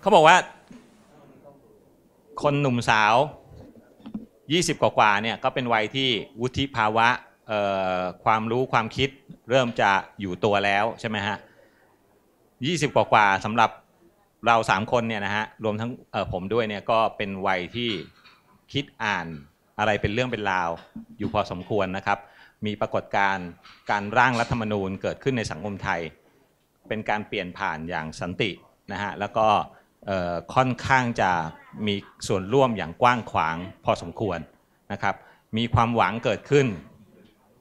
เขาบอกว่าคนหนุ่มสาว 20 กว่ากว่าเนี่ยก็เป็นวัยที่วุฒิภาวะความรู้ความคิดเริ่มจะอยู่ตัวแล้วใช่ไหมฮะ 20 กว่ากว่าสำหรับเราสามคนเนี่ยนะฮะรวมทั้งผมด้วยเนี่ยก็เป็นวัยที่คิดอ่านอะไรเป็นเรื่องเป็นราว อยู่พอสมควรนะครับ มีปรากฏการณ์การร่างรัฐธรรมนูญเกิดขึ้นในสังคมไทย เป็นการเปลี่ยนผ่านอย่างสันตินะฮะแล้วก็ค่อนข้างจะมีส่วนร่วมอย่างกว้างขวางพอสมควรนะครับมีความหวังเกิดขึ้น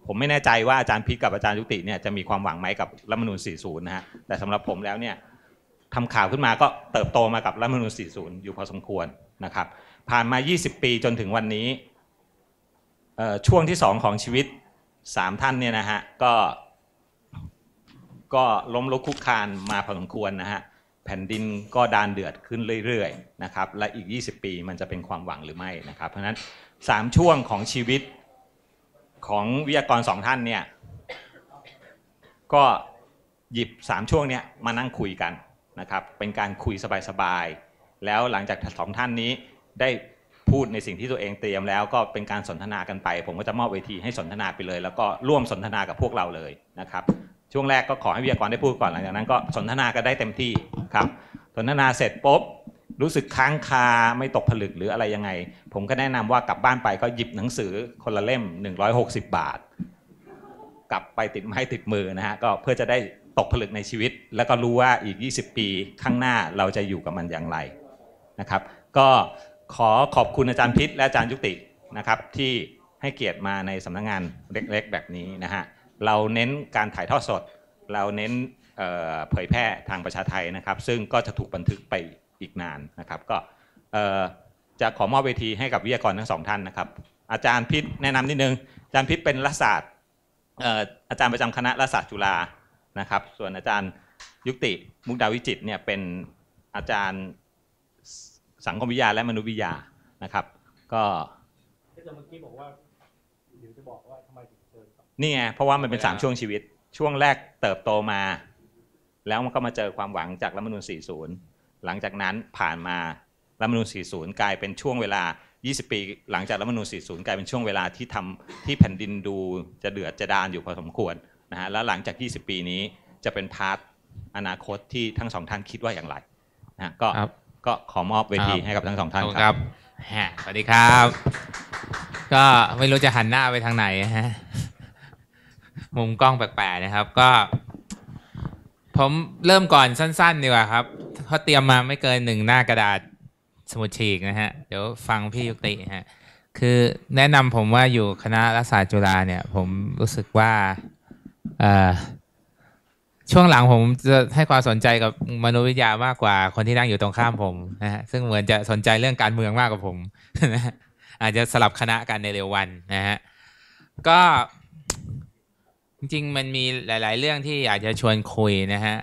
ผมไม่แน่ใจว่าอาจารย์พิษกับอาจารย์ยุติเนี่ยจะมีความหวังไหมกับรัฐมนูล40 นะฮะแต่สำหรับผมแล้วเนี่ยทำข่าวขึ้นมาก็เติบโตมากับรัฐมนูล40 อยู่พอสมควรนะครับผ่านมา 20 ปีจนถึงวันนี้ ช่วงที่ 2 ของชีวิต 3 ท่านเนี่ยนะฮะก็ก็ล้มลุกคุกคานมาพอสมควรนะฮะแผ่นดินก็ดานเดือดขึ้นเรื่อยๆนะครับ และอีก 20 ปีมันจะเป็นความหวังหรือไม่นะครับ เพราะฉะนั้น 3 ช่วงของชีวิตของวิทยากรสองท่านเนี่ยก็หยิบ 3 ช่วงเนี้ยมานั่งคุยกันนะครับ เป็นการคุยสบายๆ แล้วหลังจากสองท่านนี้ได้พูดในสิ่งที่ตัวเองเตรียมแล้วก็เป็นการสนทนากันไป ผมก็จะมอบเวทีให้สนทนาไปเลย แล้วก็ร่วมสนทนากับพวกเราเลยนะครับช่วงแรกก็ขอให้วิทยากรได้พูดก่อนหลังจากนั้นก็สนทนากันได้เต็มที่ครับ สนทนาเสร็จปุ๊บรู้สึกค้างคาไม่ตกผลึกหรืออะไรยังไง ผมก็แนะนำว่ากลับบ้านไปก็หยิบหนังสือคนละเล่ม 160 บาท กลับไปติดไม้ติดมือนะฮะก็เพื่อจะได้ตกผลึกในชีวิต แล้วก็รู้ว่าอีก 20 ปีข้างหน้าเราจะอยู่กับมันอย่างไรนะครับ ก็ขอขอบคุณอาจารย์พิษและอาจารย์ยุตินะครับ ที่ให้เกียรติมาในสำนักงงานเล็กๆ แบบนี้นะฮะเราเน้นการถ่ายทอดสด เราเน้นเผยแพร่ทางประชาไทยนะครับ ซึ่งก็จะถูกบันทึกไปอีกนานนะครับ ก็จะขอมอบเวทีให้กับวิทยากรทั้งสองท่านนะครับ อาจารย์พิษแนะนำนิดนึง อาจารย์พิษเป็นรัศาสตร์อาจารย์ประจำคณะรัศาสตร์จุฬานะครับ ส่วนอาจารย์ยุติมุกดาวิจิตเนี่ยเป็นอาจารย์สังคมวิทยาและมนุษยวิทยานะครับ ก็ที่เมื่อกี้บอกว่านี่ไงเพราะว่ามันเป็นสามช่วงชีวิต ช่วงแรกเติบโตมา แล้วมันก็มาเจอความหวังจากรัฐมนุน40 หลังจากนั้นผ่านมารัฐมนุน 40 กลายเป็นช่วงเวลา 20 ปี หลังจากรัฐมนุน40 กลายเป็นช่วงเวลาที่ทำที่แผ่นดินดูจะเดือดจะดานอยู่พอสมควรนะฮะแล้วหลังจาก 20 ปีนี้จะเป็นพาร์ทอนาคตที่ทั้งสองท่านคิดว่าอย่างไรนะก็ก็ขอมอบเวทีให้กับทั้งสองท่านครับสวัสดีครับ ก็ไม่รู้จะหันหน้าไปทางไหนฮะมุมกล้องแปลกๆ นะครับ ก็ ผมเริ่มก่อนสั้นๆ ดีกว่าครับเขาเตรียมมาไม่เกินหนึ่งหน้ากระดาษสมุดฉีกนะฮะ เดี๋ยวฟังพี่ยุติฮะ คือแนะนำผมว่าอยู่คณะรัศาสตร์จุฬาเนี่ยผมรู้สึกว่าช่วงหลังผมจะให้ความสนใจกับมนุษยวิทยามากกว่า คนที่นั่งอยู่ตรงข้ามผมนะฮะซึ่งเหมือนจะสนใจเรื่องการเมืองมากกว่าผมนะอาจจะสลับคณะกันในเร็ววันนะฮะก็จริงมัน มีหลาย ๆ เรื่องที่อยากจะชวนคุย นะ ฮะ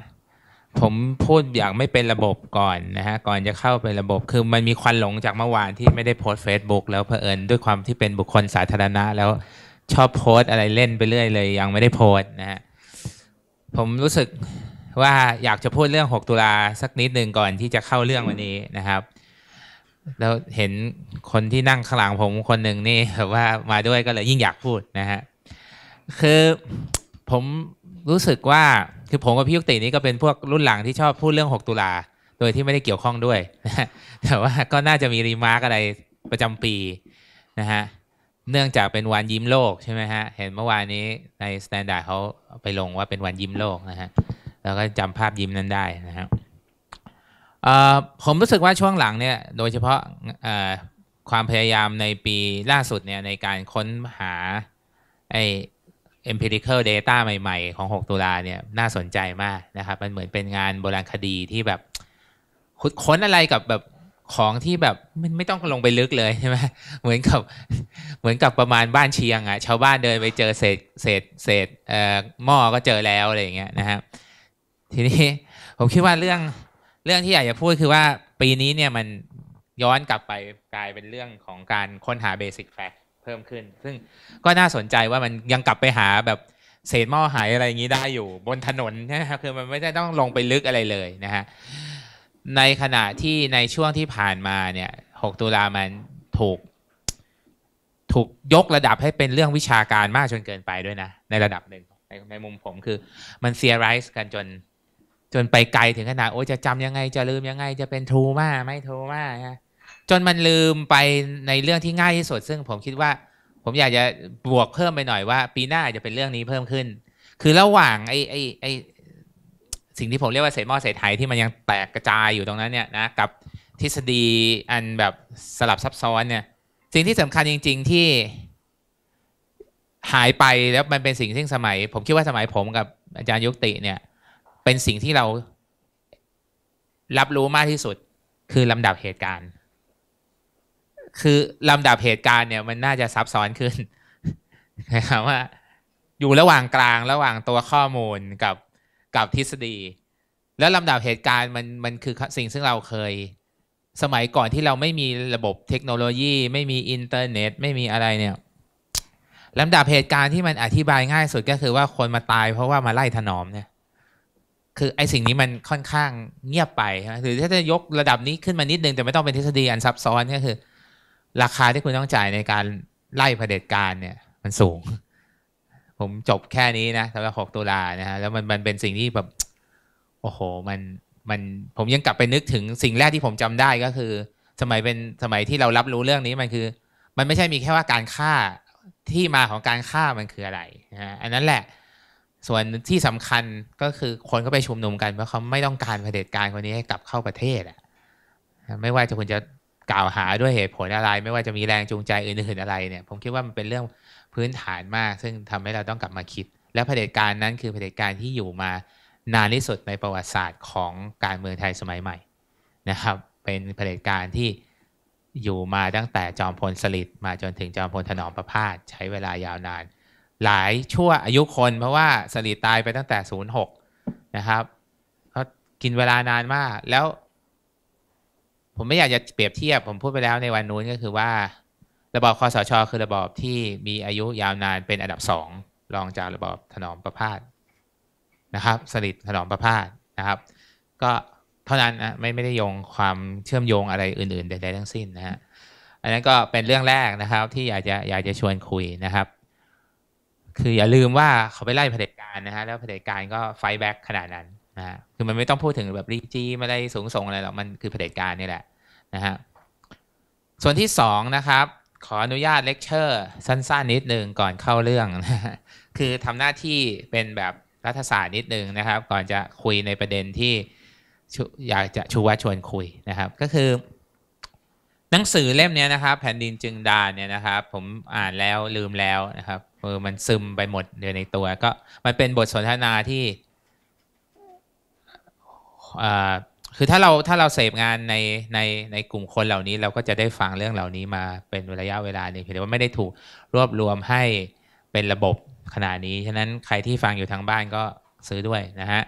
ผมพูดอย่างไม่เป็นระบบก่อน นะ ฮะ ก่อนจะเข้าไประบบคือมันมีควัน หลงจากเมื่อวานที่ไม่ ได้โพสเฟซบุ๊กแล้วเผอิญด้วยความที่เป็นบุคคลสาธารณะ แล้วชอบโพสอะไรเล่นไปเรื่อยเลย ยังไม่ได้โพสนะฮะผมรู้สึกว่าอยากจะพูดเรื่อง 6 ตุลาสักนิดหนึ่งก่อนที่จะเข้าเรื่องวันนี้นะครับแล้วเห็นคนที่นั่งข้างหลังผมคนหนึ่งนี่แบบว่ามาด้วยก็เลยยิ่งอยากพูดนะฮะคือผมรู้สึกว่า คือ ผม กับพี่ยุตินี้ก็เป็น พวก รุ่นหลังที่ชอบพูดเรื่อง 6 ตุลาโดยที่ไม่ได้เกี่ยวข้องด้วย แต่ว่า ก็ น่าจะมี รีมาร์กอะไร ประจำปี นะฮะ เนื่องจากเป็นวันยิ้มโลก ใช่ไหมฮะ เห็นเมื่อวานนี้ใน สแตนดาร์ดเขาไปลงว่าเป็นวันยิ้มโลกนะฮะเราก็จำภาพยิ้มนั้นได้นะครับผมรู้สึกว่าช่วงหลังเนี่ยโดยเฉพาะความพยายามในปีล่าสุดเนี่ยในการค้นหาไอ empirical data ใหม่ๆของ 6ตุลาเนี่ยน่าสนใจมากนะครับ มันเหมือนเป็นงานโบราณคดีที่แบบุดค้นอะไรกับแบบของที่แบบมันไม่ต้องลงไปลึกเลยใช่ไหมเหมือนกับเหมือนกับประมาณบ้านเชียงอะ่ะชาวบ้านเดินไปเจอ เศษเศษเศษเอ่อหม้อก็เจอแล้ว อะไรอย่างเงี้ยนะครับ ทีนี้ผมคิดว่าเรื่องเรื่องที่อยากจะพูดคือว่าปีนี้เนี่ยมันย้อนกลับไปกลายเป็นเรื่องของการค้นหาเบสิกแฟก t พิ่มขึ้น ซึ่งก็น่าสนใจว่ามันยังกลับไปหาแบบเศษหม้อหายอะไรอย่างนี้ได้อยู่บนถนนนะครับคือมันไม่ได้ต้องลงไปลึกอะไรเลยนะฮะ ในขณะที่ในช่วงที่ผ่านมาเนี่ย 6ตุลามันถูก ถูกยกระดับให้เป็นเรื่องวิชาการมากจนเกินไปด้วยนะ ในระดับหนึ่งในในมุมผมคือมันเซียไรส์กันจน จนไปไกลถึงขนาด โอ้จะจำยังไงจะลืมยังไง จะเป็นทูมาไม่ทูมาฮะจนมันลืมไปในเรื่องที่ง่ายที่สุดซึ่งผมคิดว่า ผมอยากจะบวกเพิ่มไปหน่อยว่าปีหน้าจะเป็นเรื่องนี้เพิ่มขึ้น คือระหว่าง ไอ้ไอ้ไอ้สิ่งที่ผมเรียกว่าเศษหม้อเศษไทยที่มันยังแตกกระจายอยู่ตรงนั้นเนี่ยนะ กับทฤษฎีอันแบบสลับซับซ้อนเนี่ย สิ่งที่สำคัญจริงๆ ที่ หายไปแล้วมันเป็นสิ่งที่สมัย ผมคิดว่าสมัยผมกับอาจารย์ยุติเนี่ย เป็นสิ่งที่เรา รับรู้มากที่สุดคือลำดับเหตุการณ์คือลำดับเหตุการณ์เนี่ยมันน่าจะซับซ้อนขึ้นนะครับว่า อยู่ระหว่างกลางระหว่างตัวข้อมูลกับกับทฤษฎี แล้วลำดับเหตุการณ์ มันมันคือสิ่งซึ่งเราเคย สมัยก่อนที่เราไม่มีระบบเทคโนโลยีไม่มีอินเทอร์เน็ต ไม่มีอะไรเนี่ยลำดับเหตุการณ์ที่มันอธิบายง่าย สุดก็คือว่าคนมาตาย เพราะว่ามาไล่ถนอมเนี่ยคือไอ้สิ่งนี้มันค่อนข้างเงียบไปหรือถ้าจะยกระดับนี้ขึ้นมานิดนึงแต่ไม่ต้องเป็นทฤษฎีอันซับซ้อนก็คือราคาที่คุณต้องจ่ายในการไล่เผด็จการเนี่ย มันสูง ผมจบแค่นี้นะสำหรับ6ตุลานะฮะแล้วมันมันเป็นสิ่งที่แบบโอ้โห มันมันผมยังกลับไปนึกถึงสิ่งแรกที่ผมจำได้ก็คือ สมัยเป็นสมัยที่เรารับรู้เรื่องนี้มันคือ มันไม่ใช่มีแค่ว่าการฆ่าที่มาของการฆ่ามันคืออะไรนะอันนั้นแหละส่วนที่สำคัญก็คือคนก็ไปชุมนุมกันเพราะเขาไม่ต้องการเผด็จการคนนี้ให้กลับเข้าประเทศอ่ะไม่ว่าจะคุณจะกล่าวหาด้วยเหตุผลอะไรไม่ว่าจะมีแรงจูงใจอื่น ๆ อะไรเนี่ยผมคิดว่ามันเป็นเรื่องพื้นฐานมาก ซึ่งทำให้เราต้องกลับมาคิด และเผด็จการนั้นคือเผด็จการที่อยู่มานานที่สุดในประวัติศาสตร์ของการเมืองไทยสมัยใหม่นะครับ เป็นเผด็จการที่อยู่มาตั้งแต่จอมพลสฤษดิ์มาจนถึงจอมพลถนอมประพาสใช้เวลายาวนาน หลายชั่วอายุคน เพราะว่าสฤษดิ์ตายไปตั้งแต่06นะครับเขากินเวลานานมากแล้วผมไม่อยากจะเปรียบเทียบผมพูดไปแล้วในวันนู้นก็คือว่า ระบอบคอสชคือระบอบที่มีอายุยาวนานเป็นอันดับสองรองจากระบอบถนอมประพาสนะครับสลิดถนอมประพาสนะครับ ก็เท่านั้นนะไม่ไม่ได้โยงความเชื่อมโยงอะไรอื่น ๆใดๆทั้งสิ้นนะฮะอันนั้นก็เป็นเรื่องแรกนะครับ ที่อยากจะอยากจะชวนคุยนะครับ คืออย่าลืมว่าเขาไปไล่เผด็จการนะฮะแล้วเผด็จการก็ไฟแบ็กขนาดนั้นนะฮะคือ มัน ไม่ต้องพูดถึงแบบ รีจีไม่ได้สูงส่งอะไร หรอก มันคือเผด็จ การ นี่ แหละ นะฮะส่วนที่สองนะ ครับ ขออนุญาตเลคเชอร์สั้นๆ นิด นึง ก่อนเข้าเรื่อง นะคือทำหน้าที่เป็นแบบรัฐศาสตร์นิด นึง นะครับ ก่อนจะคุยในประเด็นที่อยากจะ ชูวนชวนคุยนะครับก็คือ หนังสือเล่มนี้นะครับแผ่นดินจึงดาเนี่ยนะครับผมอ่านแล้วลืมแล้วนะครับเออมันซึมไปหมดเดือในตัวก็มันเป็นบทสนทนาที่คือถ้าเราถ้าเราเสพงานในในในกลุ่มคนเหล่านี้เราก็จะได้ฟังเรื่องเหล่านี้มาเป็นระยะเวลาหนึ่งเพียงแต่ว่าไม่ได้ถูกรวบรวมให้เป็นระบบขนาดนี้ฉะนั้นใครที่ฟังอยู่ทางบ้านก็ซื้อด้วยนะฮะ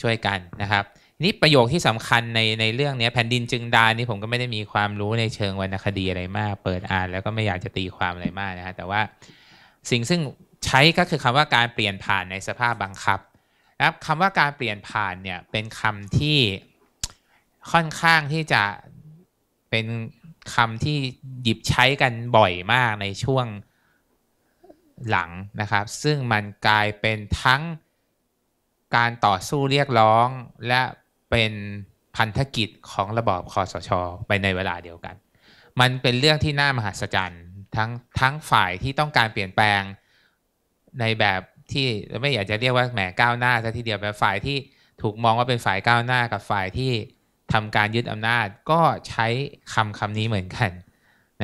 ช่วยกันนะครับนี่ประโยคที่สำคัญในในเรื่องนี้แผ่นดินจึงดานนี่ผมก็ไม่ได้มีความรู้ในเชิงวรรณคดีอะไรมาก เปิดอ่านแล้วก็ไม่อยากจะตีความอะไรมากนะฮะแต่ว่าสิ่งซึ่งใช้ก็คือคำว่าการเปลี่ยนผ่านในสภาพบังคับนะครับคำว่าการเปลี่ยนผ่านเนี่ยเป็นคำที่ค่อนข้างที่จะเป็นคำที่หยิบใช้กันบ่อยมากในช่วงหลังนะครับซึ่งมันกลายเป็นทั้งการต่อสู้เรียกร้อง และเป็นพันธกิจของระบอบคอสชไปในเวลาเดียวกัน มันเป็นเรื่องที่น่ามหัศจรรย์ทั้งทั้งฝ่ายที่ต้องการเปลี่ยนแปลงในแบบที่ไม่อยากจะเรียกว่าแหมก้าวหน้าซะทีเดียวแบบฝ่ายที่ถูกมองว่าเป็นฝ่ายก้าวหน้ากับฝ่ายที่ทำการยึดอำนาจ ก็ใช้คำคำนี้เหมือนกัน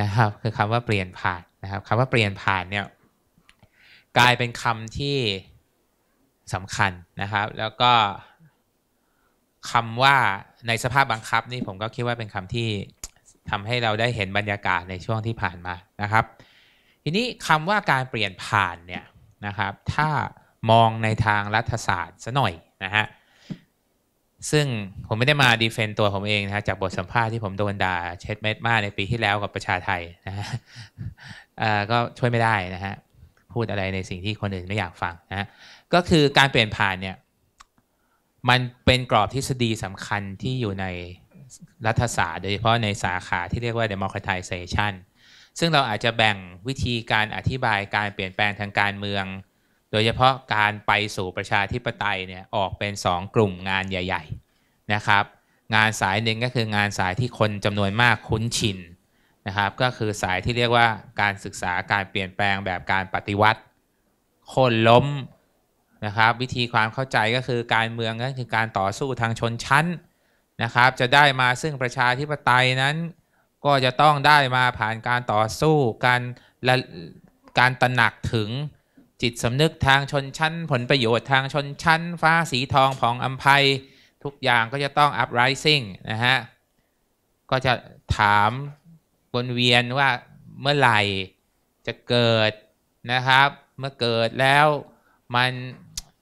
นะครับ คือคำว่าเปลี่ยนผ่านนะครับคำว่าเปลี่ยนผ่านเนี่ยกลายเป็นคำที่สำคัญนะครับ แล้วก็คำว่าในสภาพบังคับนี่ผมก็คิดว่าเป็นคำที่ทำให้เราได้เห็นบรรยากาศในช่วงที่ผ่านมานะครับทีนี้คำว่าการเปลี่ยนผ่านเนี่ยนะครับถ้ามองในทางรัฐศาสตร์ซะหน่อยนะฮะซึ่งผมไม่ได้มาดีเฟนต์ตัวผมเองนะจากบทสัมภาษณ์ที่ผมโดนด่าเช็ดเม็ดมากในปีที่แล้วกับประชาไทยนะฮะก็ช่วยไม่ได้นะฮะพูดอะไรในสิ่งที่คนอื่นไม่อยากฟังนะฮะก็คือการเปลี่ยนผ่านเนี่ย มันเป็นกรอบทฤษฎีสำคัญที่อยู่ในรัฐศาสตร์โดยเฉพาะในสาขาที่เรียกว่า democratization ซึ่งเราอาจจะแบ่งวิธีการอธิบายการเปลี่ยนแปลงทางการเมือง โดยเฉพาะการไปสู่ประชาธิปไตยเนี่ยออกเป็น 2 กลุ่มงานใหญ่ ๆนะครับ งานสายหนึ่งก็คืองานสายที่คนจำนวนมากคุ้นชินนะครับ ก็คือสายที่เรียกว่าการศึกษาการเปลี่ยนแปลงแบบการปฏิวัติโค่นล้มนะครับวิธีความเข้าใจก็คือการเมืองก็คือการต่อสู้ทางชนชั้นนะครับ จะได้มาซึ่งประชาธิปไตยนั้นก็จะต้องได้มาผ่านการต่อสู้การและการตระหนักถึงจิตสำนึกทางชนชั้นผลประโยชน์ทางชนชั้นฟ้าสีทองผ่องอัมภัยทุกอย่างก็จะต้อง uprising นะฮะ ก็จะถามวนเวียนว่าเมื่อไหร่จะเกิดนะครับเมื่อเกิดแล้วมัน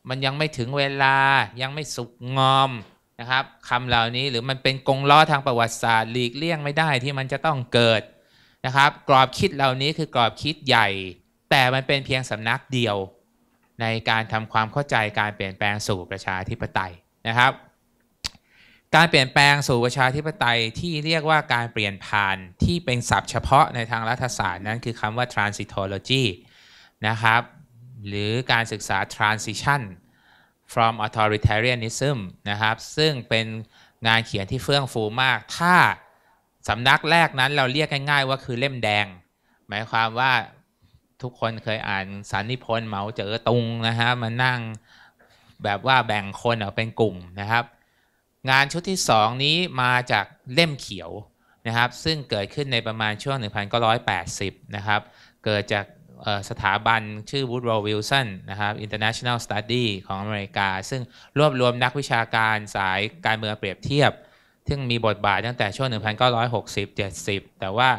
มันยังไม่ถึงเวลายังไม่สุกงอมะครับคำเหล่านี้หรือมันเป็นกงล้อทางประวัติศาสตร์หลีกเลี่ยงไม่ได้ที่มันจะต้องเกิดนะครับกรอบคิดเหล่านี้คือกรอบคิดใหญ่ แต่มันเป็นเพียงสำนักเดียว ในการทำความเข้าใจการเปลี่ยนแปลงสู่ประชาธิปไตยนะครับ การเปลี่ยนแปลงสู่ประชาธิปไตยที่เรียกว่าการเปลี่ยนผ่านที่เป็นศัพท์เฉพาะในทางรัฐศาสตร์นั้นคือคำว่า transitology นะครับหรือการศึกษา transition from authoritarianism นะครับ ซึ่งเป็นงานเขียนที่เฟื่องฟูมาก ถ้าสำนักแรกนั้นเราเรียกง่ายๆว่าคือเล่มแดง หมายความว่าทุกคนเคยอ่านสันนิพนธ์เหมาเจ๋อตุงนะฮะมานั่งแบบว่าแบ่งคนเป็นกลุ่มนะครับ งานชุดที่สองนี้มาจากเล่มเขียวนะครับ ซึ่งเกิดขึ้นในประมาณช่วง 1980 นะครับ เกิดจากสถาบันชื่อ Woodrow Wilson นะครับ International Study ของอเมริกา ซึ่งรวบรวมนักวิชาการสายการเมืองเปรียบเทียบซึ่งมีบทบาทตั้งแต่ช่วง 1960-70 แต่ว่า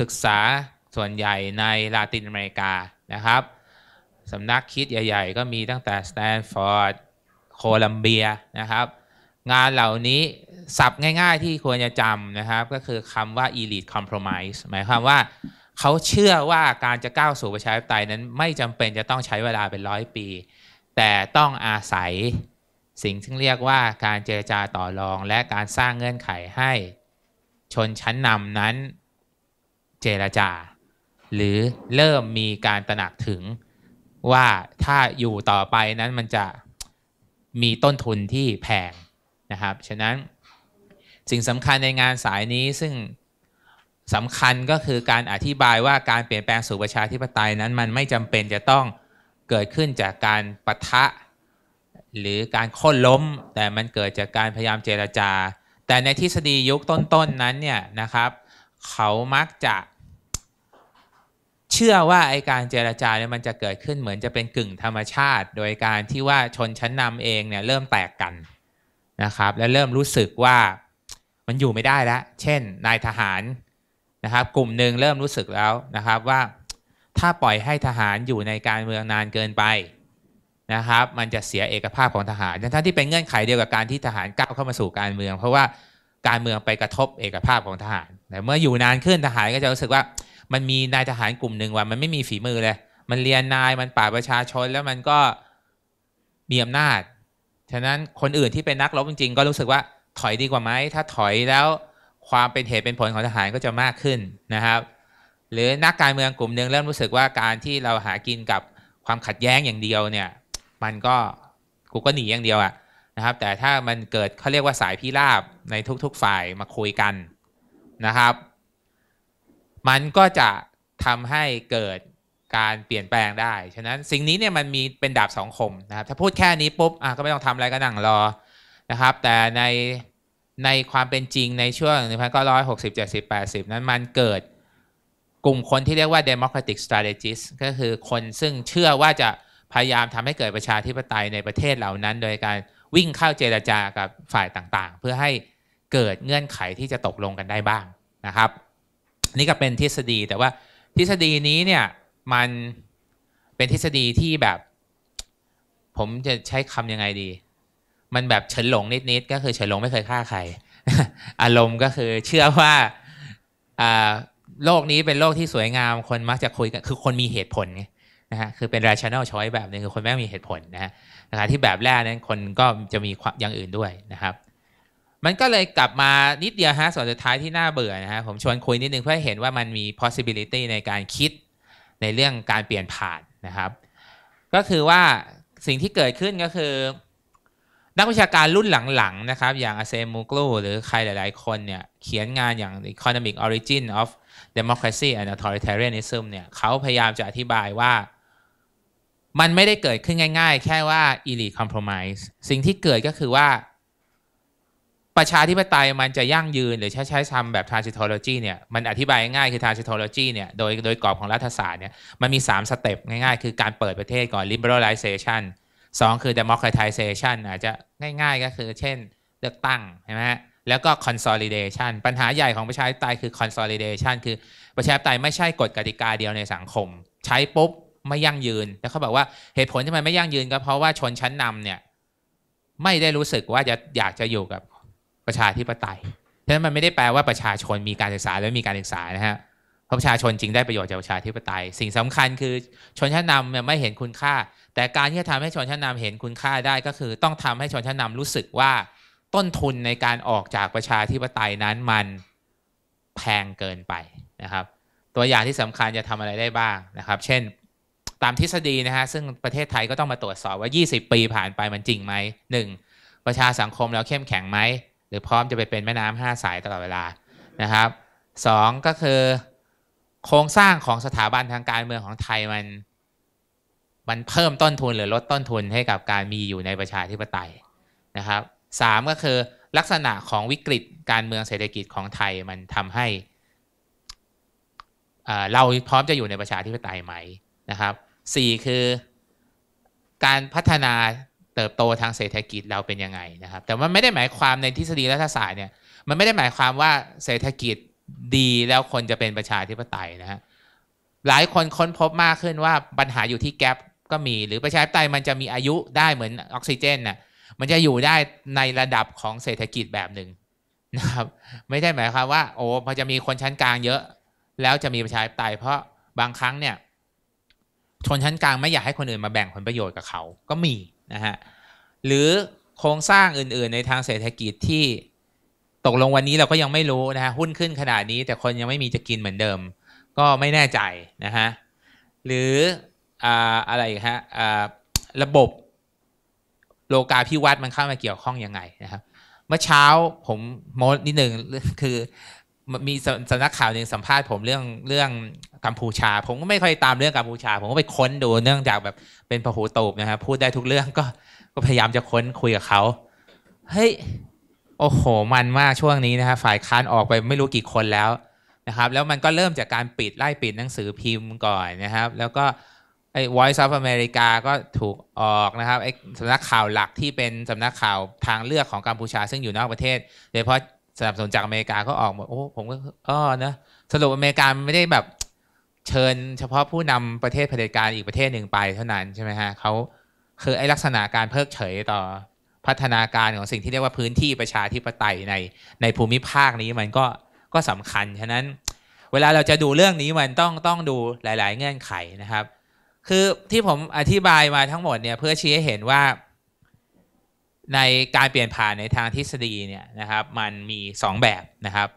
ศึกษาส่วนใหญ่ใน ลาตินอเมริกานะครับสำนักคิดใหญ่ๆ ก็มีตั้งแต่สแตนฟอร์ดโคลัมเบียนะครับ งานเหล่านี้สับง่าย ๆ ที่ควรจะจำนะครับก็คือคำว่า elite compromise หมายความว่าเขาเชื่อว่าการจะก้าวสู่ประชาธิปไตยนั้นไม่จำเป็นจะต้องใช้เวลาเป็นร้อยปี แต่ต้องอาศัยสิ่งที่เรียกว่าการเจรจาต่อรองและการสร้างเงื่อนไขให้ ชนชั้นนำนั้นเจรจา หรือเริ่มมีการตระหนักถึงว่าถ้าอยู่ต่อไปนั้นมันจะมีต้นทุนที่แพงนะครับฉะนั้นสิ่งสำคัญในงานสายนี้ซึ่งสำคัญก็คือการอธิบายว่าการเปลี่ยนแปลงสู่ประชาธิปไตยนั้น มันไม่จำเป็นจะต้องเกิดขึ้นจากการปะทะ หรือการโค่นล้มแต่มันเกิดจากการพยายามเจรจา แต่ในทฤษฎียุคต้นๆนนั้นเนี่ยนะครับ เขามักจะ เชื่อว่าไอการเจรจาเนี่ยมันจะเกิดขึ้นเหมือนจะเป็นกึ่งธรรมชาติ โดยการที่ว่าชนชั้นนำเองเนี่ยเริ่มแตกกันนะครับและเริ่มรู้สึกว่ามันอยู่ไม่ได้แล้ว เช่น นายทหารนะครับ กลุ่มหนึ่งเริ่มรู้สึกแล้วนะครับว่าถ้าปล่อยให้ทหารอยู่ในการเมืองนานเกินไป นะครับ มันจะเสียเอกภาพของทหารทั้งที่เป็นเงื่อนไขเดียวกับการที่ทหารก้าวเข้ามาสู่การเมือง เพราะว่าการเมืองไปกระทบเอกภาพของทหารแต่เมื่ออยู่นานขึ้นทหารก็จะรู้สึกว่า มันมีนายทหารกลุ่มหนึ่งว่ามันไม่มีฝีมือเลยมันเรียนนายมันป่าประชาชนแล้วมันก็มีอำนาจฉะนั้นคนอื่นที่เป็นนักรบจริงๆ ก็รู้สึกว่าถอยดีกว่าไหมถ้าถอยแล้วความเป็นเหตุเป็นผลของทหารก็จะมากขึ้นนะครับ หรือนักการเมืองกลุ่มหนึ่งเริ่มรู้สึกว่าการที่เราหากินกับความขัดแย้งอย่างเดียวเนี่ยมันก็กูก็หนีอย่างเดียวอะนะครับ แต่ถ้ามันเกิดเขาเรียกว่าสายพิราบในทุก ๆฝ่ายมาคุยกันนะครับ มันก็จะทำให้เกิดการเปลี่ยนแปลงได้ฉะนั้นสิ่งนี้เนี่ยมันมีเป็นดาบสองคมนะครับถ้าพูดแค่นี้ปุ๊บอ่ะก็ไม่ต้องทำอะไรก็นั่งรอนะครับ แต่ในในความเป็นจริงในช่วง 1960 70 80 นั้นมันเกิดกลุ่มคนที่เรียกว่า democratic strategist ก็คือคนซึ่งเชื่อว่าจะพยายามทำให้เกิดประชาธิปไตยในประเทศเหล่านั้น โดยการวิ่งเข้าเจรจากับฝ่ายต่างๆ เพื่อให้เกิดเงื่อนไขที่จะตกลงกันได้บ้างนะครับ นี่ก็เป็นทฤษฎีแต่ว่าทฤษฎีนี้เนี่ยมันเป็นทฤษฎีที่แบบ ผมจะใช้คำยังไงดีมันแบบเฉินหลงนิดๆก็คือเฉินหลงไม่เคยฆ่าใคร อารมณ์ก็คือเชื่อว่าโลกนี้เป็นโลกที่สวยงามคนมักจะคุยกัน คือคนมีเหตุผลนะฮะคือเป็น rational choice แบบหนึ่งคือคนแม่งมีเหตุผลนะฮะนะที่แบบแรกนั้นคนก็จะมีความอย่างอื่นด้วยนะครับ มันก็เลยกลับมานิดเดียวฮะส่วนสุดท้ายที่น่าเบื่อนะฮะผมชวนคุยนิดนึงเพื่อเห็นว่ามันมี possibility ในการคิดในเรื่องการเปลี่ยนผ่านนะครับ ก็คือว่าสิ่งที่เกิดขึ้นก็คือนักวิชาการรุ่นหลังๆนะครับอย่างอาเซมูกลูหรือใครหลายๆคนเนี่ยเขียนงานอย่าง Economic Origin of Democracy and Authoritarianism เนี่ยเขาพยายามจะอธิบายว่า มันไม่ได้เกิดขึ้นง่ายๆ แค่ว่า elite compromise สิ่งที่เกิดก็คือว่า ประชาธิปไตยมันจะยั่งยืนหรือใช้ใช้ทำแบบ transitology เนี่ยมันอธิบายง่ายคือ transitology เนี่ยโดยโดยกรอบของรัฐศาสตร์เนี่ยมันมี3สเต็ปง่ายๆคือการเปิดประเทศก่อน liberalization สองคือ democratization อาจจะง่ายๆก็คือ เช่นเลือกตั้งใช่ไหมฮะแล้วก็ consolidation ปัญหาใหญ่ของประชาธิปไตยคือ consolidation คือประชาธิปไตยไม่ใช่กฎกติกาเดียวในสังคม ใช้ปุ๊บไม่ยั่งยืน แล้วเขาบอกว่าเหตุผลที่มันไม่ยั่งยืนก็เพราะว่าชนชั้นนำเนี่ย ไม่ได้รู้สึกว่าจะอยากจะอยู่กับประชาธิปไตย ฉะนั้นมันไม่ได้แปลว่าประชาชนมีการศึกษาและมีการศึกษานะฮะเพราะประชาชนจริงได้ประโยชน์จากประชาธิปไตย สิ่งสำคัญคือชนชั้นนำเนี่ยไม่เห็นคุณค่าแต่ การที่จะทำให้ชนชั้นนาเห็นคุณค่าได้ก็คือ ต้องทำให้ชนชั้นนารู้สึกว่าต้นทุนในการออกจากประชาธิปไตยนั้นมันแพงเกินไปนะครับ ตัวอย่างที่สำคัญจะทำอะไรได้บ้างนะครับ เช่นตามทฤษฎีนะฮะ ซึ่งประเทศไทยก็ต้องมาตรวจสอบว่า 20 ปีผ่านไปมันจริงไหมหนึ่งประชาสังคมเราเข้มแข็งไหม หรือพร้อมจะไปเป็นแม่น้ำห้าสายตลอดเวลานะครับสองก็คือโครงสร้างของสถาบันทางการเมืองของไทยมันมันเพิ่มต้นทุนหรือลดต้นทุนให้กับการมีอยู่ในประชาธิปไตยนะครับสามก็คือลักษณะของวิกฤตการเมืองเศรษฐกิจของไทยมันทำให้เราพร้อมจะอยู่ในประชาธิปไตยไหมนะครับสี่คือ การพัฒนาเติบโตทางเศรษฐกิจเราเป็นยังไงนะครับ แต่มันไม่ได้หมายความในทฤษฎีรัฐศาสตร์เนี่ยมันไม่ได้หมายความว่าเศรษฐกิจดีแล้วคนจะเป็นประชาธิปไตยนะฮะหลายคนค้นพบมากขึ้นว่าปัญหาอยู่ที่แกลบก็มี หรือประชาธิปไตยมันจะมีอายุได้เหมือนออกซิเจนนะ่ะมันจะอยู่ได้ในระดับของเศรษฐกิจแบบหนึ่งนะครับ ไม่ใช่หมายความว่า โอ้พอจะมีคนชั้นกลางเยอะแล้วจะมีประชาธิปไตยเพราะบางครั้งเนี่ยชนชั้นกลางไม่อยาก ให้คนอื่นมาแบ่งผลประโยชน์กับ เขาก็มี นะ ฮะ หรือโครงสร้างอื่นๆในทางเศรษฐกิจที่ตกลงวันนี้เราก็ยังไม่รู้นะฮะหุ้นขึ้นขนาดนี้ แต่คนยังไม่มีจะกินเหมือนเดิม ก็ไม่แน่ใจนะฮะหรืออะไรฮะระบบโลกาพิวัตมันเข้ามาเกี่ยวข้องยังไงนะครับ เมื่อเช้าผมโมดนิดหนึ่งคือ มีสนักข่าวหนึ่งสัมภาษณ์ผม เรื่องเรื่องกัมพูชา ผมก็ไม่ค่อยตามเรื่องกัมพูชา ผมก็ไปค้นดูเนื่องจากแบบเป็นพหูตูบนะครับ พูดได้ทุกเรื่อง ก็ก็พยายามจะค้นคุยกับเขาเฮ้ยโอ้โห มันมากช่วงนี้นะครับฝ่ายค้านออกไปไม่รู้กี่คนแล้วนะครับ แล้วมันก็เริ่มจากการปิดไล่ปิดหนังสือพิมพ์ก่อนนะครับ แล้วก็ไอ้ Voice of America ก็ถูกออกนะครับไอ้สำนักข่าวหลักที่เป็นสำนักข่าวทางเลือกของกัมพูชาซึ่งอยู่นอกประเทศ โดยเฉพาะสนับสนุนจากอเมริกาก็ออกโอ้ผมก็อ๋อนะสรุปอเมริกาไม่ได้แบบเชิญเฉพาะผู้นำประเทศเผด็จการอีกประเทศหนึ่งไปเท่านั้นใช่ไหมฮะเขาคือไอ้ลักษณะการเพิกเฉยต่อพัฒนาการของสิ่งที่เรียกว่าพื้นที่ประชาธิปไตยในในภูมิภาคนี้มันก็ก็สำคัญฉะนั้น เวลาเราจะดูเรื่องนี้มันต้องต้องดูหลายๆ เงื่อนไขนะครับคือ ที่ผมอธิบายมาทั้งหมดเนี่ยเพื่อชี้ให้เห็นว่า ในการเปลี่ยนผ่านในทางทฤษฎีเนี่ยนะครับ มันมี 2 แบบนะครับ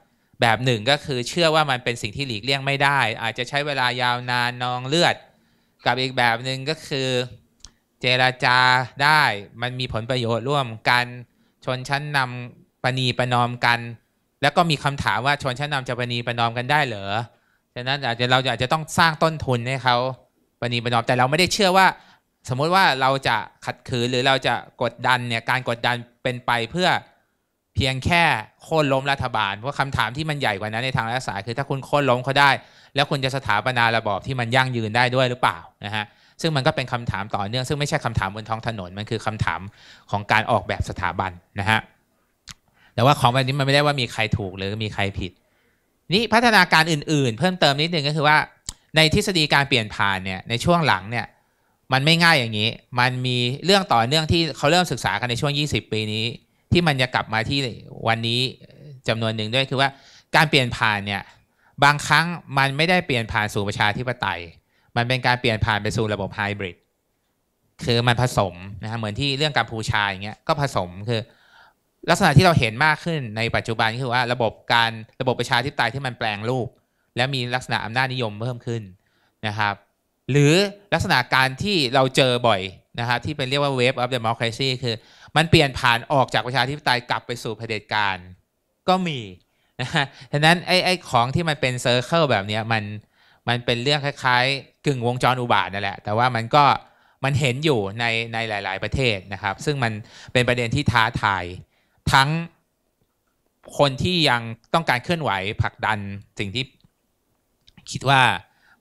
แบบหนึ่งก็คือเชื่อว่ามันเป็นสิ่งที่หลีกเลี่ยงไม่ได้ อาจจะใช้เวลายาวนานนองเลือด กับอีกแบบหนึ่งก็คือเจรจาได้ มันมีผลประโยชน์ร่วมกัน ชนชั้นนำปณีประนอมกัน แล้วก็มีคำถามว่าชนชั้นนำจะปณีประนอมกันได้เหรอฉะนั้นอาจจะเราอาจจะต้องสร้างต้นทุนให้เขาประนีประนอมแต่เราไม่ได้เชื่อว่า สมมติว่าเราจะขัดขืนหรือเราจะกดดันเนี่ยการกดดันเป็นไปเพื่อเพียงแค่โค่นล้มรัฐบาลเพราะคำถามที่มันใหญ่กว่านั้นในทางรัฐศาสตร์คือถ้าคุณโค่นล้มเขาได้แล้วคุณจะสถาปนาระบอบที่มันยั่งยืนได้ด้วยหรือเปล่า นะฮะซึ่งมันก็เป็นคำถามต่อเนื่อง ซึ่งไม่ใช่คำถามบนท้องถนนมันคือคำถามของการออกแบบสถาบันนะฮะแต่ว่าของแบบนี้มันไม่ได้ว่ามีใครถูกหรือมีใครผิดนี่พัฒนาการอื่นๆ เพิ่มเติมนิดนึงก็คือว่าในทฤษฎีการเปลี่ยนผ่านเนี่ยในช่วงหลังเนี่ยมันไม่ง่ายอย่างนี้ มันมีเรื่องต่อเนื่องที่เขาเริ่มศึกษากันในช่วง 20 ปีนี้ ที่มันจะกลับมาที่วันนี้จำนวนหนึ่งด้วยคือว่าการเปลี่ยนผ่านเนี่ยบางครั้งมันไม่ได้เปลี่ยนผ่านสู่ประชาธิปไตย มันเป็นการเปลี่ยนผ่านไปสู่ระบบไฮบริดคือมันผสมนะฮะเหมือนที่เรื่องกัมพูชาอย่างเงี้ยก็ผสมคือ ลักษณะที่เราเห็นมากขึ้นในปัจจุบันคือว่าระบบการระบบประชาธิปไตยที่มันแปลงรูปและมีลักษณะอำนาจนิยมเพิ่มขึ้นนะครับ หรือลักษณะการที่เราเจอบ่อยนะครับที่เป็นเรียกว่าเวฟออฟเดมอคราซีคือมันเปลี่ยนผ่านออกจากประชาธิปไตยกลับไปสู่เผด็จการ ก็มีนะฮะฉะนั้นไอ้ไอ้ของที่มันเป็นเซอร์เคิลแบบนี้มันมันเป็นเรื่องคล้ายๆ กึ่งวงจรอุบาทนั่นแหละ แต่ว่ามันก็มันเห็นอยู่ในในหลายๆ ประเทศนะครับซึ่งมันเป็นประเด็นที่ท้าทาย ทั้งคนที่ยังต้องการเคลื่อนไหวผลักดันสิ่งที่คิดว่า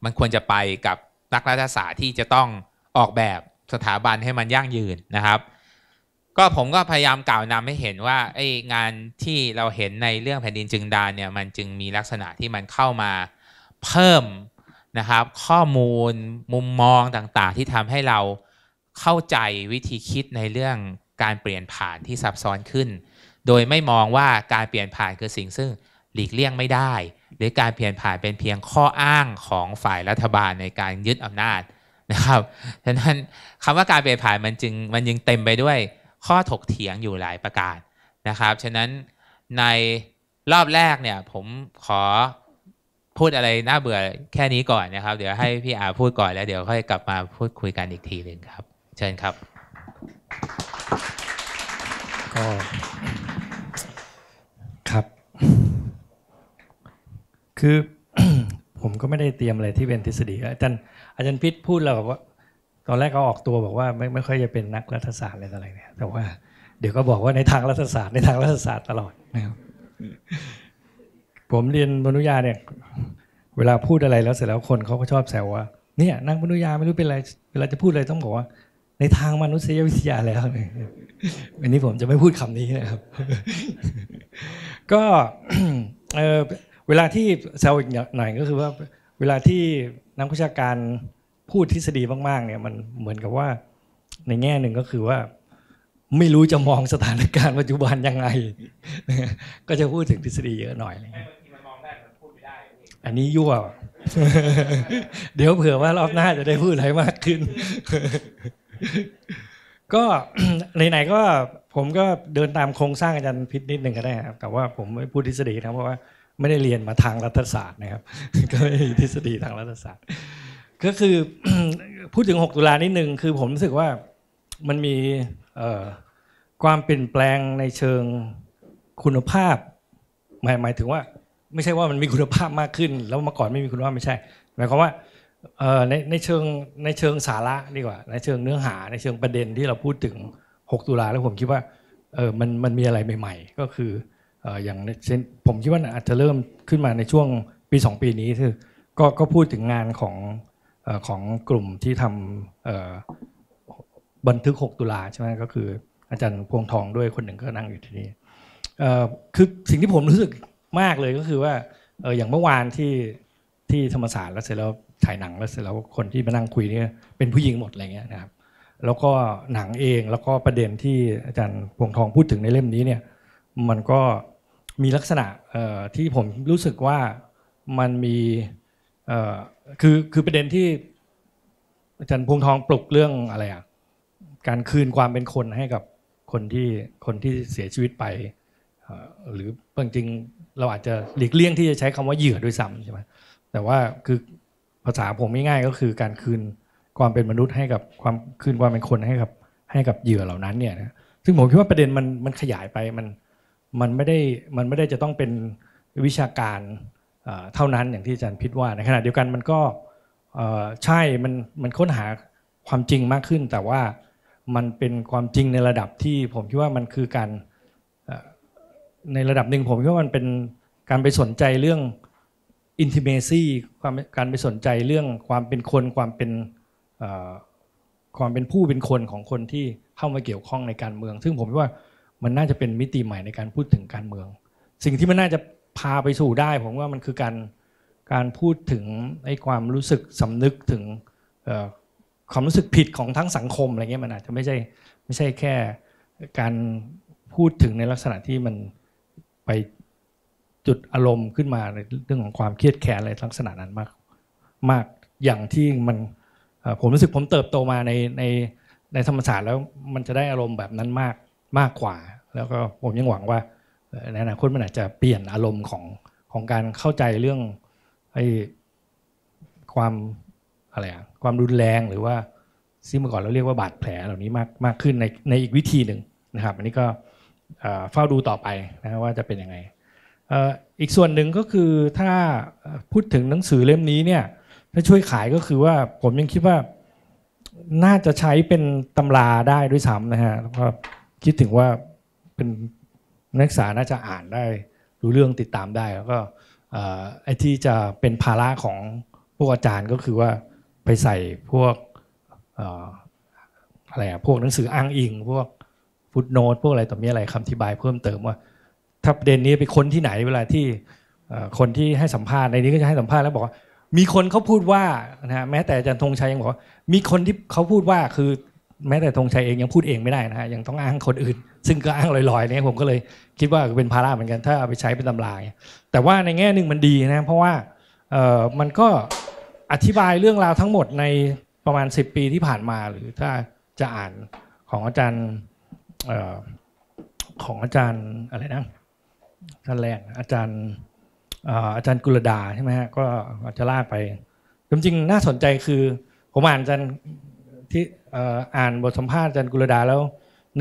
มันควรจะไปกับนักรัฐศาสตร์ที่จะต้องออกแบบสถาบันให้มันยั่งยืนนะครับ ก็ผมก็พยายามกล่าวนำให้เห็นว่าไองานที่เราเห็นในเรื่องแผ่นดินจึงดานเนี่ยมันจึงมีลักษณะที่มันเข้ามาเพิ่มนะครับ ข้อมูลมุมมองต่างๆ ที่ทำให้เราเข้าใจวิธีคิดในเรื่องการเปลี่ยนผ่านที่ซับซ้อนขึ้น โดยไม่มองว่าการเปลี่ยนผ่านคือสิ่งซึ่งหลีกเลี่ยงไม่ได้หรือการเปลี่ยนผ่านเป็นเพียงข้ออ้างของฝ่ายรัฐบาลในการยึดอำนาจนะครับ ฉะนั้นคำว่าการเปลี่ยนผ่านมันจึงมันยังเต็มไปด้วยข้อถกเถียงอยู่หลายประการนะครับ ฉะนั้นในรอบแรกเนี่ยผมขอพูดอะไรน่าเบื่อแค่นี้ก่อนนะครับ เดี๋ยวให้พี่อาพูดก่อนแล้วเดี๋ยวค่อยกลับมาพูดคุยกันอีกทีหนึ่งครับ เชิญครับก็คือผมก็ไม่ได้เตรียมอะไรที่เป็นทฤษฎี อาจารย์อาจารย์พิษพูดเราแบบว่า ตอนแรกก็ออกตัวบอกว่าไม่ไม่ค่อยจะเป็นนักรัฐศาสตร์อะไรออะไร เนี่ย แต่ว่าเดี๋ยวก็บอกว่าในทางรัฐศาสตร์ในทางรัฐศาสตร์ตลอดนะครับ ผมเรียนมนุษยาเนี่ย เวลาพูดอะไรแล้วเสร็จแล้วคนเขาก็ชอบแซวว่าเนี่ยนักมนุษยาไม่รู้เป็นอะไร เวลาจะพูดอะไรต้องบอกว่า ในทางมนุษยวิทยาแล้วอันนี้ผมจะไม่พูดคำนี้นะครับ ก็เออเวลาที่แซวอีกหน่อยก็คือว่าเวลาที่นักวิชาการพูดทฤษฎีมากๆเนี่ยมันเหมือนกับว่า ในแง่หนึ่งก็คือว่า ไม่รู้จะมองสถานการณ์ปัจจุบันยังไง ก็จะพูดถึงทฤษฎีเยอะหน่อยอันนี้ยั่ว เดี๋ยวเผื่อว่ารอบหน้าจะได้พูดอะไรมากขึ้น ก็ไหนๆก็ผมก็เดินตามโครงสร้างอาจารย์พิษนิดหนึ่งก็ได้ครับแต่ว่าผมไม่พูดทฤษฎีนะเพราะว่าไม่ได้เรียนมาทางรัฐศาสตร์นะครับก็ไม่มีทฤษฎีทางรัฐศาสตร์ก็คือพูดถึง 6 ตุลานิดนึงคือผมรู้สึกว่ามันมีความเปลี่ยนแปลงในเชิงคุณภาพหมายหมายถึงว่าไม่ใช่ว่ามันมีคุณภาพมากขึ้นแล้วเมื่อก่อนไม่มีคุณภาพไม่ใช่หมายความว่าในในเชิงในเชิงสาระดีกว่า ในเชิงเนื้อหาในเชิงประเด็นที่เราพูดถึง 6 ตุลาแล้วผมคิดว่าเออมันมันมีอะไรใหม่ ๆ ก็คืออย่างเช่นผมคิดว่าอาจจะเริ่มขึ้นมาในช่วงปี 2 ปีนี้คือกก็พูดถึงงานของของกลุ่มที่ทำบันทึก 6 ตุลาใช่ไหมก็คือ อาจารย์พวงทองด้วยคนหนึ่งก็นั่งอยู่ที่นี่คือสิ่งที่ผมรู้สึกมากเลยก็คือว่าอย่างเมื่อวานที่ที่ธรรมศาสตร์แล้วเสร็จแล้วถ่ายหนังแล้วเสร็จแล้วคนที่มานั่งคุยเนี่ยเป็นผู้หญิงหมดอะไรเงี้ยนะครับ แล้วก็หนังเองแล้วก็ประเด็นที่อาจารย์พวงทองพูดถึงในเล่มนี้เนี่ยมันก็มีลักษณะที่ผมรู้สึกว่ามันมีคือคือประเด็นที่อาจารย์พวงทองปลุกเรื่องอะไรอ่ะการคืนความเป็นคนให้กับคนที่คนที่เสียชีวิตไปหรือบางจริงเราอาจจะหลีกเลี่ยงที่จะใช้คำว่าเหยื่อด้วยซ้ำใช่ไหมแต่ว่าคือภาษาผมง่ายๆก็คือการคืนความเป็นมนุษย์ให้กับความคืนความเป็นคนให้กับ ให้กับเหยื่อเหล่านั้นเนี่ยนะซึ่งผมคิดว่าประเด็นมันมันขยายไปมันมันไม่ได้มันไม่ได้จะต้องเป็นวิชาการเท่านั้นอย่างที่อาจารย์พิดว่าในขณะ เดียวกันมันก็ใช่มันมันค้นหาความจริงมากขึ้น แต่ว่ามันเป็นความจริงในระดับที่ผมคิดว่ามันคือการในระดับหนึ่งผมคิดว่ามันเป็นการไปสนใจเรื่อง intimacy ความการไปสนใจเรื่องความเป็นคน ความเป็นความเป็นผู้เป็นคนของคนที่เข้ามาเกี่ยวข้องในการเมือง ซึ่งผมคิดว่ามันน่าจะเป็นมิติใหม่ในการพูดถึงการเมือง สิ่งที่มันน่าจะพาไปสู่ได้ผมว่ามันคือการการพูดถึงไอ้ความรู้สึกสำนึกถึงความรู้สึกผิดของทั้งสังคมอะไรเงี้ยมันอาจจะไม่ใช่ไม่ใช่แค่การพูดถึงในลักษณะที่มันไปจุดอารมณ์ขึ้นมาในเรื่องของความเครียดแค้นอะไรลักษณะนั้นมาก มากอย่างที่มันผมรู้สึกผมเติบโตมาในในในธรรมศาสตร์แล้ว มันจะได้อารมณ์แบบนั้นมากมากกว่า แล้วก็ผมยังหวังว่าในอนาคตมันอาจจะเปลี่ยนอารมณ์ของของการเข้าใจเรื่องไอ้ความอะไรอะความรุนแรงหรือว่าซึ่งเมื่อก่อนเราเรียกว่าบาดแผลเหล่านี้มากมากขึ้นในในอีกวิธีหนึ่งนะครับ อันนี้ก็เฝ้าดูต่อไปนะว่าจะเป็นยังไง อีกส่วนหนึ่งก็คือถ้าพูดถึงหนังสือเล่มนี้เนี่ยถ้าช่วยขายก็คือว่าผมยังคิดว่าน่าจะใช้เป็นตำราได้ด้วยซ้ำนะฮะเพราะคิดถึงว่าเป็นนักศึกษาน่าจะอ่านได้ รู้เรื่องติดตามได้แล้วก็ไอ้ที่จะเป็นภาระของพวกอาจารย์ก็คือว่าไปใส่พวกอะไรอะพวกหนังสืออ้างอิง พวกฟุตโนตพวกอะไรต่อมีอะไรคำอธิบาย เพิ่มเติมว่า ถ้าประเด็นนี้ไปค้นที่ไหนเวลาที่คนที่ให้สัมภาษณ์ในนี้ก็จะให้สัมภาษณ์แล้วบอกมีคนเขาพูดว่านะฮะแม้แต่อาจารย์ธงชัยยังบอกว่า มีคนที่เขาพูดว่าคือแม้แต่ธงชัยเองยังพูดเองไม่ได้นะฮะ ยังต้องอ้างคนอื่น ซึ่งก็อ้างลอยๆเนี่ยผมก็เลยคิดว่าเป็นภาระเหมือนกัน ถ้าเอาไปใช้เป็นตำราแต่ว่าในแง่หนึ่งมันดีนะเพราะว่ามันก็อธิบายเรื่องราวทั้งหมดในประมาณ 10 ปีที่ผ่านมาหรือถ้าจะอ่านของอาจารย์ของอาจารย์อะไรนะท่านแรกอาจารย์อาจารย์กุลดาใช่ไหมฮะก็อาจจะลากไปจริงๆน่าสนใจคือผมอ่านอาจารย์ที่อ่านบทสัมภาษณ์อาจารย์กุลดาแล้ว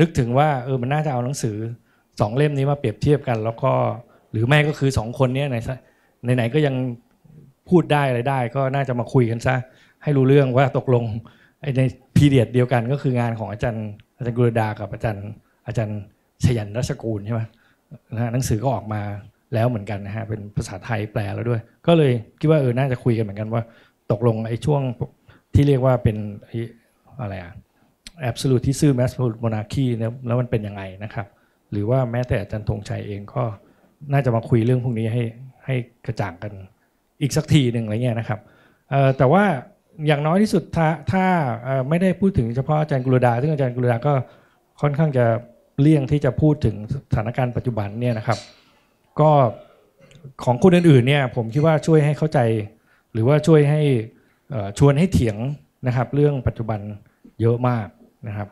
นึกถึงว่าเออมันน่าจะเอาหนังสือสองเล่มนี้มาเปรียบเทียบกัน แล้วก็ หรือแม่ก็คือสองคนนี้ไหนไหนก็ยังพูดได้อะไรได้ ก็น่าจะมาคุยกันซะให้รู้เรื่องว่าตกลงในพีเดียดเดียวกันก็คืองานของอาจารย์ อาจารย์กุลดากับอาจารย์อาจารย์ชยันรัชกูลใช่ไหมนะหนังสือก็ออกมาแล้วเหมือนกันนะฮะเป็นภาษาไทยแปลแล้วด้วย ก็เลยคิดว่าเออน่าจะคุยกันเหมือนกันว่า ตกลงไอ้ช่วงที่เรียกว่าเป็นอะไรอะ a b s ู l u ที่ซื b อแมสโ e m โมนาคีเนยแล้วมันเป็นยังไงนะครับ หรือว่าแม้แต่อาจารย์ธงชัยเองก็น่าจะมาคุยเรื่องพวกนี้ให้ให้กระจ่างกันอีกสักทีหนึ่งอะไรเงี้ยนะครับแต่ว่าอย่างน้อยที่สุดถ้าถ้าไม่ได้พูดถึงเฉพาะอาจารย์กุลดาซึ่งอาจารย์กุลดาก็ค่อนข้างจะเลี่ยงที่จะพูดถึงสถานการณ์ปัจจุบันเนี่ยนะครับก็ของคนอื่นๆเนี่ยผมคิดว่าช่วยให้เข้าใจ หรือว่าช่วยให้ชวนให้เถียงนะครับเรื่องปัจจุบันเยอะมากนะครับ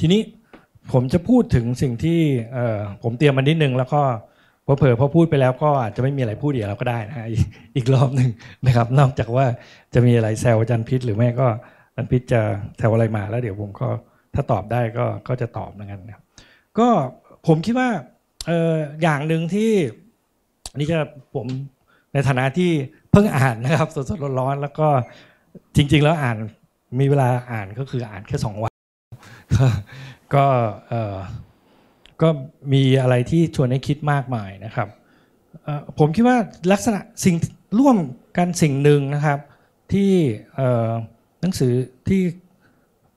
ทีนี้ผมจะพูดถึงสิ่งที่ผมเตรียมมานิดนึงแล้วก็พอเผอพอพูดไปแล้วก็อาจจะไม่มีอะไรพูดอีกแล้วก็ได้นะอีกรอบหนึ่งนะครับ นอกจากว่าจะมีอะไรแซวอาจารย์พิษหรือไม่ก็อาจารย์พิษจะแซวอะไรมาแล้ว เดี๋ยวผมก็ถ้าตอบได้ก็ก็จะตอบเหมือนกันนะก็ผมคิดว่าอย่างหนึ่งที่ อันนี้จะผมในฐานะที่เพิ่งอ่านนะครับ สดๆร้อนๆแล้วก็จริง ๆแล้วอ่านมีเวลาอ่านก็คืออ่านแค่สองวัน ก็ก็มีอะไรที่ชวนให้คิดมากมายนะครับ ผมคิดว่าลักษณะสิ่งร่วมกันสิ่งหนึ่งนะครับ ที่หนังสือที่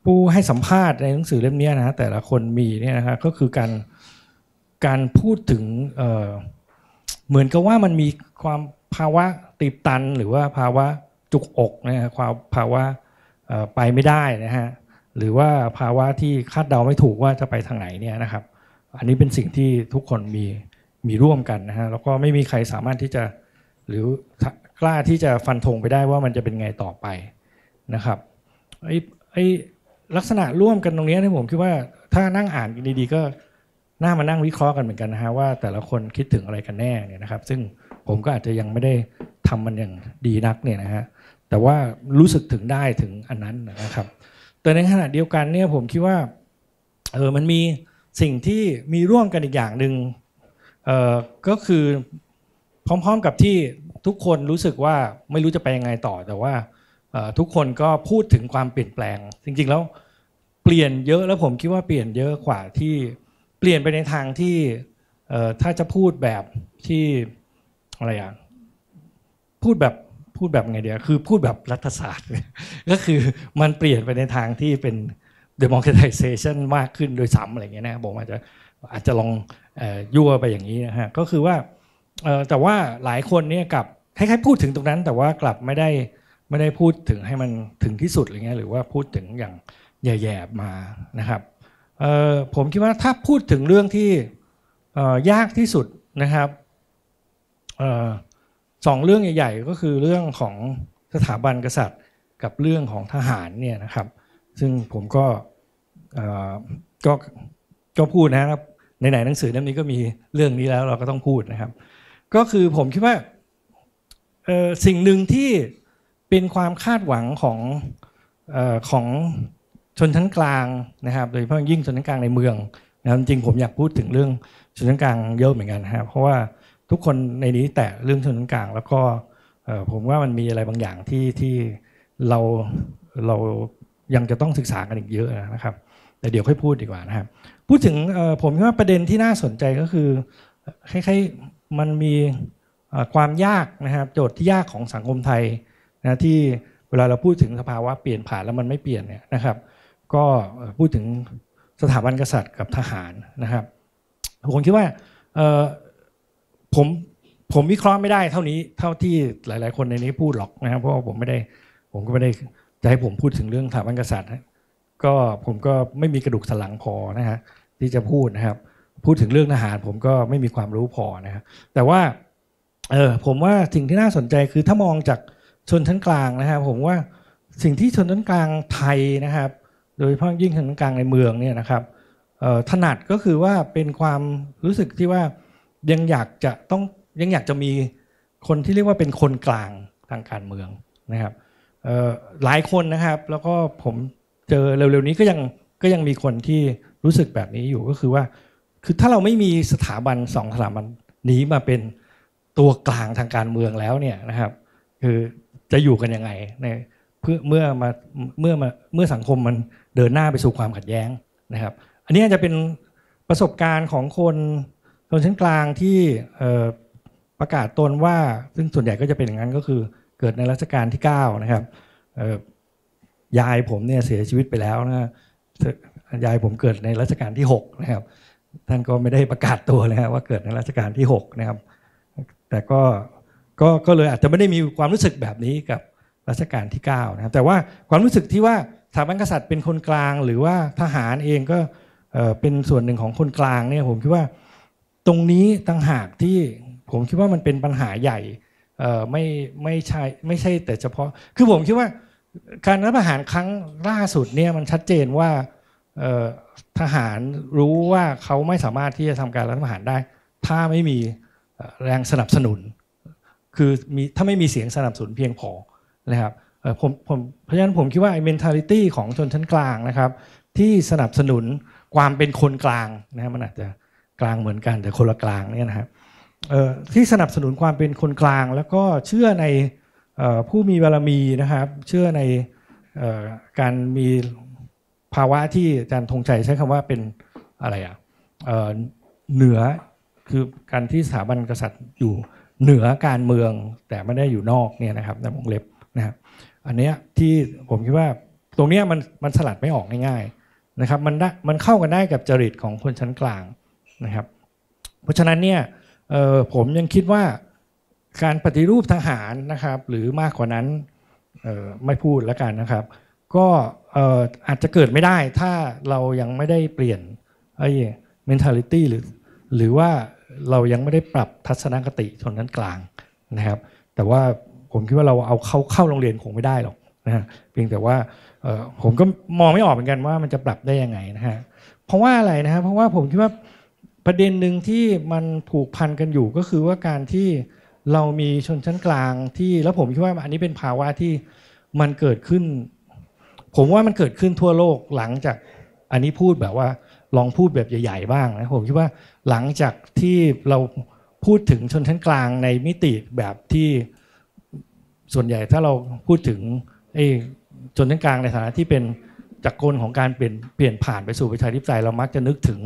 ผู้ให้สัมภาษณ์ในหนังสือเล่มนี้นะฮะแต่ละคนมีเนี่ยนะครับก็คือการการพูดถึงเเหมือนกับว่ามันมีความภาวะตีบตันหรือว่าภาวะ จุกอกนะครับความภาวะไปไม่ได้นะฮะ หรือว่าภาวะที่คาดเดาไม่ถูกว่าจะไปทางไหนเนี่ยนะครับ อันนี้เป็นสิ่งที่ทุกคนมีมีร่วมกันนะฮะแล้วก็ไม่มีใครสามารถที่จะหรือกล้าที่จะฟันธงไปได้ว่ามันจะเป็นไงต่อไปนะครับไอ้ไอ้ลักษณะร่วมกันตรงนี้ที่ผมคิดว่าถ้านั่งอ่านดีๆก็น่ามานั่งวิเคราะห์กันเหมือนกันนะฮะว่าแต่ละคนคิดถึงอะไรกันแน่เนี่ยนะครับ ซึ่งผมก็อาจจะยังไม่ได้ทำมันอย่างดีนักเนี่ยนะฮะแต่ว่ารู้สึกถึงได้ถึงอันนั้นนะครับ แต่ในขณะเดียวกันเนี่ยผมคิดว่าเออมันมีสิ่งที่มีร่วมกันอีกอย่างหนึ่งเออก็คือพร้อมๆกับที่ทุกคนรู้สึกว่าไม่รู้จะไปยังไงต่อ แต่ว่าทุกคนก็พูดถึงความเปลี่ยนแปลง จริงๆแล้ว เปลี่ยนเยอะแล้วผมคิดว่าเปลี่ยนเยอะ กว่าที่เปลี่ยนไปในทางที่ถ้าจะพูดแบบที่อะไรอ่ะพูดแบบพูดแบบไงเดียว คือพูดแบบรัฐศาสตร์ ก็คือมันเปลี่ยนไปในทางที่เป็น democratization มากขึ้นโดยซ้ำอะไรเงี้ยนะบผมอาจจะอาจจะลองยั่วไปอย่างนี้นะฮะ ก็คือว่าแต่ว่าหลายคนเนี่ยกับคล้ายๆพูดถึงตรงนั้นแต่ว่ากลับไม่ได้ไม่ได้พูดถึงให้มันถึงที่สุดอะไรเงี้ยหรือว่าพูดถึงอย่างแย่ ๆ มานะครับผมคิดว่าถ้าพูดถึงเรื่องที่ยากที่สุดนะครับสองเรื่องใหญ่ๆก็คือเรื่องของสถาบันกษัตริย์กับเรื่องของทหารเนี่ยนะครับ ซึ่งผมก็ก็ก็พูดนะครับในไหนหนังสือเล่มนี้ก็มีเรื่องนี้แล้วเราก็ต้องพูดนะครับ ก็คือผมคิดว่าสิ่งหนึ่งที่เป็นความคาดหวังของของชนชั้นกลางนะครับโดยเฉพาะยิ่งชนชั้นกลางในเมืองนะครับจริงผมอยากพูดถึงเรื่องชนชั้นกลางเยอะเหมือนกันนะครับเพราะว่าทุกคนในนี้แตะเรื่องชนกลางแล้วก็ผมว่ามันมีอะไรบางอย่างที่ที่เราเรายังจะต้องศึกษากันอีกเยอะนะครับแต่เดี๋ยวค่อยพูดดีกว่านะครับพูดถึงผมว่าประเด็นที่น่าสนใจก็คือคล้ายๆมันมีความยากนะครับ โจทย์ที่ยากของสังคมไทยนะที่เวลาเราพูดถึงสภาวะเปลี่ยนผ่านแล้วมันไม่เปลี่ยนเนี่ยนะครับ ก็พูดถึงสถาบันกษัตริย์กับทหารนะครับผมคิดว่าผมผมวิเคราะห์ไม่ได้เท่านี้เท่าที่หลายๆ คนในนี้พูดหรอกนะครับ เพราะว่าผมไม่ได้ผมก็ไม่ได้จะให้ผมพูดถึงเรื่องสถาบันกษัตริย์นะก็ผมก็ไม่มีกระดูกสันหลังพอนะฮะที่จะพูดนะครับ พูดถึงเรื่องทหารผมก็ไม่มีความรู้พอนะครับแต่ว่าเออผมว่าสิ่งที่น่าสนใจคือถ้ามองจากชนชั้นกลางนะครับผมว่าสิ่งที่ชนชั้นกลางไทยนะครับ โดยเฉพาะยิ่งชนชั้นกลางในเมืองเนี่ยนะครับถนัดก็คือว่าเป็นความรู้สึกที่ว่ายังอยากจะต้องยังอยากจะมีคนที่เรียกว่าเป็นคนกลางทางการเมืองนะครับหลายคนนะครับแล้วก็ผมเจอเร็วๆนี้ก็ยังก็ยังมีคนที่รู้สึกแบบนี้อยู่ก็คือว่าคือถ้าเราไม่มีสถาบันสองสถาบันนี้มาเป็นตัวกลางทางการเมืองแล้วเนี่ยนะครับ คือจะอยู่กันยังไงในเพื่อเมื่อมาเมื่อมาเมื่อสังคมมันเดินหน้าไปสู่ความขัดแย้งนะครับ อันนี้จะเป็นประสบการณ์ของคนชนชั้นกลางที่ประกาศตนว่าซึ่งส่วนใหญ่ก็จะเป็นอย่างนั้นก็คือเกิดในรัชกาลที่9นะครับยายผมเนี่ยเสียชีวิตไปแล้วนะยายผมเกิดในรัชกาลที่ 6 นะครับ ท่านก็ไม่ได้ประกาศตัวนะฮะว่าเกิดในรัชกาลที่6นะครับแต่ก็ก็ก็เลยอาจจะไม่ได้มีความรู้สึกแบบนี้กับรัชกาลที่ 9 นะครับแต่ว่าความรู้สึกที่ว่าสถาบันกษัตริย์เป็นคนกลาง หรือว่าทหารเองก็เป็นส่วนหนึ่งของคนกลางเนี่ยผมคิดว่าตรงนี้ต่างหากที่ผมคิดว่ามันเป็นปัญหาใหญ่ไม่ไม่ใช่ไม่ใช่แต่เฉพาะคือผมคิดว่าการรัฐประหารครั้งล่าสุดเนี่ยมันชัดเจนว่าทหารรู้ว่าเขาไม่สามารถที่จะทำการรัฐประหารได้ ถ้าไม่มีแรงสนับสนุนคือมีถ้าไม่มีเสียงสนับสนุนเพียงพอนะครับผมผมเพราะฉะนั้นผมคิดว่าไอ้ mentality ของชนชั้นกลางนะครับที่สนับสนุนความเป็นคนกลางนะมันอาจจะกลางเหมือนกันแต่คนละกลางเนี่ยนะครับที่สนับสนุนความเป็นคนกลาง แล้วก็เชื่อในผู้มีบารมีนะครับเชื่อในการมีภาวะที่อาจารย์ธงชัยใช้คำว่าเป็นอะไรอ่ะเหนือคือการที่สถาบันกษัตริย์อยู่เหนือการเมือง แต่ไม่ได้อยู่นอกเนี่ยนะครับในวงเล็บนะครับอันเนี้ยที่ผมคิดว่าตรงเนี้ยมันมันสลัดไม่ออกง่ายๆนะครับมันมันเข้ากันได้กับจริตของคนชั้นกลางนะครับเพราะฉะนั้นเนี่ยผมยังคิดว่าการปฏิรูปทหารนะครับหรือมากกว่านั้นไม่พูดแล้วกันนะครับ ก็อาจจะเกิดไม่ได้ถ้าเรายังไม่ได้เปลี่ยนไอ้ mentality หรือ หรือว่าเรายังไม่ได้ปรับทัศนคติชนนั้นกลางนะครับ แต่ว่าผมคิดว่าเราเอาเข้าเข้าโรงเรียนคงไม่ได้หรอกนะฮะเพียงแต่ว่าผมก็มองไม่ออกเหมือนกันว่ามันจะปรับได้ยังไงนะฮะเพราะว่าอะไรนะฮะเพราะว่าผมคิดว่าประเด็นหนึ่งที่มันผูกพันกันอยู่ก็คือว่าการที่เรามีชนชั้นกลางที่แล้วผมคิดว่าอันนี้เป็นภาวะที่มันเกิดขึ้น ผมว่ามันเกิดขึ้นทั่วโลกหลังจากอันนี้พูดแบบว่าลองพูดแบบใหญ่ๆ บ้างนะผมคิดว่าหลังจากที่เราพูดถึงชนชั้นกลางในมิติแบบที่ส่วนใหญ่ถ้าเราพูดถึงไอ้ชนชั้นกลางในฐานะที่เป็นจักรกลของการเปลี่ยนเปลี่ยนผ่านไปสู่ประชาธิปไตยเรามักจะนึกถึง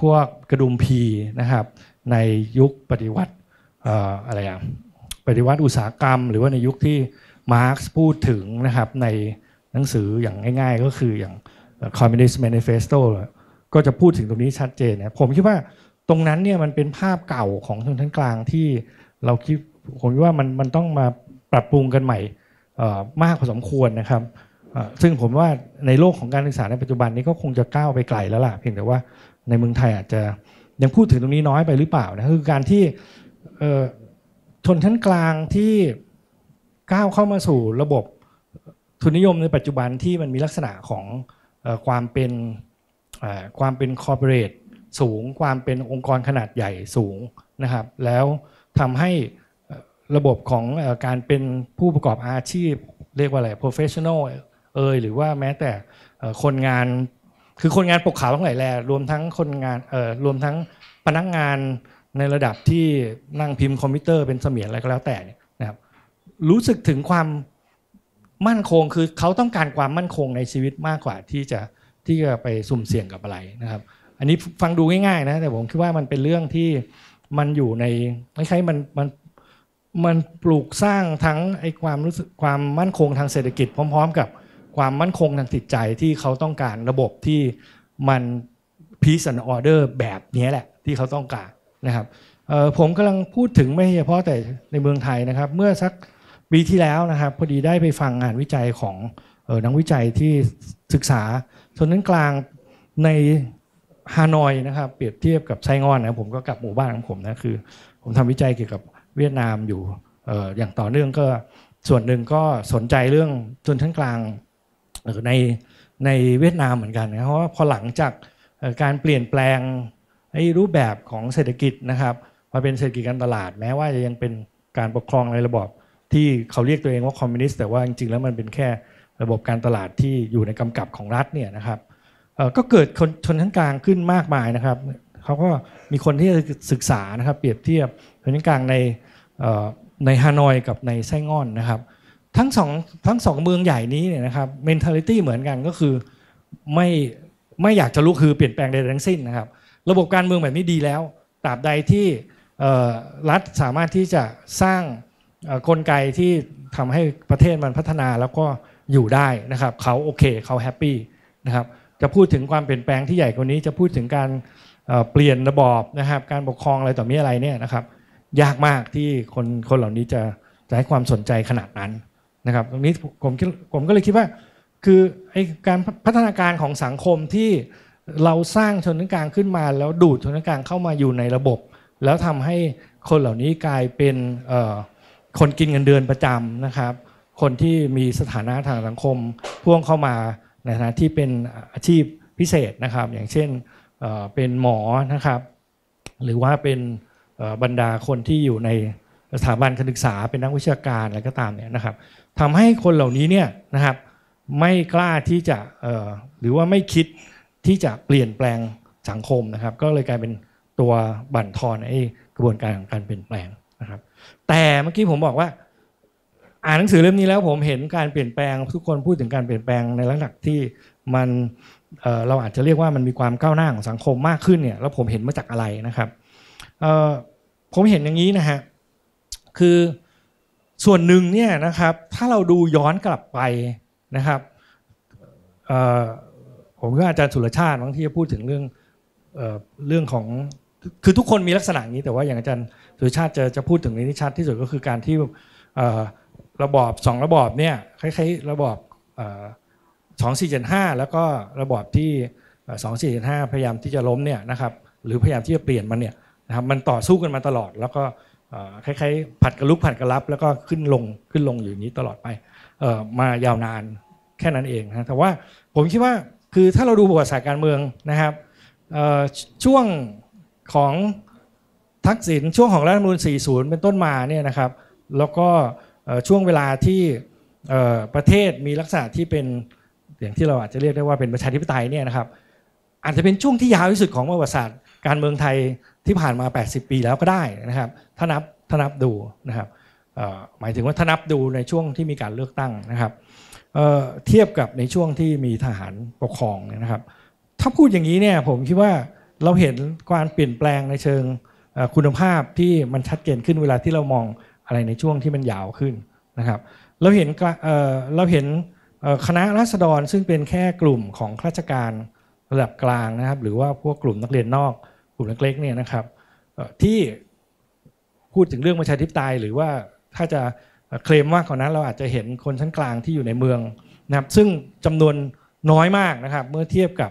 พวกกระดุมพีนะครับในยุคปฏิวัติอะไรอ่ะปฏิวัติอุตสาหกรรม หรือว่าในยุคที่ มาร์ก์พูดถึงนะครับในหนังสืออย่างง่ายๆก็คืออย่างคมมิวนิสต์แมน i f e s t o ก็จะพูดถึงตรงนี้ชัดเจนนะผมคิดว่าตรงนั้นเนี่ยมันเป็นภาพเก่าของชนชั้นกลางที่เราคิดผมคิดว่ามันมันต้องมาปรับปรุงกันใหม่มากพอสมควรนะครับ ซึ่งผมว่าในโลกของการศึกษาในปัจจุบันนี้ก็คงจะก้าวไปไกลแล้วล่ะเพียงแต่ว่าในเมืองไทยอาจจะยังพูดถึงตรงนี้น้อยไปหรือเปล่านะ คือการที่ชนชั้นกลางที่ก้าวเข้ามาสู่ระบบทุนนิยมในปัจจุบันที่มันมีลักษณะของความเป็นความเป็นคอร์เปอเรทสูงความเป็นองค์กรขนาดใหญ่สูงนะครับ แล้วทำให้ระบบของการเป็นผู้ประกอบอาชีพเรียกว่าอะไร professional เอยหรือว่าแม้แต่คนงานคือคนงานปกขาวทั้งหลายแหล่รวมทั้งคนงานเอ่อรวมทั้งพนักงานในระดับที่นั่งพิมพ์คอมพิวเตอร์เป็นเสมียนอะไรก็แล้วแต่นี่นะครับรู้สึกถึงความมั่นคงคือเขาต้องการความมั่นคงในชีวิตมากกว่าที่จะที่จะไปสุ่มเสี่ยงกับอะไรนะครับ อันนี้ฟังดูง่ายๆนะแต่ผมคิดว่ามันเป็นเรื่องที่มันอยู่ในคล้ายๆมันมันมันปลูกสร้างทั้งไอ้ความรู้สึกความมั่นคงทางเศรษฐกิจพร้อมๆกับความมั่นคงทางจิตใจที่เขาต้องการระบบที่มัน peace and order แบบนี้แหละที่เขาต้องการนะครับ ผมกำลังพูดถึงไม่เฉพาะแต่ในเมืองไทยนะครับ เมื่อสักปีที่แล้วนะครับ พอดีได้ไปฟังงานวิจัยของนักวิจัยที่ศึกษาชนนั้นกลางในฮานอยนะครับเปรียบเทียบกับไซงอนนะผมก็กลับหมู่บ้านของผมนะคือ ผมทำวิจัยเกี่ยวกับเวียดนามอยู่อย่างต่อเนื่องก็ส่วนหนึ่งก็สนใจเรื่องชนชั้นกลางหรือในในเวียดนามเหมือนกันนะเพราะว่าพอหลังจากการเปลี่ยนแปลงรูปแบบของเศรษฐกิจนะครับมาเป็นเศรษฐกิจการตลาดแม้ว่าจะยังเป็นการปกครองในระบบที่เขาเรียกตัวเองว่าคอมมิวนิสต์แต่ว่าจริงๆแล้วมันเป็นแค่ระบบการตลาดที่อยู่ในกำกับของรัฐเนี่ยนะครับก็เกิดชนชั้นกลางขึ้นมากมายนะครับเขาก็มีคนที่ศึกษานะครับ เปรียบเทียบชนชั้นกลางในในฮานอยกับในไส้งอนนะครับทั้งสองทั้งสองเมืองใหญ่นี้เนี่ยนะครับเมนเทลิตี้เหมือนกันก็คือ ไม่ไม่อยากจะลุกคือเปลี่ยนแปลงใดทั้งสิ้น นะครับ ระบบการเมือง แบบนี้ ดีแล้วตราบใดที่รัฐสามารถที่จะสร้างกลไกที่ทำให้ประเทศมันพัฒนาแล้วก็อยู่ได้ นะครับเขาโอเคเขาแฮปปี้นะครับจะพูดถึง ความ เปลี่ยนแปลงที่ใหญ่กว่านี้จะพูดถึงการเปลี่ยนระบอบนะครับการปกครองอะไรต่อมีอะไรเนี่ยนะครับยากมากที่คนคนเหล่านี้จะจะให้ความสนใจขนาดนั้นนะครับตรงนี้ผมผมก็เลยคิดว่า คือไอการพัฒนาการของสังคมที่เราสร้างชนชั้นกลางขึ้นมา แล้วดูดชนชั้นกลางเข้ามาอยู่ในระบบ แล้วทำให้คนเหล่านี้กลายเป็นคนกินเงินเดือนประจำนะครับ คนที่มีสถานะทางสังคมพ่วงเข้ามาในฐานะที่เป็นอาชีพพิเศษนะครับ อย่างเช่นเป็นหมอนะครับ หรือว่าเป็นบรรดาคนที่อยู่ในสถาบันการศึกษาเป็นนักวิชาการอะไรก็ตามเนี่ยนะครับทำให้คนเหล่านี้เนี่ยนะครับไม่กล้าที่จะหรือว่าไม่คิดที่จะเปลี่ยนแปลงสังคมนะครับ ก็เลยกลายเป็นตัวบั่นทอนไอ้กระบวนการของการเปลี่ยนแปลงนะครับ แต่เมื่อกี้ผมบอกว่า อ่านหนังสือเล่มนี้แล้วผมเห็นการเปลี่ยนแปลง ทุกคนพูดถึงการเปลี่ยนแปลงในลักษณะที่มันเเราอาจจะเรียกว่ามันมีความก้าวหน้าของสังคมมากขึ้นเนี่ย แล้วผมเห็นมาจากอะไรนะครับผมเห็นอย่างนี้นะฮะคือส่วนหนึ่งเนี่ยนะครับถ้าเราดูย้อนกลับไปนะครับผมก็อาจารย์สุรชาติบางที่จะพูดถึงเรื่องเรื่องของคือทุกคนมีลักษณะนี้แต่ว่าอย่างอาจารย์สุรชาติจะจะพูดถึงในี้ชัดที่สุดก็คือการที่ระบอบสองระบอบเนี่ยคล้ายๆระบอบสองสี่เจ็ดห้าแล้วก็ระบอบที่สองสี่เจ็ดห้าพยายามที่จะล้มเนี่ยนะครับหรือพยายามที่จะเปลี่ยนมันเนี่ยนะครับมันต่อสู้กันมาตลอดแล้วก็คล้ายๆผัดกระลุกผัดกระรับแล้วก็ขึ้นลงขึ้นลงอยู่อย่างนี้ตลอดไปมายาวนานแค่นั้นเองนะแต่ว่าผมคิดว่าคือถ้าเราดูประวัติศาสตร์การเมืองนะครับช่วงของทักษิณช่วงของรัฐมนูล40 เป็นต้นมาเนี่ยนะครับแล้วก็ช่วงเวลาที่ประเทศมีลักษณะที่เป็นอย่างที่เราอาจจะเรียกได้ว่าเป็นประชาธิปไตยเนี่ยนะครับอาจจะเป็นช่วงที่ยาวที่สุดของประวัติศาสตร์การเมืองไทยที่ผ่านมา 80 ปีแล้วก็ได้นะครับ ถ้านับถ้านับดูนะครับหมายถึงว่าถ้านับดูในช่วงที่มีการเลือกตั้งนะครับเเทียบกับในช่วงที่มีทหารปกครองนะครับ ถ้าพูดอย่างนี้เนี่ยผมคิดว่าเราเห็นการเปลี่ยนแปลงในเชิงคุณภาพที่มันชัดเจนขึ้นเวลาที่เรามองอะไรในช่วงที่มันยาวขึ้นนะครับเราเห็นเราเห็นคณะรัษฎรซึ่งเป็นแค่กลุ่มของข้าราชการระดับกลางนะครับ หรือว่าพวกกลุ่มนักเรียนนอกกลุ่มเล็กๆเนี่ยนะครับที่พูดถึงเรื่องประชาธิปไตยหรือว่าถ้าจะเคลมมากกว่านั้นเราอาจจะเห็นคนชั้นกลางที่อยู่ในเมืองนะครับซึ่ง จำนวนน้อยมากนะครับ เมื่อเทียบกับ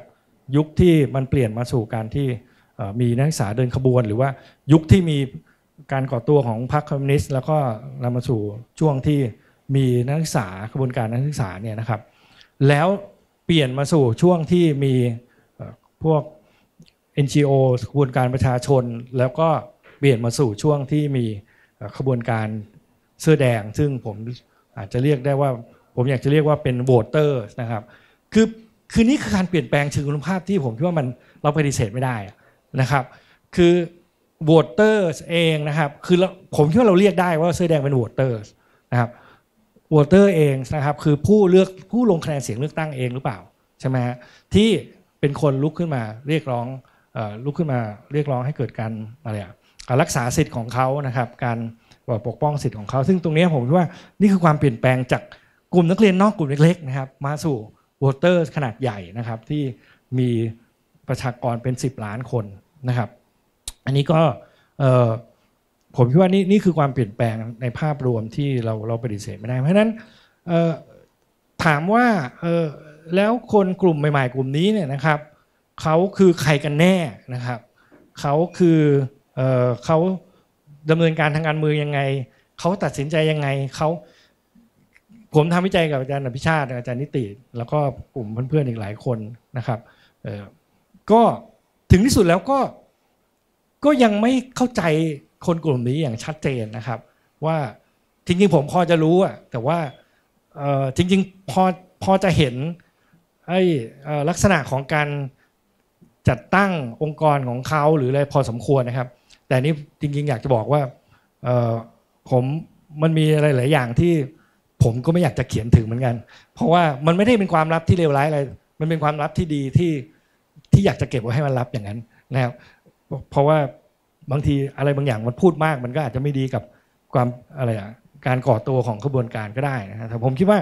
ยุคที่มันเปลี่ยนมาสู่การที่มีนักศึกษาเดินขบวน หรือว่ายุคที่มีการก่อตัวของพรรคคอมมิวนิสต์แล้วก็นำมาสู่ช่วงที่มีนักศึกษาขบวนการนักศึกษาเนี่ยนะครับ แล้วเปลี่ยนมาสู่ช่วงที่มีพวก NGO ขบวนการประชาชนแล้วก็เปลี่ยนมาสู่ช่วงที่มี ขบวนการเสื้อแดง ซึ่งผมอาจจะเรียกได้ว่าผมอยากจะเรียกว่าเป็นโวตเตอร์นะครับคือคือนี่คือการเปลี่ยนแปลงชิงคุณภาพที่ผมคิดว่ามันเราปฏิเสธไม่ได้นะครับ คือโวตเตอร์เองนะครับคือผมคิดว่าเราเรียกได้ว่าเสื้อแดงเป็นโวตเตอร์นะครับวอเตอร์เองนะครับคือผู้เลือกผู้ลงคะแนนเสียงเลือกตั้งเองหรือเปล่าใช่ไหมฮะที่เป็นคนลุกขึ้นมาเรียกร้องลุกขึ้นมาเรียกร้องให้เกิดการอะไรอะการรักษาสิทธิ์ของเขานะครับ การปกป้องสิทธิ์ของเขาซึ่งตรงนี้ผมคิดว่านี่คือความเปลี่ยนแปลงจากกลุ่มนักเรียนนอกกลุ่มเล็ก ๆ นะครับ มาสู่วอเตอร์ขนาดใหญ่นะครับ ที่มีประชากรเป็น 10 ล้านคนนะครับ อันนี้ก็ผมคิดว่านี่นี่คือความเปลี่ยนแปลงในภาพรวมที่เราเราปฏิเสธไม่ได้ เพราะฉะนั้นถามว่าแล้วคนกลุ่มใหม่ ๆกลุ่มนี้เนี่ยนะครับเขาคือใครกันแน่นะครับ เขาคือเขาดำเนินการทางการเมืองยังไง เขาตัดสินใจยังไง เขา ผมทำวิจัยกับอาจารย์อภิชาติ อาจารย์นิติ แล้วก็กลุ่มเพื่อนๆอีกหลายคนนะครับ ก็ถึงที่สุดแล้วก็ก็ยังไม่เข้าใจคนกลุ่มนี้อย่างชัดเจนนะครับ ว่าจริงๆผมพอจะรู้อะแต่ว่าจริงๆพอพอจะเห็นไอ้ลักษณะของการจัดตั้งองค์กรของเขาหรืออะไรพอสมควรนะครับ แต่นี้จริง ๆ อยากจะบอกว่าผมมันมีอะไรหลายอย่างที่ ผมก็ไม่อยากจะเขียนถึงเหมือนกัน เพราะว่ามันไม่ได้เป็นความลับที่เลวร้ายอะไรมันเป็นความลับที่ดีที่ที่อยากจะเก็บไว้ให้มันลับอย่างนั้นนะครับเพราะว่าบางทีอะไรบางอย่างมันพูดมาก มันก็อาจจะไม่ดีกับความอะไรอ่ะการก่อตัวของขบวนการก็ได้นะครับผมคิดว่า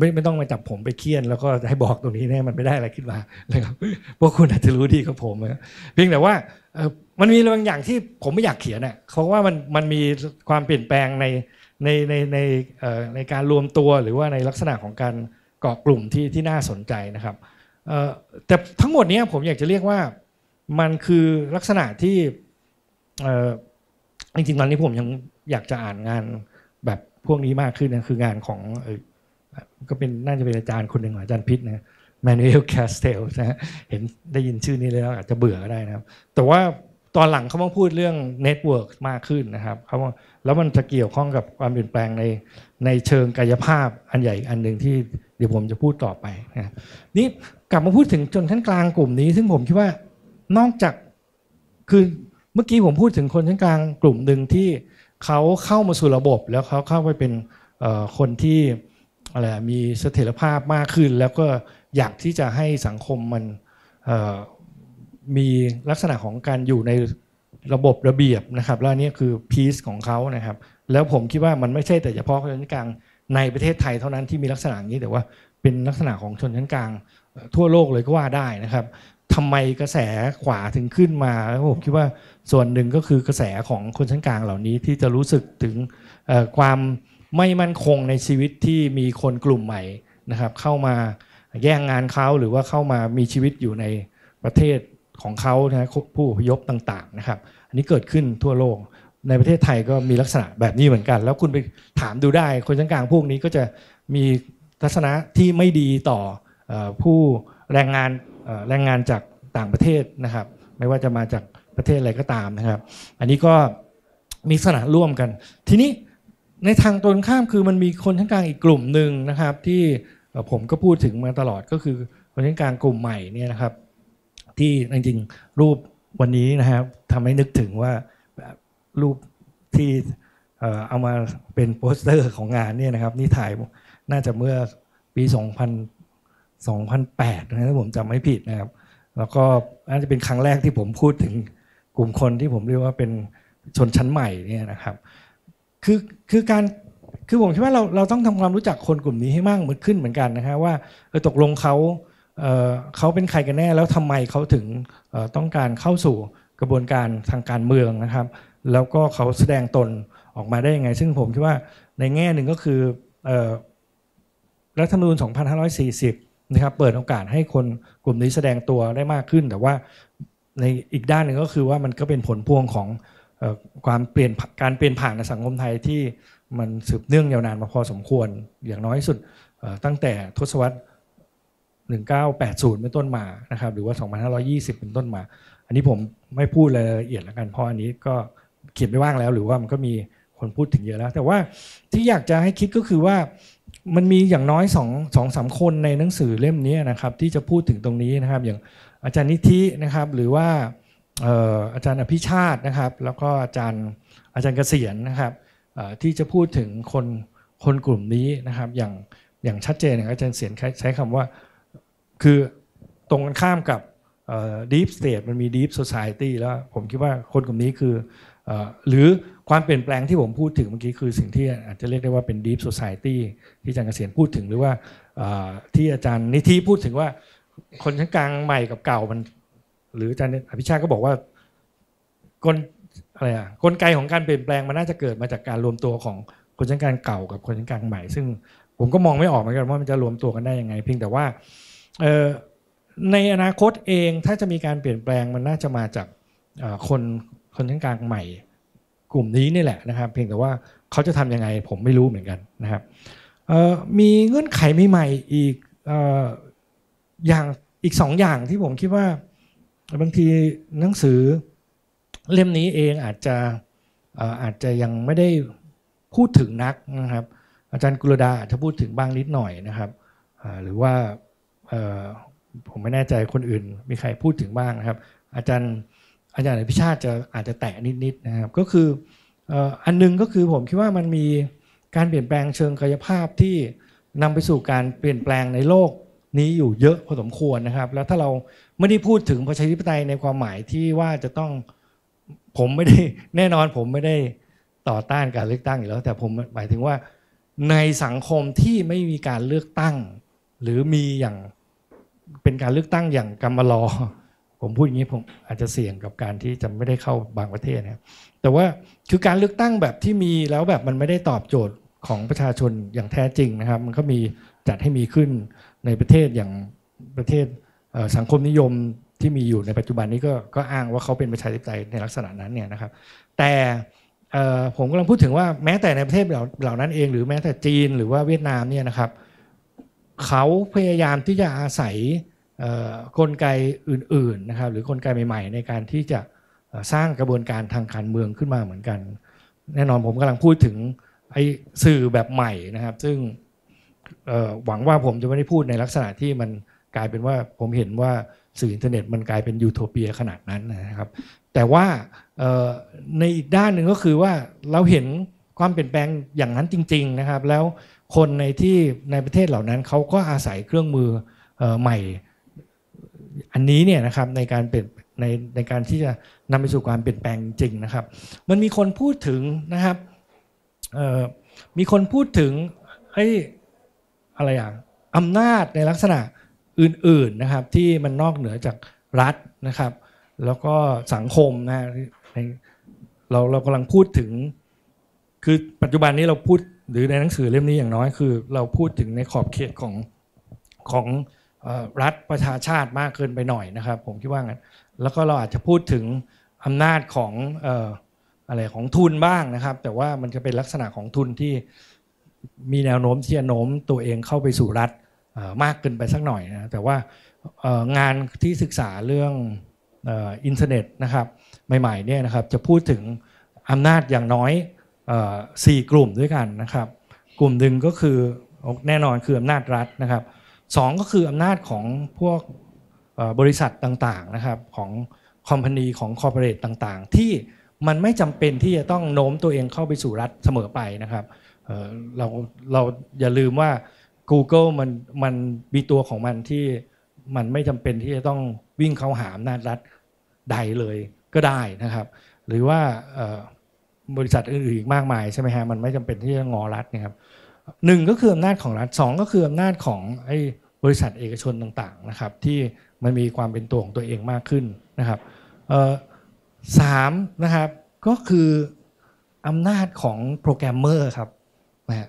ไม่ไม่ต้องมาจับผมไปเคี่ยนแล้วก็ให้บอกตรงนี้แน่มันไม่ได้อะไรขึ้นมาลยครับพวกคุณอาจจะรู้ดีกับผมนะเพียงแต่ว่ามันมีบางอย่างที่ผมไม่อยากเขียน่ะเพราะว่ามันมันมีความเปลี่ยนแปลงในในในในในการรวมตัวหรือว่าในลักษณะของการเกาะกลุ่มที่ที่น่าสนใจนะครับแต่ทั้งหมดนี้ผมอยากจะเรียกว่า มันคือลักษณะที่จริงๆตอนนี้ผมยังอยากจะอ่านงานแบบพวกนี้มากขึ้นนะคืองานของก็เป็นน่าจะเป็นอาจารย์คนหนึ่งอาจารย์พิษนะแมนูเอลแคสเทลนะเห็นได้ยินชื่อนี้แล้วอาจจะเบื่อก็ได้นะครับ แต่ว่าตอนหลังเขามาพูดเรื่องเน็ตเวิร์กมากขึ้นนะครับเขาแล้วมันจะเกี่ยวข้องกับความเปลี่ยนแปลงในในเชิงกายภาพอันใหญ่อันหนึ่งที่เดี๋ยวผมจะพูดต่อไปนะนี่กลับมาพูดถึงชนชั้นกลางกลุ่มนี้ ซึ่งผมคิดว่านอกจากคือเมื่อกี้ผมพูดถึงคนชั้นกลางกลุ่มหนึ่งที่เขาเข้ามาสู่ระบบ แล้วเขาเข้าไปเป็นคนที่อะไร มีเสถียรภาพมากขึ้น แล้วก็อยากที่จะให้สังคมมันมีลักษณะของการอยู่ในระบบระเบียบนะครับ แล้วนี่คือพีซของเขานะครับ แล้วผมคิดว่ามันไม่ใช่แต่เฉพาะชนชั้นกลาง ในประเทศไทยเท่านั้นที่มีลักษณะนี้ แต่ว่าเป็นลักษณะของชนชั้นกลาง ทั่วโลกเลยก็ว่าได้นะครับ ทำไมกระแสขวาถึงขึ้นมา แล้วผมคิดว่าส่วนหนึ่งก็คือกระแสของคนชั้นกลางเหล่านี้ที่จะรู้สึกถึงความไม่มั่นคงในชีวิตที่มีคนกลุ่มใหม่นะครับ เข้ามาแย่งงานเขาหรือว่าเข้ามามีชีวิตอยู่ในประเทศของเขานะผู้พยพต่างๆนะครับ อันนี้เกิดขึ้นทั่วโลกในประเทศไทยก็มีลักษณะแบบนี้เหมือนกัน แล้วคุณไปถามดูได้คนชั้นกลางพวกนี้ก็จะมีทัศนะที่ไม่ดีต่อผู้แรงงานแรงงานจากต่างประเทศนะครับ ไม่ว่าจะมาจากประเทศอะไรก็ตามนะครับ อันนี้ก็มีลักษณะร่วมกันทีนี้ในทางตรงข้ามคือมันมีคนชั้นกลางอีกกลุ่มหนึ่งนะครับ ที่ผมก็พูดถึงมาตลอดก็คือคนชั้นกลางกลุ่มใหม่เนี่ยนะครับ ที่จริงๆรูปวันนี้นะครับทำให้นึกถึงว่า รูปที่เอามาเป็นโปสเตอร์ของงานเนี่ยนะครับนี่ถ่ายน่าจะเมื่อปี 2000 2008นะถ้าผมจำไม่ผิดนะครับ แล้วก็น่าจะเป็นครั้งแรกที่ผมพูดถึงกลุ่มคนที่ผมเรียกว่าเป็นชนชั้นใหม่เนี่ยนะครับคือ คือการคือผมคิดว่าเรา เราต้องทำความรู้จักคนกลุ่มนี้ให้มากเหมือนขึ้นเหมือนกันนะฮะว่าตกลงเขาเเขาเป็นใครกันแน่แล้วทำไมเขาถึงต้องการเข้าสู่กระบวนการทางการเมืองนะครับ แล้วก็เขาแสดงตนออกมาได้ยังไง ซึ่งผมคิดว่าในแง่หนึ่งก็คือรัฐธรรมนูญ2540นะครับเปิดโอกาสให้คนกลุ่มนี้แสดงตัวได้มากขึ้น แต่ว่าในอีกด้านหนึ่งก็คือว่ามันก็เป็นผลพวงของความเปลี่ยนการเปลี่ยนผ่านในสังคมไทยที่มันสืบเนื่องยาวนานมาพอสมควร อย่างน้อยสุดตั้งแต่ทศวรรษ 1980 เป็นต้นมานะครับหรือว่า 2520 เป็นต้นมา อันนี้ผมไม่พูดรายละเอียดแล้วกันเพราะอันนี้ก็เขียนไม่ว่างแล้วหรือว่ามันก็มีคนพูดถึงเยอะแล้ว แต่ว่าที่อยากจะให้คิดก็คือว่ามันมีอย่างน้อยสองสองสามคนในหนังสือเล่มนี้นะครับที่จะพูดถึงตรงนี้นะครับ อย่างอาจารย์นิธินะครับหรือว่าอาจารย์อภิชาตินะครับ แล้วก็อาจารย์อาจารย์เกษียณนะครับที่จะพูดถึงคนคนกลุ่มนี้นะครับ อย่างอย่างชัดเจนอาจารย์เสียนใช้คำว่าคือตรงกันข้ามกับดีฟสเตทมันมีดีฟสังคม e ี y แล้วผมคิดว่าคนกลุ่มนี้คือ หรือความเปลี่ยนแปลงที่ผมพูดถึงเมื่อกี้คือ สิ่งที่อาจจะเรียกได้ว่าเป็นดีฟสังคมที่อาจารย์เกษียณพูดถึงหรือว่าที่อาจารย์นิธิพูดถึงว่าคนชั้นกลางใหม่กับเก่ามันหรืออาจารย์อภิชาติก็บอกว่ากลอะไรอ่ะกลไกของการเปลี่ยนแปลงมันน่าจะเกิดมาจากการรวมตัวของคนชั้นกลางเก่ากับคนชั้นกลางใหม่ ซึ่งผมก็มองไม่ออกเหมือนกันว่ามันจะรวมตัวกันได้ยังไง เพียงแต่ว่าในอนาคตเองถ้าจะมีการเปลี่ยนแปลงมันน่าจะมาจากคนคนชั้นกลางใหม่ กลุ่มนี้นี่แหละนะครับ เพียงแต่ว่าเขาจะทํำยังไงผมไม่รู้เหมือนกันนะครับมีเงื่อนไขใหม่ๆอีกอย่างอีกสองอย่างที่ผมคิดว่าบางทีหนังสือเล่มนี้เองอาจจะอาจจะยังไม่ได้พูดถึงนักนะครับ อาจารย์กุลดาอาจจะพูดถึงบ้างนิดหน่อยนะครับหรือว่าผมไม่แน่ใจคนอื่นมีใครพูดถึงบ้างนะครับอาจารย์อาจารย์พิชาติจะอาจจะแตะนิดๆนะครับ ก็คืออันนึงก็คือผมคิดว่ามันมีการเปลี่ยนแปลงเชิงกายภาพที่นำไปสู่การเปลี่ยนแปลงในโลกนี้อยู่เยอะพอสมควรนะครับ แล้วถ้าเราไม่ได้พูดถึงประชาธิปไตยในความหมายที่ว่าจะต้องผมไม่ได้แน่นอนผมไม่ได้ต่อต้านการเลือกตั้งอยู่แล้วแต่ผมหมายถึงว่าในสังคมที่ไม่มีการเลือกตั้ง หรือมีอย่างเป็นการเลือกตั้งอย่างกรรมลอ ผมพูดอย่างนี้ผมอาจจะเสี่ยงกับการที่จะไม่ได้เข้าบางประเทศนะแต่ว่าคือการเลือกตั้งแบบที่มีแล้วแบบมันไม่ได้ตอบโจทย์ของประชาชนอย่างแท้จริงนะครับ มันก็มีจัดให้มีขึ้นในประเทศอย่างประเทศสังคมนิยมที่มีอยู่ในปัจจุบันนี้ก็ก็อ้างว่าเขาเป็นประชาธิปไตยในลักษณะนั้นเนี่ยนะครับแต่ผมกำลังพูดถึงว่าแม้แต่ในประเทศเหล่านั้นเอง หรือแม้แต่จีน หรือว่าเวียดนามเนี่ยนะครับเขาพยายามที่จะอาศัยกลไกอื่นๆนะครับหรือกลไกใหม่ๆ ในการที่จะสร้างกระบวนการทางการเมืองขึ้นมาเหมือนกัน แน่นอนผมกำลังพูดถึงไอ้สื่อแบบใหม่นะครับ ซึ่งหวังว่าผมจะไม่ได้พูดในลักษณะที่มันกลายเป็นว่าผมเห็นว่าสื่ออินเทอร์เน็ต มันกลายเป็นยูโทเปียขนาดนั้นนะครับ แต่ว่าในอีกด้านหนึ่งก็คือว่าเราเห็นความเปลี่ยนแปลงอย่างนั้นจริง ๆนะครับ แล้วคนในที่ในประเทศเหล่านั้นเขาก็อาศัยเครื่องมือใหม่อันนี้เนี่ยนะครับในการเปลี่ยนในในการที่จะนำไปสู่ความเปลี่ยนแปลงจริงนะครับ มันมีคนพูดถึงนะครับมีคนพูดถึงไอ้อะไรอย่างอำนาจในลักษณะอื่นๆนะครับที่มันนอกเหนือจากรัฐนะครับ แล้วก็สังคมนะเราเรากำลังพูดถึงคือปัจจุบันนี้เราพูดหรือในหนังสือเล่มนี้อย่างน้อยคือเราพูดถึงในขอบเขตของของรัฐประชาชาติมากเกินไปหน่อยนะครับ ผมคิดว่างั้นแล้วก็เราอาจจะพูดถึงอำนาจของอะไรของทุนบ้างนะครับ แต่ว่ามันจะเป็นลักษณะของทุนที่มีแนวโน้มที่จะโน้มตัวเองเข้าไปสู่รัฐมากเกินไปสักหน่อยนะ แต่ว่างานที่ศึกษาเรื่องอินเทอร์เน็ตนะครับ ใหม่ๆเนี่ยนะครับจะพูดถึงอำนาจอย่างน้อยสี่กลุ่มด้วยกันนะครับ กลุ่มหนึ่งก็คือแน่นอนคืออำนาจรัฐนะครับสองก็คืออำนาจของพวกบริษัทต่างๆนะครับของคอมพานีของคอร์ปอเรทต่างๆ ที่มันไม่จำเป็นที่จะต้อง โน้มตัวเองเข้าไปสู่รัฐเสมอไปนะครับ เราเราอย่าลืมว่า Google มันมันมีตัวของมันที่มันไม่จำเป็นที่จะต้องวิ่งเข้าหาอำนาจรัฐใดเลยก็ได้นะครับ หรือว่าบริษัทอื่นๆอีกมากมายใช่ไหมฮะมันไม่จำเป็นที่จะงอรัฐนะครับหนึ่งก็คืออำนาจของรัฐสองก็คืออำนาจของไอ้บริษัทเอกชนต่างๆนะครับ ที่มันมีความเป็นตัวของตัวเองมากขึ้นนะครับสามนะครับก็คืออำนาจของโปรแกรมเมอร์ครับนะฮะ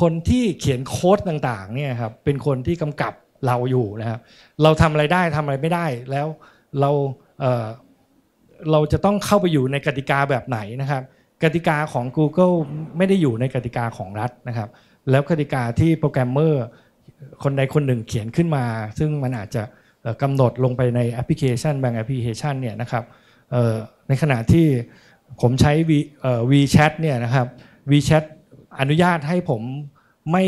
คนที่เขียนโค้ดต่างๆเนี่ยครับเป็นคนที่กำกับเราอยู่นะครับเราทำอะไรได้ทำอะไรไม่ได้แล้วเราเเราจะต้องเข้าไปอยู่ในกติกาแบบไหนนะครับ กติกาของ Google ไม่ได้อยู่ในกติกาของรัฐนะครับ แล้วกติกาที่โปรแกรมเมอร์คนใดคนหนึ่งเขียนขึ้นมา ซึ่งมันอาจจะกำหนดลงไปในแอปพลิเคชันบางแอปพลิเคชันเนี่ยนะครับในขณะที่ผมใช้ V ีแ c h a t เนี่ยนะครับวี c h a t อนุญาตให้ผมไม่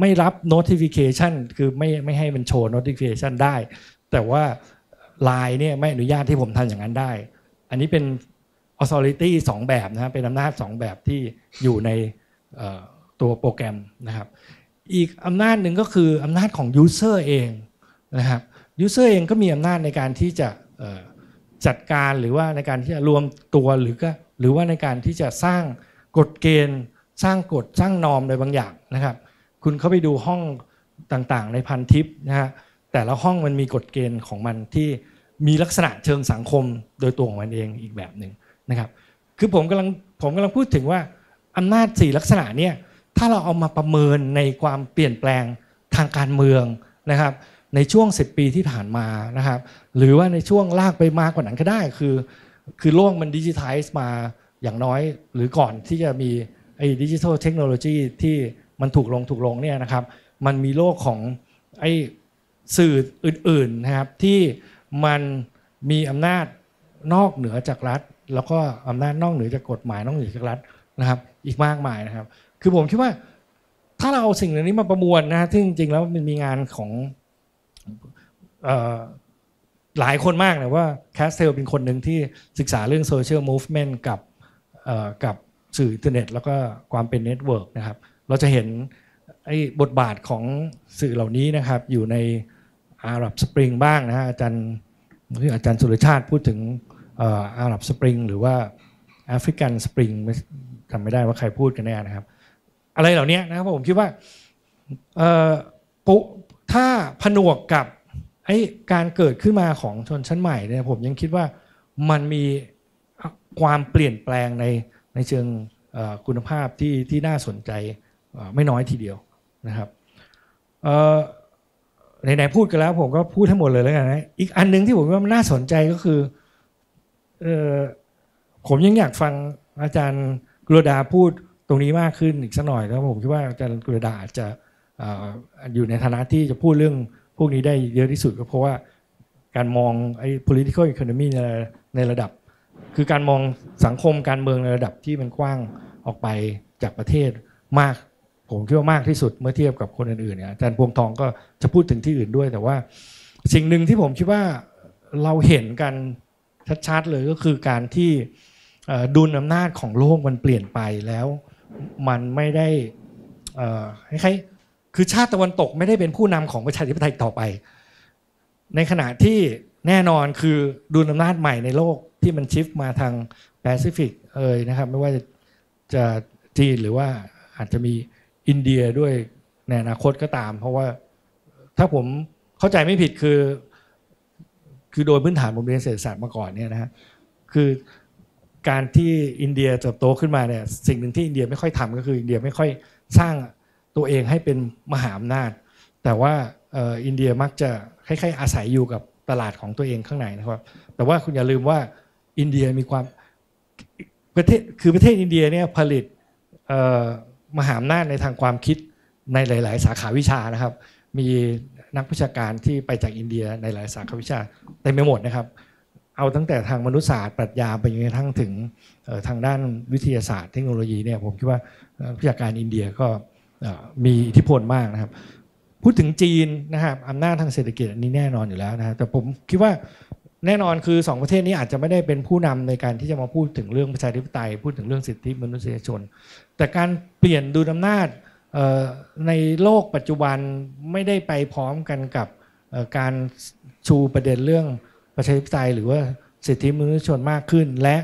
ไม่รับ notification คือไม่ไม่ให้มันโชว์ notification ได้ แต่ว่า l ล n e เนี่ยไม่อนุญาตที่ผมทำอย่างนั้นได้อันนี้เป็น authority งแบบนะครับเป็นอำนาจสองแบบที่อยู่ในตัวโปรแกรมนะครับ อีกอำนาจหนึ่งก็คืออำนาจของ user เองนะครับ user เองก็มีอำนาจในการที่จะจัดการหรือว่าในการที่จะรวมตัวหรือก็หรือว่าในการที่จะสร้างกฎเกณฑ์สร้างกฎสร้างนอมอะไรบางอย่างนะครับ คุณเข้าไปดูห้องต่างๆ ในพันทิปนะฮะแต่ละห้องมันมีกฎเกณฑ์ของมันที่มีลักษณะเชิงสังคม โดยตัวของมันเองอีกแบบหนึ่งนะครับคือผมกำลังผมกำลังพูดถึงว่าอำนาจสี่ลักษณะเนี่ยถ้าเราเอามาประเมินในความเปลี่ยนแปลงทางการเมืองนะครับในช่วง10ปีที่ผ่านมานะครับหรือว่าในช่วงลากไปมากกว่านั้นก็ได้คือคือโลกมันดิจิทัลมาอย่างน้อยหรือก่อนที่จะมีไอ้ดิจิทัลเทคโนโลยีที่มันถูกลงถูกลงเนี่ยนะครับ มันมีโลกของไอ้สื่ออื่น ๆนะครับที่มันมีอำนาจนอกเหนือจากรัฐ แล้วก็อำนาจนอกเหนือจากกฎหมายนอกเหนือจากรัฐนะครับอีกมากมายนะครับ คือผมคิดว่าถ้าเราเอาสิ่งเหล่านี้มาประมวลนะซึ่งจริงๆแล้วมันมีงานของหลายคนมากนะว่าแคสเซลเป็นคนหนึ่งที่ศึกษาเรื่องโซเชียลมูฟเมนต์กับกับสื่ออินเทอร์เน็ตแล้วก็ความเป็นเน็ตเวิร์กนะครับ เราจะเห็นไอ้บทบาทของสื่อเหล่านี้นะครับ อยู่ในอารับสปริงบ้างนะฮะอาจารย์ที่อาจารย์สุรชาติพูดถึงอารับสปริงหรือว่าแอฟริกันสปริงจำไม่ได้ว่าใครพูดกันแน่นะครับ อะไรเหล่านี้นะครับผมคิดว่าปุถ้าผนวกกับไอ้การเกิดขึ้นมาของชนชั้นใหม่เนี่ยผมยังคิดว่ามันมีความเปลี่ยนแปลงในในเชิงคุณภาพที่ที่น่าสนใจไม่น้อยทีเดียวนะครับไหนๆพูดกันแล้วผมก็พูดทั้งหมดเลยแล้วกันนะอีกอันนึงที่ผมว่ามันน่าสนใจก็คือผมยังอยากฟังอาจารย์กุลดาพูดตรงนี้มากขึ้นอีกสักหน่อยแล้วผมคิดว่าอาจารย์กุลดาอาจจะอยู่ในฐานะที่จะพูดเรื่องพวกนี้ได้เยอะที่สุดก็เพราะว่าการมองไอ้ political economy ในระดับคือการมองสังคมการเมืองในระดับที่มันกว้างออกไปจากประเทศมากผมคิดว่ามากที่สุดเมื่อเทียบกับคนอื่นๆเนี่ยอาจารย์พวงทองก็จะพูดถึงที่อื่นด้วย แต่ว่าสิ่งหนึ่งที่ผมคิดว่าเราเห็นกันชัดๆเลยก็คือการที่ดุลอำนาจของโลกมันเปลี่ยนไปแล้วมันไม่ได้คยคือชาติตะวันตกไม่ได้เป็นผู้นำของประชาธิปไตยต่อไป ในขณะที่แน่นอนคือดุลอำนาจใหม่ในโลกที่มันชิฟมาทางแปซิฟิกเอ่ยนะครับ ไม่ว่าจะจะจีนหรือว่าอาจจะมีอินเดียด้วยในอนาคตก็ตาม เพราะว่าถ้าผมเข้าใจไม่ผิดคือ คือโดยพื้นฐานผมเรียนเศรษฐศาสตร์มาก่อนเนี่ยนะฮะคือการที่อินเดียเติบโตขึ้นมาเนี่ยสิ่งหนึ่งที่อินเดียไม่ค่อยทำก็คืออินเดียไม่ค่อยสร้างตัวเองให้เป็นมหาอำนาจ แต่ว่าอินเดียมักจะคล้ายๆ อาศัยอยู่กับตลาดของตัวเองข้างในนะครับ แต่ว่าคุณอย่าลืมว่าอินเดียมีความประเทศคือประเทศอินเดียเนี่ยผลิตมหาอำนาจในทางความคิดในหลาย ๆ สาขาวิชานะครับ มีนักวิชาการที่ไปจากอินเดียในหลายสาขาวิชาเต็ไมไปหมดนะครับ เอาตั้งแต่ทางมนุษยศาสตร์ปรัชญาไปจนกระทั่งถึงทางด้านวิทยาศาสตร์เทคโนโลยีเนี่ยผมคิดว่าวิชาการอินเดียก็มีอิทธิพลมากนะครับ พูดถึงจีนนะครับอำนาจทางเศรษฐกิจอันนี้แน่นอนอยู่แล้วนะแต่ผมคิดว่าแน่นอนคือสองประเทศนี้อาจจะไม่ได้เป็นผู้นำในการที่จะมาพูดถึงเรื่องประชาธิปไตย พูดถึงเรื่องสิทธิมนุษยชน แต่การเปลี่ยนดุลอานาจในโลกปัจจุบันไม่ได้ไปพร้อมกันกับ การชูประเด็นเรื่องประชาธิปไตยหรือว่า สิทธิมนุษยชนมากขึ้น และ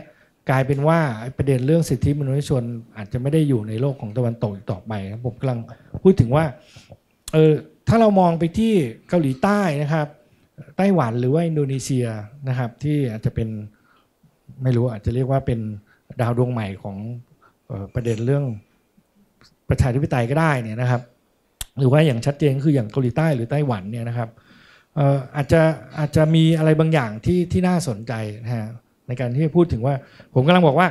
กลายเป็นว่าประเด็นเรื่องสิทธิมนุษยชน อาจจะไม่ได้อยู่ในโลกของตะวันตกกต่อไปผมกำลังพูดถึงว่าเออถ้าเรามองไปที่เกาหลีใต้นะครับไต้หวันหรือว่าอินโดนีเซียนะครับ ที่อาจจะเป็นไม่รู้อาจจะเรียกว่าเป็นดาวดวงใหม่ของประเด็นเรื่อง ประชาธิปไตยก็ได้เนี่ยนะครับ หรือว่าอย่างชัดเจนคืออย่างเกาหลีใต้ หรือไต้หวันเนี่ยนะครับอาจจะอาจจะมีอะไรบางอย่างที่ที่น่าสนใจนะฮะในการที่พูดถึงว่าผมกำลังบอกว่า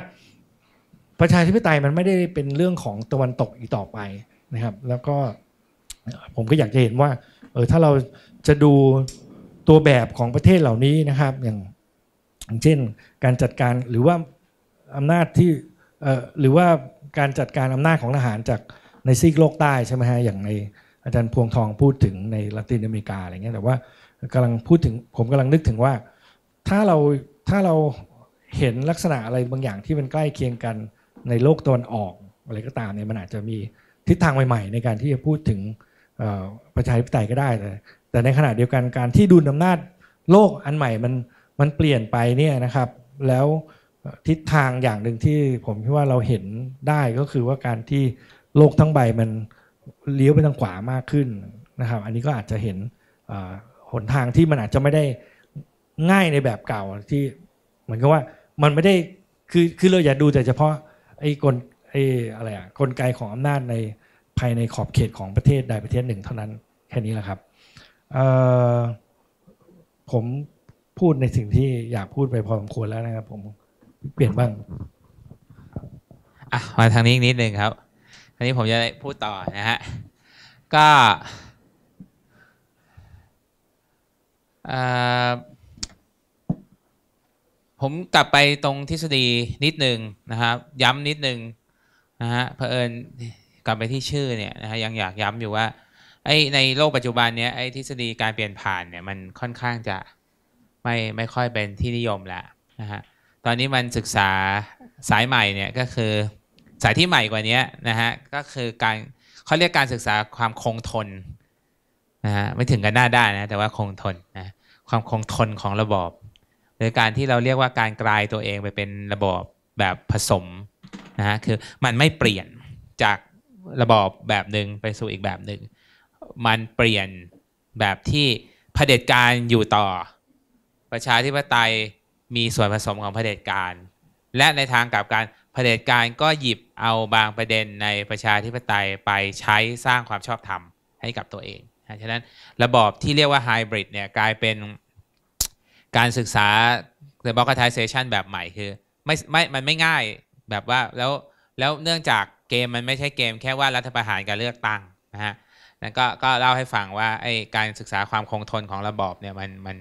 ประชาธิปไตยมันไม่ได้เป็นเรื่องของตะวันตกอีกต่อไปนะครับ แล้วก็ ผมก็อยากจะเห็นว่า เออถ้าเราจะดูตัวแบบของประเทศเหล่านี้นะครับอย่างเช่นการจัดการหรือว่าอำนาจที่หรือว่าการจัดการอำนาจของทหารจากในซีกโลกใต้ ใช่ไหมฮะอย่างในอาจารย์พวงทองพูดถึงในละตินอเมริกาอะไรเงี้ยแต่ว่ากำลังพูดถึงผมกำลังนึกถึงว่าถ้าเราถ้าเราเห็นลักษณะอะไรบางอย่างที่มันใกล้เคียงกันในโลกตะวันออกอะไรก็ตามเนี่ยมันอาจจะมีทิศทางใหม่ๆ ในการที่จะพูดถึงประชาธิปไตยก็ได้แต่แต่ในขณะเดียวกันการที่ดุลอำนาจ โลกอันใหม่มันมันเปลี่ยนไปเนี่ยนะครับ แล้วทิศทางอย่างหนึ่งที่ผมคิดว่าเราเห็นได้ก็คือว่าการที่โลกทั้งใบมันเลี้ยวไปทางขวามากขึ้นนะครับ อันนี้ก็อาจจะเห็นหนทางที่มันอาจจะไม่ได้ง่ายในแบบเก่าที่เหมือนกับว่ามันไม่ได้คือคือเราอย่าดูแต่เฉพาะไอ้กลไอ้อะไรอะกลไกของอำนาจในภายในขอบเขตของประเทศใดประเทศหนึ่ง เท่านั้นแค่นี้แหละครับผมพูดในสิ่งที่อยากพูดไปพอสมควรแล้วนะครับ ผมเปลี่ยนบ้างอ่ะมาทางนี้นิดนึงครับทีนี้ผมจะพูดต่อนะฮะก็ผมกลับไปตรงทฤษฎีนิดนึงนะครับ ย้ำนิดนึงนะฮะเผอิญกลับไปที่ชื่อเนี่ยนะฮะยังอยากย้ำอยู่ว่าไอในโลกปัจจุบันเนี้ยไอทฤษฎีการเปลี่ยนผ่านเนี่ยมันค่อนข้างจะไม่ไม่ค่อยเป็นที่นิยมและนะฮะตอนนี้มันศึกษาสายใหม่เนี่ยก็คือสายที่ใหม่กว่านี้นะฮะก็คือการเขาเรียกการศึกษาความคงทนนะฮะไม่ถึงกันหน้าด้านนะแต่ว่าคงทนนะความคงทนของระบอบหรือการที่เราเรียกว่าการกลายตัวเองไปเป็นระบอบแบบผสมนะฮะคือมันไม่เปลี่ยนจากระบอบแบบหนึ่งไปสู่อีกแบบหนึ่งมันเปลี่ยนแบบที่เผด็จการอยู่ต่อ ประชาธิปไตยมีส่วนผสมของเผด็จการและในทางกลับกันเผด็จการก็หยิบเอาบางประเด็นในประชาธิปไตยไปใช้สร้างความชอบธรรมให้กับตัวเองฉะนั้นระบอบที่เรียกว่าไฮบริดเนี่ยกลายเป็นการศึกษา The b o c k t i z เซชันแบบใหม่คือไม่ไม่มันไม่ง่ายแบบว่าแล้วแล้วเนื่องจากเกมมันไม่ใช่เกมแค่ว่ารัฐประหารกับเลือกตั้งนะฮะนั่นก็ก็เล่าให้ฟังว่าไอการศึกษาความคงทนของระบอบเนี่ยมันมัน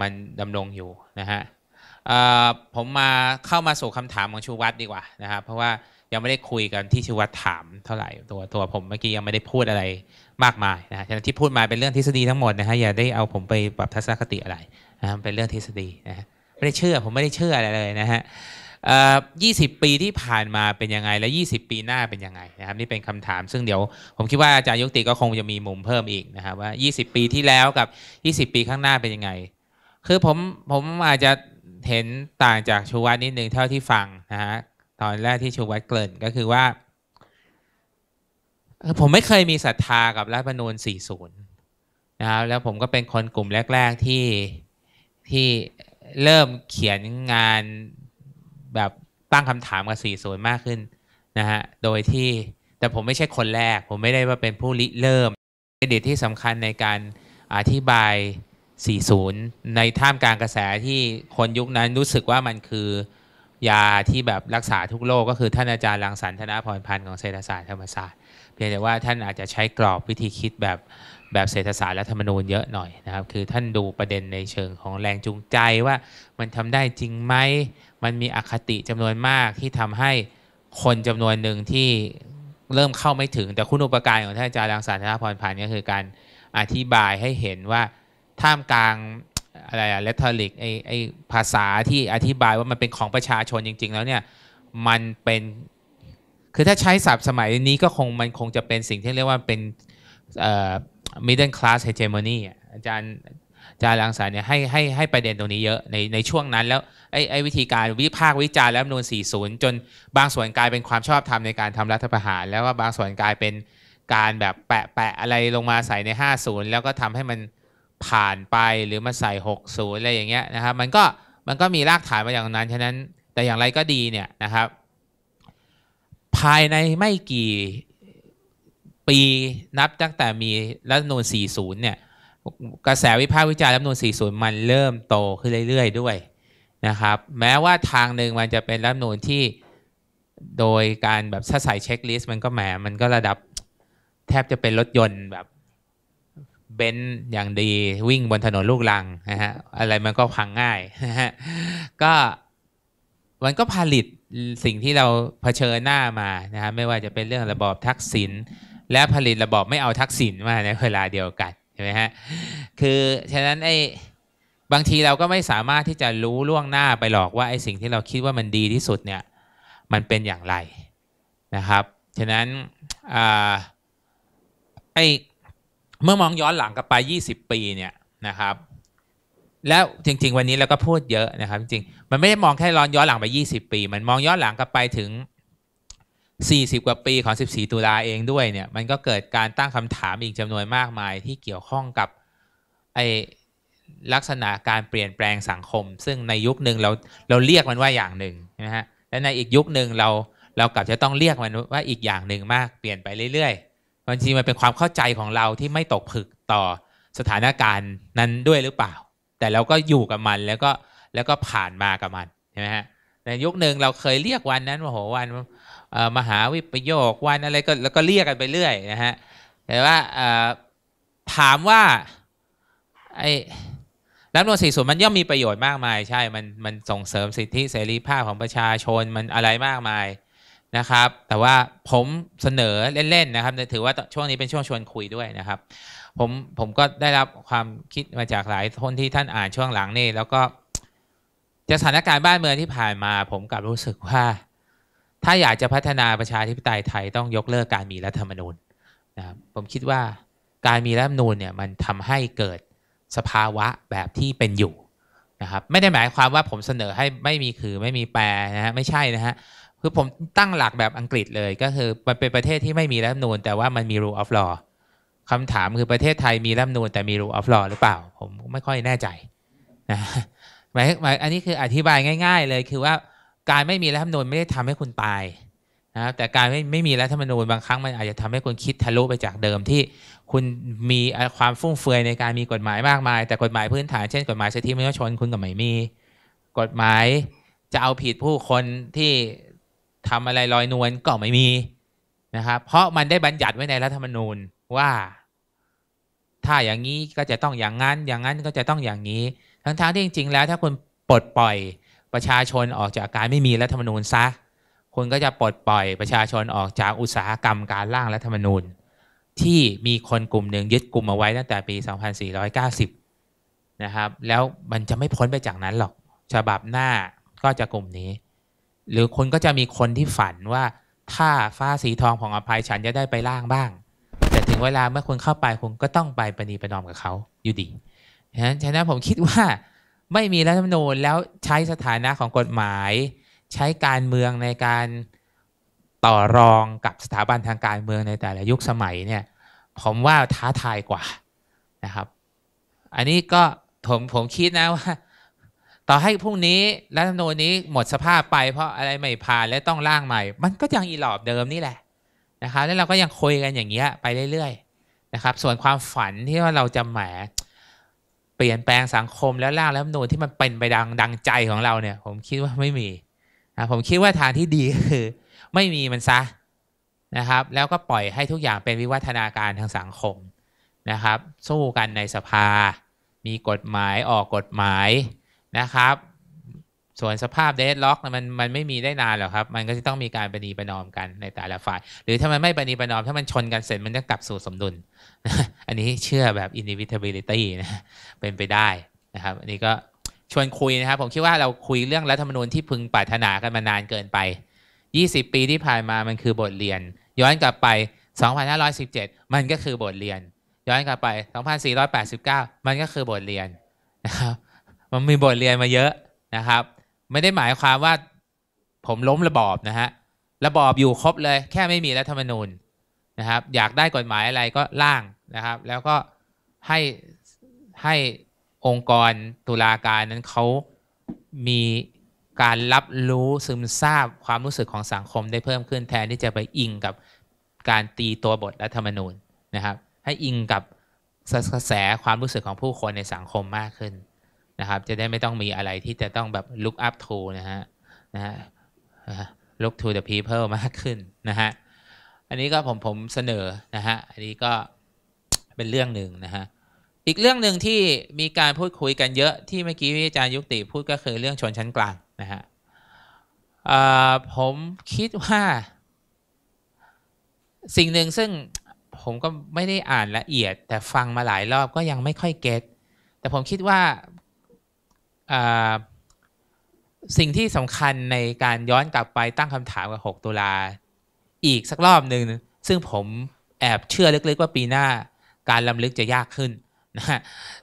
มันดำรงอยู่นะฮะผมมาเข้ามาสู่คำถามของชูวัตดีกว่านะครับเพราะว่ายังไม่ได้คุยกันที่ชูวัตถามเท่าไหร่ ตัวตัวผมเมื่อกี้ยังไม่ได้พูดอะไรมากมายนะฮะฉะนั้นที่พูดมาเป็นเรื่องทฤษฎีทั้งหมดนะฮะอย่าได้เอาผมไปปรับทัศนคติอะไรนะเป็นเรื่องทฤษฎีนะไม่ได้เชื่อผมไม่ได้เชื่ออะไรเลยนะฮะ20 ปีที่ผ่านมาเป็น ยังไง และ 20 ปีหน้าเป็นยังไงนะครับนี่เป็นคำถามซึ่งเดี๋ยว ผมคิดว่าอาจารย์ยุติก็คงจะมีมุมเพิ่มอีกนะครับว่า 20 ปีที่แล้วกับ 20 ปีข้างหน้าเป็นยังไงคือผมผมอาจจะเห็นต่างจากชูวัตนิดนึงเท่าที่ฟังนะฮะตอนแรกที่ชูวัตเกริ่นก็คือว่าผมไม่เคยมีศรัทธากับรัฐประนูล40นะครับแล้วผมก็เป็นคนกลุ่มแรก ๆที่ที่เริ่มเขียนงานแบบ ตั้งคำถามกับสี่วนมากขึ้นนะฮะ โดยที่ แต่ผมไม่ใช่คนแรก ผมไม่ได้ว่าเป็นผู้ริเริ่มเป็เด็กที่สำคัญในการอธิบาย 40 ในท่ามกลางกระแสที่คนยุคนั้นรู้สึกว่ามันคือ ยาที่แบบรักษาทุกโรคกก็คือท่านอาจารย์ รังสรรค์ธนพรพันธ์ของเศรษฐศาสตร์ธรรมศาสตร์เพียงแต่ว่าท่านอาจจะใช้กรอบวิธีคิดแบบแบบเศรษฐศาสตร์และธรรมนูญเยอะหน่อยนะครับคือ ท่านดูประเด็นในเชิงของแรงจูงใจว่ามันทำได้จริงไหมมันมีอคติจำนวนมากที่ทำให้คนจำนวนหนึ่งที่เริ่มเข้าไม่ถึง แต่คุณอุปการของท่านอาจารย์รังสรรค์พรพันธ์ก็คือการอธิบายให้เห็นว่าท่ามกลางอะไรอะเลทอริกไอไอภาษาที่อธิบายว่ามันเป็นของประชาชนจริงๆแล้วเนี่ย มันเป็นคือถ้าใช้ศัพท์สมัยนี้ก็คงมันคงจะเป็นสิ่งที่เรียกว่าเป็นเ middle class hegemony อาจารย์จารย์ลังสารเนี่ยให้ให้ให้ประเด็นตรงนี้เยอะในในช่วงนั้น แล้วไอ้ไอ้ วิธีการวิพากษ์วิจารณ์รัฐธสีมนูน40 จนบางส่วนกลายเป็นความชอบธรรมในการทำรัฐประหาร แล้วว่าบางส่วนกลายเป็นการแบบแปะแปะอะไรลงมาใส่ใน 50แล้วก็ทำให้มันผ่านไปหรือมาใส่ 60อะไรอย่างเงี้ยนะครับมันก็มันก็มีรากฐานมาอย่างนั้นฉะนั้นแต่อย่างไรก็ดีเนี่ยนะครับ ภาย ในไม่กี่ ปีนับตั้งแต่มีรัฐธรรมนูญ40เนี่ยกระแสวิพากษ์วิจารณ์รัฐมนูล40 มันเริ่มโตขึ้นเรื่อยๆ ด้วยนะครับ แม้ว่าทางหนึ่งมันจะเป็นรัฐมนูลที่ โดยการแบบถ้าใส่เช็คลิสต์มันก็แหมมันก็ระดับแทบจะเป็นรถยนต์แบบเบนซ์อย่างดีวิ่งบนถนนลูกลังนะฮะอะไรมันก็พังง่ายนะฮะก็มันก็ผลิตสิ่งที่เราเผชิญหน้ามานะฮะไม่ว่าจะเป็นเรื่องระบอบทักษิณและผลิตระบอบไม่เอาทักษิณมาในเวลาเดียวกันใช่ไหมฮะ คือฉะนั้นไอ้บางทีเราก็ไม่สามารถที่จะรู้ล่วงหน้าไปหรอกว่า ไอ้ สิ่งที่เราคิดว่ามันดีที่สุดเนี่ยมันเป็นอย่างไรนะครับ ฉะนั้นไอ้เมื่อมองย้อนหลังกลับไป 20 ปีเนี่ยนะครับ แล้วจริงๆวันนี้เราก็พูดเยอะนะครับจริงๆมันไม่ได้มองแค่ร้อนย้อนหลังไป20 ปี มันมองย้อนหลังกลับไปถึง40 กว่าปีของ 14 ตุลาเองด้วยเนี่ยมันก็เกิดการตั้งคำถาม อีกจำนวนมากมายที่เกี่ยวข้องกับไอลักษณะการเปลี่ยนแปลงสังคม ซึ่งในยุคหนึ่งเราเราเรียกมันว่าอย่างหนึ่งนะฮะและในอีกยุคหนึ่งเราเรากลับจะต้องเรียกมันว่าอีกอย่างหนึ่งมากเปลี่ยนไปเรื่อยๆบางทีมันเป็นความเข้าใจของเราที่ไม่ตกผึกต่อสถานการณ์นั้นด้วยหรือเปล่า แต่เราก็อยู่กับมัน แล้วก็แล้วก็ผ่านมากับมันใช่ไหมฮะในยุคหนึ่งเราเคยเรียกวันนั้นว่าโหวันมหาวิปโยควันอะไรก็แล้วก็เรียกกันไปเรื่อยนะฮะแต่ว่าถามว่าไอ้รัฐมนตรีส่วนมันย่อมมีประโยชน์มากมาย ใช่ มันมันส่งเสริมสิทธิเสรีภาพของประชาชนมันอะไรมากมายนะครับ แต่ว่าผมเสนอเล่นๆนะครับถือว่าช่วงนี้เป็นช่วงชวนคุยด้วยนะครับ ผมผมก็ได้รับความคิดมาจากหลายคนที่ท่านอ่านช่วงหลังนี่แล้วก็จากสถานการณ์บ้านเมืองที่ผ่านมา ผมกลับรู้สึกว่าถ้าอยากจะพัฒนาประชาธิปไตยไทยต้องยกเลิกการมีรัฐธรรมนูญนะผมคิดว่าการมีรัฐธรรมนูญเนี่ยมันทำให้เกิดสภาวะแบบที่เป็นอยู่นะครับไม่ได้หมายความว่าผมเสนอให้ไม่มีคือไม่มีแปรนะฮะไม่ใช่นะฮะคือผมตั้งหลักแบบอังกฤษเลย ก็คือมันเป็นประเทศที่ไม่มีรัฐธรรมนูญแต่ว่ามันมี rule of law คำถามคือประเทศไทยมีรัฐธรรมนูญแต่มี rule of law หรือเปล่าผมไม่ค่อยแน่ใจนะหมายหมายอันนี้คืออธิบายง่าย ๆเลยคือว่าการไม่มีรัฐธรรมนูญไม่ได้ทำให้คุณตายนะครับแต่การไม่ไม่มีรัฐธรรมนูญบางครั้งมันอาจจะทำให้คุณคิดทะลุไปจากเดิมที่คุณมีความฟุ่มเฟือยในการมีกฎหมาย มากมายแต่กฎหมายพื้นฐานเช่นกฎหมายสิทธิมนุษยชนคุณก็ไม่มี กฎหมายจะเอาผิดผู้คนที่ทำอะไรลอยนวลก็ไม่มีนะครับเพราะมันได้บัญญัติไว้ในรัฐธรรมนูญว่า ถ้าอย่างนี้ก็จะต้องอย่างนั้น อย่างนั้นก็จะต้องอย่างนี้ทั้งๆที่จริงๆแล้ว ถ้าคุณปลดปล่อยประชาชนออกจากการไม่มีรัฐธรรมนูญซะคุณก็จะปลดปล่อยประชาชนออกจากอุตสาหกรรม การร่างรัฐธรรมนูญ ที่มีคนกลุ่มหนึ่งยึดกลุ่มเอาไว้ตั้งแต่ปี 2490 นะครับ แล้วมันจะไม่พ้นไปจากนั้นหรอก ฉบับหน้าก็จะกลุ่มนี้ หรือคนก็จะมีคนที่ฝันว่าถ้าฟ้าสีทองของอภัยฉันจะได้ไปล่างบ้าง แต่ถึงเวลาเมื่อคุณเข้าไปคุณก็ต้องไปปณีประนอมกับเขาอยู่ดี ฉะนั้นผมคิดว่าไม่มีรัฐธรรมนูญแล้วใช้สถานะของกฎหมาย ใช้การเมืองในการต่อรองกับสถาบันทางการเมืองในแต่ละยุคสมัยเนี่ยผมว่าท้าทายกว่านะครับ อันนี้ก็ผมผมคิดนะว่า ต่อให้พรุ่งนี้รัฐธรรมนูญนี้หมดสภาพไปเพราะอะไรไม่ผ่านและต้องร่างใหม่ มันก็ยังอีหลอบเดิมนี่แหละนะครับแล้วเราก็ยังคุยกันอย่างเงี้ยไปเรื่อยๆนะครับ ส่วนความฝันที่ว่าเราจะแหมเปลี่ยนแปลงสังคมและร่างรัฐธมนูญที่มันเป็นไปดังดังใจของเราเนี่ย ผมคิดว่าไม่มีนะผมคิดว่าทางที่ดีคือ ไม่มีมันซะนะครับ แล้วก็ปล่อยให้ทุกอย่างเป็นวิวัฒนาการทางสังคมนะครับ สู้กันในสภา มีกฎหมายออกกฎหมายนะครับส่วนสภาพเดดล็อกมันมันไม่มีได้นานหรอกครับ มันก็จะต้องมีการปณีประนอมกันในแต่ละฝ่าย หรือถ้ามันไม่ปณีประนอม ถ้ามันชนกันเสร็จมันจะกลับสู่สมดุล อันนี้เชื่อแบบ inevitability นะเป็นไปได้นะครับ อันนี้ก็ชวนคุยนะครับ ผมคิดว่าเราคุยเรื่องรัฐธรรมนูญที่พึงปรารถนากันมานานเกินไป 20 ปีที่ผ่านมามันคือบทเรียน ย้อนกลับไป 2517 มันก็คือบทเรียน ย้อนกลับไป 2489 มันก็คือบทเรียนนะครับ มันมีบทเรียนมาเยอะนะครับไม่ได้หมายความว่าผมล้มระบอบนะฮะระบอบอยู่ครบเลยแค่ไม่มีรัฐธรรมนูญนะครับ อยากได้กฎหมายอะไรก็ร่างนะครับ แล้วก็ให้ให้องค์กรตุลาการนั้นเขามีการรับรู้ซึมซาบความรู้สึกของสังคมได้เพิ่มขึ้นแทนที่จะไปอิงกับการตีตัวบทรัฐธรรมนูญนะครับ ให้อิงกับกระแสความรู้สึกของผู้คนในสังคมมากขึ้นนะครับ จะได้ไม่ต้องมีอะไรที่จะต้องแบบ look up to นะฮะนะฮะ look to the people มากขึ้นนะฮะ อันนี้ก็ผมผมเสนอนะฮะอันนี้ก็เป็นเรื่องหนึ่งนะฮะอีกเรื่องหนึ่งที่มีการพูดคุยกันเยอะ ที่เมื่อกี้อาจารย์ยุติพูดก็คือเรื่องชนชั้นกลางนะฮะผมคิดว่า สิ่งหนึ่งซึ่งผมก็ไม่ได้อ่านละเอียด แต่ฟังมาหลายรอบก็ยังไม่ค่อยเก็ตแต่ผมคิดว่าสิ่งที่สำคัญในการย้อนกลับไปตั้งคำถามกับ 6ตุลา อีกสักรอบหนึ่ง ซึ่งผมแอบเชื่อลึกๆว่าปีหน้า การลํำลึกจะยากขึ้นนะ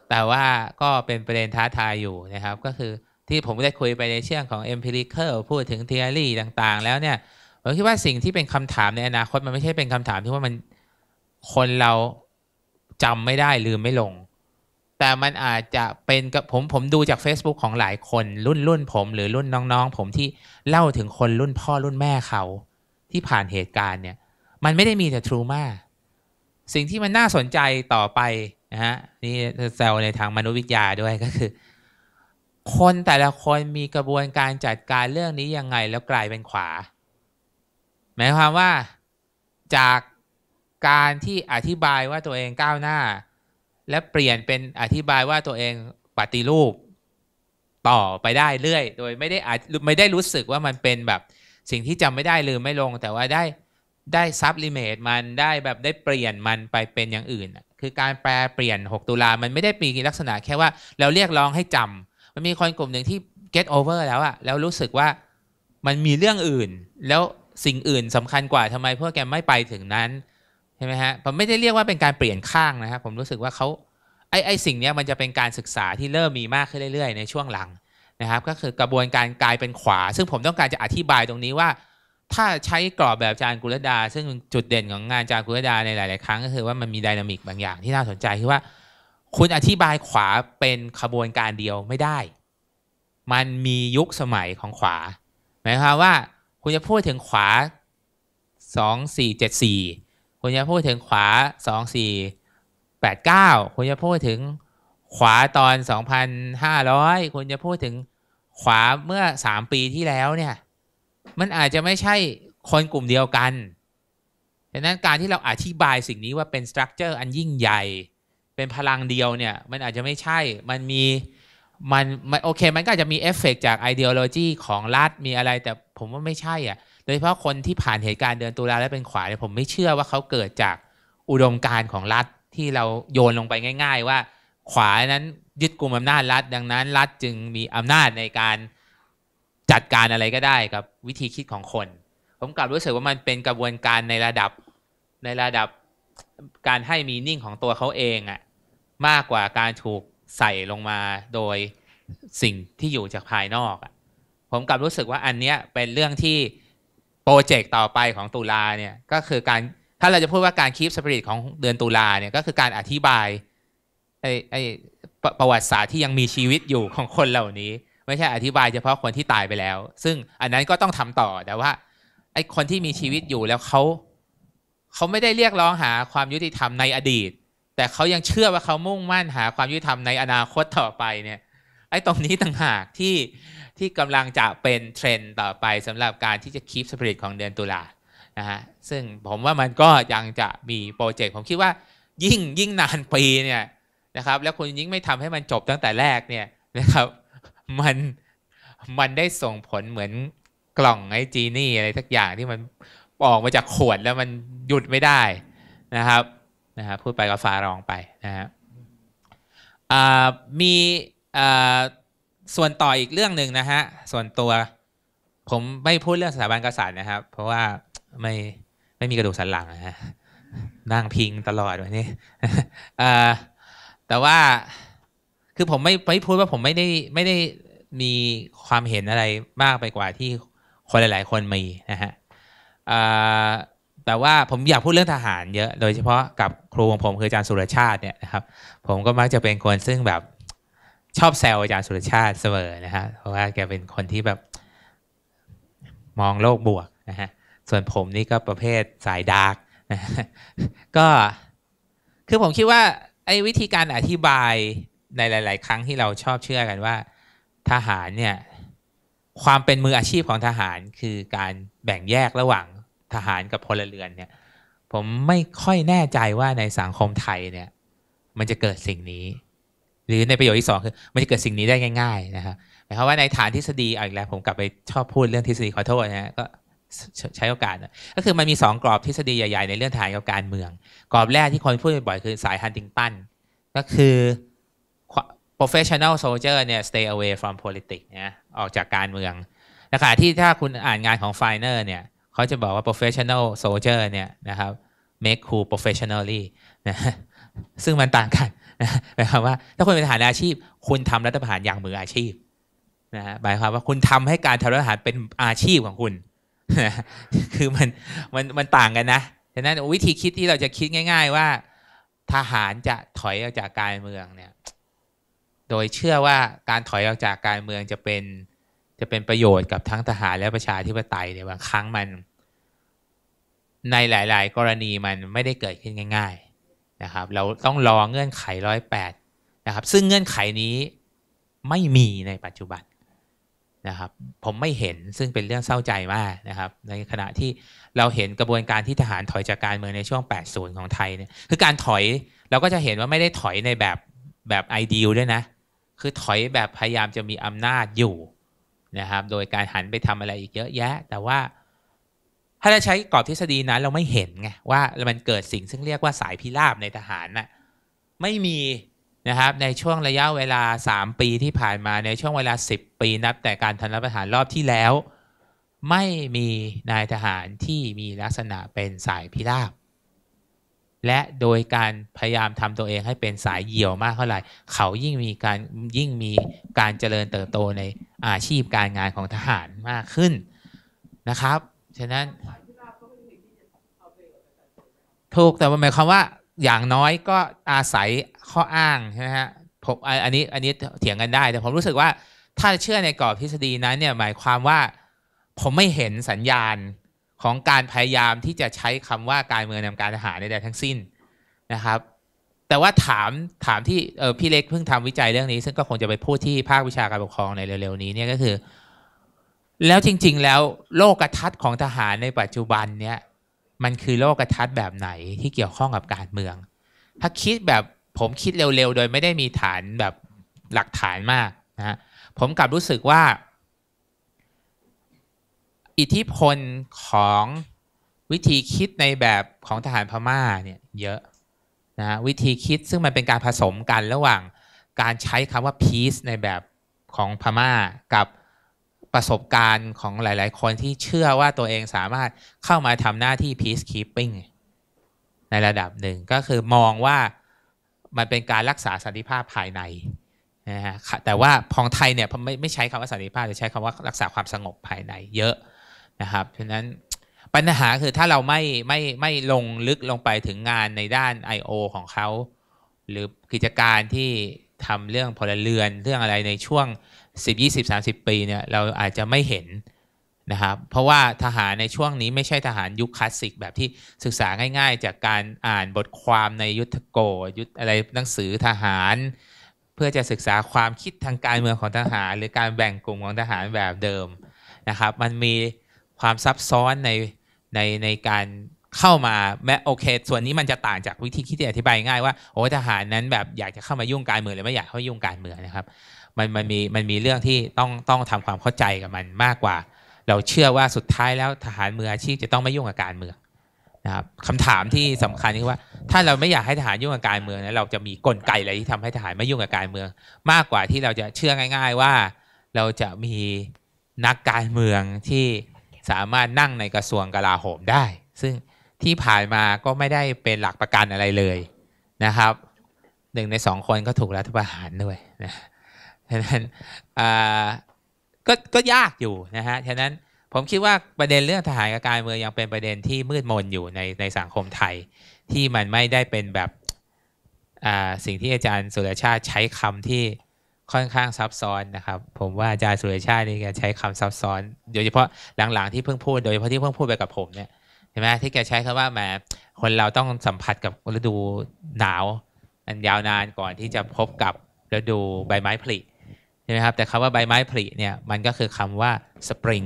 แต่ว่าก็เป็นประเด็นท้าทายอยู่นะครับ ก็คือที่ผมได้คุยไปในเชื่องของ empirical พูดถึง theory ต่างๆ แล้วเนี่ยผมคิดว่าสิ่งที่เป็นคำถามในอนาคต มันไม่ใช่เป็นคำถามที่ว่ามันคนเราจำไม่ได้ลืมไม่ลงแต่มันอาจจะเป็นกับผมผมดูจาก Facebook ของหลายคนรุ่นรุ่นผมหรือรุ่นน้องๆผมที่เล่าถึงคนรุ่นพ่อรุ่นแม่เขาที่ผ่านเหตุการณ์เนี่ย มันไม่ได้มีแต่ทรูมาสิ่งที่มันน่าสนใจต่อไปนะฮะนี่เซลในทางมนุษยวิทยาด้วยก็คือ คนแต่ละคนมีกระบวนการจัดการเรื่องนี้ยังไงแล้วกลายเป็นขวา หมายความว่าจากการที่อธิบายว่าตัวเองก้าวหน้าและเปลี่ยนเป็นอธิบายว่าตัวเองปฏิรูป ต่อไปได้เรื่อย โดยไม่ได้อไม่ได้รู้สึกว่ามันเป็นแบบ สิ่งที่จำไม่ได้ลืมไม่ลงแต่ว่าได้ได้ซับลิเมตมันได้แบบได้เปลี่ยนมันไปเป็นอย่างอื่น คือการแปลเปลี่ยน 6 ตุลามันไม่ได้ปีลักษณะแค่ว่าเราเรียกร้องให้จำ มันมีคนกลุ่มหนึ่งที่ get over แล้วอะแล้วรู้สึกว่ามันมีเรื่องอื่น แล้วสิ่งอื่นสำคัญกว่าทำไมพวกแกไม่ไปถึงนั้นใช่ไหมฮะผมไม่ได้เรียกว่าเป็นการเปลี่ยนข้างนะครับผมรู้สึกว่าเขาไอ้ไอ้สิ่งนี้มันจะเป็นการศึกษาที่เริ่มมีมากขึ้นเรื่อยๆ ในช่วงหลังนะครับก็คือกระบวนการกลายเป็นขวา ซึ่งผมต้องการจะอธิบายตรงนี้ว่า ถ้าใช้กรอบแบบจาร์กุลดา ซึ่งจุดเด่นของงานจาร์กุลดาในหลาย ๆ ครั้งก็คือว่ามันมีดินามิกบางอย่าง ที่น่าสนใจคือว่า คุณอธิบายขวาเป็นขบวนการเดียวไม่ได้ มันมียุคสมัยของขวาหมายความว่าคุณจะพูดถึงขวา2474คุณจะพูดถึงขวาสองสี่แปดเก้าคุณจะพูดถึงขวาตอนสองพันห้าร้อยคุณจะพูดถึงขวาเมื่อสามปีที่แล้วเนี่ยมันอาจจะไม่ใช่คนกลุ่มเดียวกันดังนั้นการที่เราอธิบายสิ่งนี้ว่าเป็นสตรัคเจอร์อันยิ่งใหญ่ เป็นพลังเดียวเนี่ย มันอาจจะไม่ใช่มันมีมันมันโอเคมันก็จจะมีเอฟเฟกจากไอเดียโลจีของรัฐ มีอะไรแต่ผมว่าไม่ใช่อ่ะยเฉพาะคนที่ผ่านเหตุการณ์เดือนตุลาและเป็นขวาเนี่ยผมไม่เชื่อว่าเขาเกิดจากอุดมการของรัฐที่เราโยนลงไปง่าย ๆ ว่าขวานั้นยึดกลุ่มอำนาจรัฐดังนั้น รัฐจึงมีอำนาจในการจัดการอะไรก็ได้กับวิธีคิดของคน ผมกลับรู้สึกว่ามันเป็นกระบวนการในระดับในระดับการให้มีนิ่งของตัวเขาเองอะมากกว่าการถูกใส่ลงมาโดยสิ่งที่อยู่จากภายนอกอะผมกลับรู้สึกว่าอันเนี้ยเป็นเรื่องที่โปรเจกต์ต่อไปของตุลาเนี่ยก็คือการถ้าเราจะพูดว่าการคีปสปิริตของเดือนตุลาเนี่ยก็คือ การอธิบายไอ้ไอ้ประวัติศาสตร์ที่ยังมีชีวิตอยู่ของคนเหล่านี้ ไม่ใช่อธิบายเฉพาะคนที่ตายไปแล้ว ซึ่งอันนั้นก็ต้องทำต่อแต่ว่า ไอ้คนที่มีชีวิตอยู่แล้วเขา เขาไม่ได้เรียกร้องหาความยุติธรรมในอดีต แต่เขายังเชื่อว่าเขามุ่งมั่นหาความยุติธรรมในอนาคตต่อไปเนี่ย ไอ้ตรงนี้ต่างหากที่ที่กำลังจะเป็นเทรนต่อไปสำหรับการที่จะคีปสปริตของเดือนตุลานะฮะ ซึ่งผมว่ามันก็ยังจะมีโปรเจกต์ ผมคิดว่า ยิ่งยิ่งนานปีเนี่ยนะครับ แล้วคุณยิ่งไม่ทำให้มันจบตั้งแต่แรกเนี่ยนะครับ มันมันได้ส่งผลเหมือนกล่องไอจีนี่อะไรสักอย่างที่มันออกมาจากขวดแล้วมันหยุดไม่ได้นะครับนะฮะพูดไปก็ฟาร้องไปนะฮะมีอ่าส่วนต่ออีกเรื่องหนึ่งนะฮะ ส่วนตัว ผมไม่พูดเรื่องสถาบันกษัตริย์นะครับ เพราะว่าไม่ไม่มีกระดูกสันหลังนะฮะนั่งพิงตลอดวันนี้แต่ว่าคือผมไม่ไม่พูดว่าผมไม่ได้ไม่ได้มีความเห็นอะไรมากไปกว่าที่คนหลาย ๆ คนมีนะฮะแต่ว่าผมอยากพูดเรื่องทหารเยอะ โดยเฉพาะกับครูของผมคืออาจารย์สุรชาติเนี่ยนะครับ ผมก็มักจะเป็นคนซึ่งแบบชอบแซวอาจารย์สุรชาติเสมอ นะฮะเพราะว่าแกเป็นคนที่แบบมองโลกบวกนะฮะ ส่วนผมนี่ก็ประเภทสายดาร์กนะก็คือผมคิดว่า ไอ้วิธีการอธิบายในหลายๆครั้งที่เราชอบเชื่อกันว่า ทหารเนี่ย ความเป็นมืออาชีพของทหารคือการแบ่งแยกระหว่างทหารกับพลเรือนเนี่ย ผมไม่ค่อยแน่ใจว่าในสังคมไทยเนี่ย มันจะเกิดสิ่งนี้หรือในประโยชน์ที่สองคือมันจะเกิดสิ่งนี้ได้ง่ายๆนะครับหมายความว่าในฐานทฤษฎีออีกแล้วผมกลับไปชอบพูดเรื่องทฤษฎีขอโทษนะฮะก็ใช้โอกาสนะก็คือมันมี2กรอบทฤษฎีใหญ่ๆ ในเรื่องฐานกับการเมือง กรอบแรกที่คนพูดบ่อยคือสายฮันติงตันก็คือ professional soldier เนี่ย stay away from politics นะออกจากการเมืองนะครที่ถ้าคุณอ่านงานของไฟเนอร์เนี่ยเขาจะบอกว่า professional soldier เนี่ยนะครับ make cool professionally นะซึ่งมันต่างกันหมายความว่า ถ้าคุณเป็นทหารอาชีพคุณทำรัฐประหารอย่างมืออาชีพนะฮะหมายความว่าคุณทำให้การทำรัฐประหารเป็นอาชีพของคุณ คือมันมัน มัน ต่างกันนะ ฉะนั้นวิธีคิดที่เราจะคิดง่าย ๆ ว่า ทหารจะถอยออกจากการเมืองเนี่ย โดยเชื่อว่าการถอยออกจากการเมืองจะเป็นจะเป็นประโยชน์กับทั้งทหารและประชาธิปไตยเนี่ยบางครั้งมันในหลายๆ กรณีมันไม่ได้เกิดขึ้นง่าย ๆนะครับเราต้องรอเงื่อนไขร้อยแปดนะครับซึ่งเงื่อนไขนี้ไม่มีในปัจจุบันนะครับผมไม่เห็นซึ่งเป็นเรื่องเศร้าใจมากนะครับในขณะที่เราเห็นกระบวนการที่ทหารถอยจากการเมืองในช่วง80ของไทยเนี่ยคือการถอยเราก็จะเห็นว่าไม่ได้ถอยในแบบแบบไอเดียด้วยนะ คือถอยแบบพยายามจะมีอำนาจอยู่นะครับโดยการหันไปทำอะไรอีกเยอะแยะ แต่ว่าถ้าเราใช้กรอบทฤษฎีนั้นเราไม่เห็นไงว่ามันเกิดสิ่งซึ่งเรียกว่าสายพิราบในทหารน่ะไม่มีนะครับในช่วงระยะเวลา 3 ปีที่ผ่านมาในช่วงเวลา 10 ปีนับแต่การทันรับประทานรอบที่แล้ว ไม่มีนายทหารที่มีลักษณะเป็นสายพิราบและโดยการพยายามทำตัวเองให้เป็นสายเหี่ยวมากเท่าไหร่ เขายิ่งมีการยิ่งมีการเจริญเติบโตในอาชีพการงานของทหารมากขึ้นนะครับฉะนั้น ถูกแต่หมายความว่าอย่างน้อยก็อาศัยข้ออ้าง ใช่ไหมฮะผมอันนี้อันนี้เถียงกันได้แต่ผมรู้สึกว่า ถ้าเชื่อในกรอบทฤษฎีนั้น เนี่ยหมายความว่า ผมไม่เห็นสัญญาณของการพยายามที่จะใช้คำว่าการเมืองนำการทหารใด่ทั้งสิ้นนะครับ แต่ว่าถามถามที่พี่เล็กเพิ่งทำวิจัยเรื่องนี้ ซึ่งก็คงจะไปพูดที่ภาควิชาการปกครองในเร็วๆนี้เนี่ยก็คือแล้วจริงๆ แล้วโลกทัศน์ของทหารในปัจจุบันเนี่ยมันคือโลกทัศน์แบบไหนที่เกี่ยวข้องกับการเมือง ถ้าคิดแบบผมคิดเร็วๆ โดยไม่ได้มีฐานแบบหลักฐานมากนะผมกลับรู้สึกว่า อิทธิพลของวิธีคิดในแบบของทหารพม่าเนี่ยเยอะนะวิธีคิดซึ่งมันเป็นการผสมกันระหว่างการใช้คำว่า peace ในแบบของพม่ากับประสบการณ์ของหลาย ๆ คนที่เชื่อว่าตัวเองสามารถเข้ามาทำหน้าที่ peacekeeping ในระดับหนึ่งก็คือมองว่ามันเป็นการรักษาสันติภาพภายในนะฮะแต่ว่าพองไทยเนี่ยไม่ไม่ใช้คำว่าสันติภาพแต่ใช้คำว่ารักษาความสงบภายใน เยอะ นะครับ ฉะนั้นปัญหาคือถ้าเราไม่ไม่ไม่ลงลึกลงไปถึงงานในด้าน I.O. ของเขาหรือกิจการที่ทำเรื่องพลเรือนเรื่องอะไรในช่วง10 20 30 ปีเนี่ยเราอาจจะไม่เห็นนะครับ เพราะว่าทหารในช่วงนี้ไม่ใช่ทหารยุคคลาสสิกแบบที่ศึกษาง่ายๆจากการอ่านบทความในยุทธโกยุทธอะไรหนังสือทหาร เพื่อจะศึกษาความคิดทางการเมืองของทหาร หรือการแบ่งกลุ่มของทหารแบบเดิมนะครับ มันมีความซับซ้อนในในในการเข้ามาแม้โอเคส่วนนี้มันจะต่างจากวิธีคิดที่อธิบายง่ายว่าโอ้ทหารนั้นแบบอยากจะเข้ามายุ่งการเมืองหรือไม่อยากเข้ายุ่งการเมืองนะครับมันมันมีมันมีเรื่องที่ต้องต้องทำความเข้าใจกับมันมากกว่า เราเชื่อว่าสุดท้ายแล้วทหารมืออาชีพจะต้องไม่ยุ่งกับการเมืองนะครับคำถามที่สำคัญคือว่าถ้าเราไม่อยากให้ทหารยุ่งกับการเมืองนะเราจะมีกลไกอะไรที่ทำให้ทหารไม่ยุ่งกับการเมือง มากกว่าที่เราจะเชื่อง่าย ๆว่าเราจะมีนักการเมืองที่สามารถนั่งในกระทรวงกลาโหมได้ ซึ่งที่ผ่านมาก็ไม่ได้เป็นหลักประกันอะไรเลยนะครับหนึ่งในสองคนก็ถูกรัฐประหารด้วยนะฉะนั้นก็ก็ยากอยู่นะฮะ ฉะนั้นผมคิดว่าประเด็นเรื่องทหารกับการเมืองยังเป็นประเด็นที่มืดมนอยู่ในในสังคมไทย ที่มันไม่ได้เป็นแบบสิ่งที่อาจารย์ สุรชาติใช้คำที่ค่อนข้างซับซ้อนนะครับผมว่าอาจารย์สุรชาตินี่แกใช้คำซับซ้อนโดยเฉพาะหลังๆที่เพิ่งพูดโดยเฉพาะที่เพิ่งพูดไปกับผมเนี่ยใช่ไหมที่แกใช้คำว่าแหมคนเราต้องสัมผัสกับฤดูหนาวอันยาวนานก่อนที่จะพบกับฤดูใบไม้ผลิใช่ไหมครับแต่คำว่าใบไม้ผลิเนี่ยมันก็คือคำว่า สปริง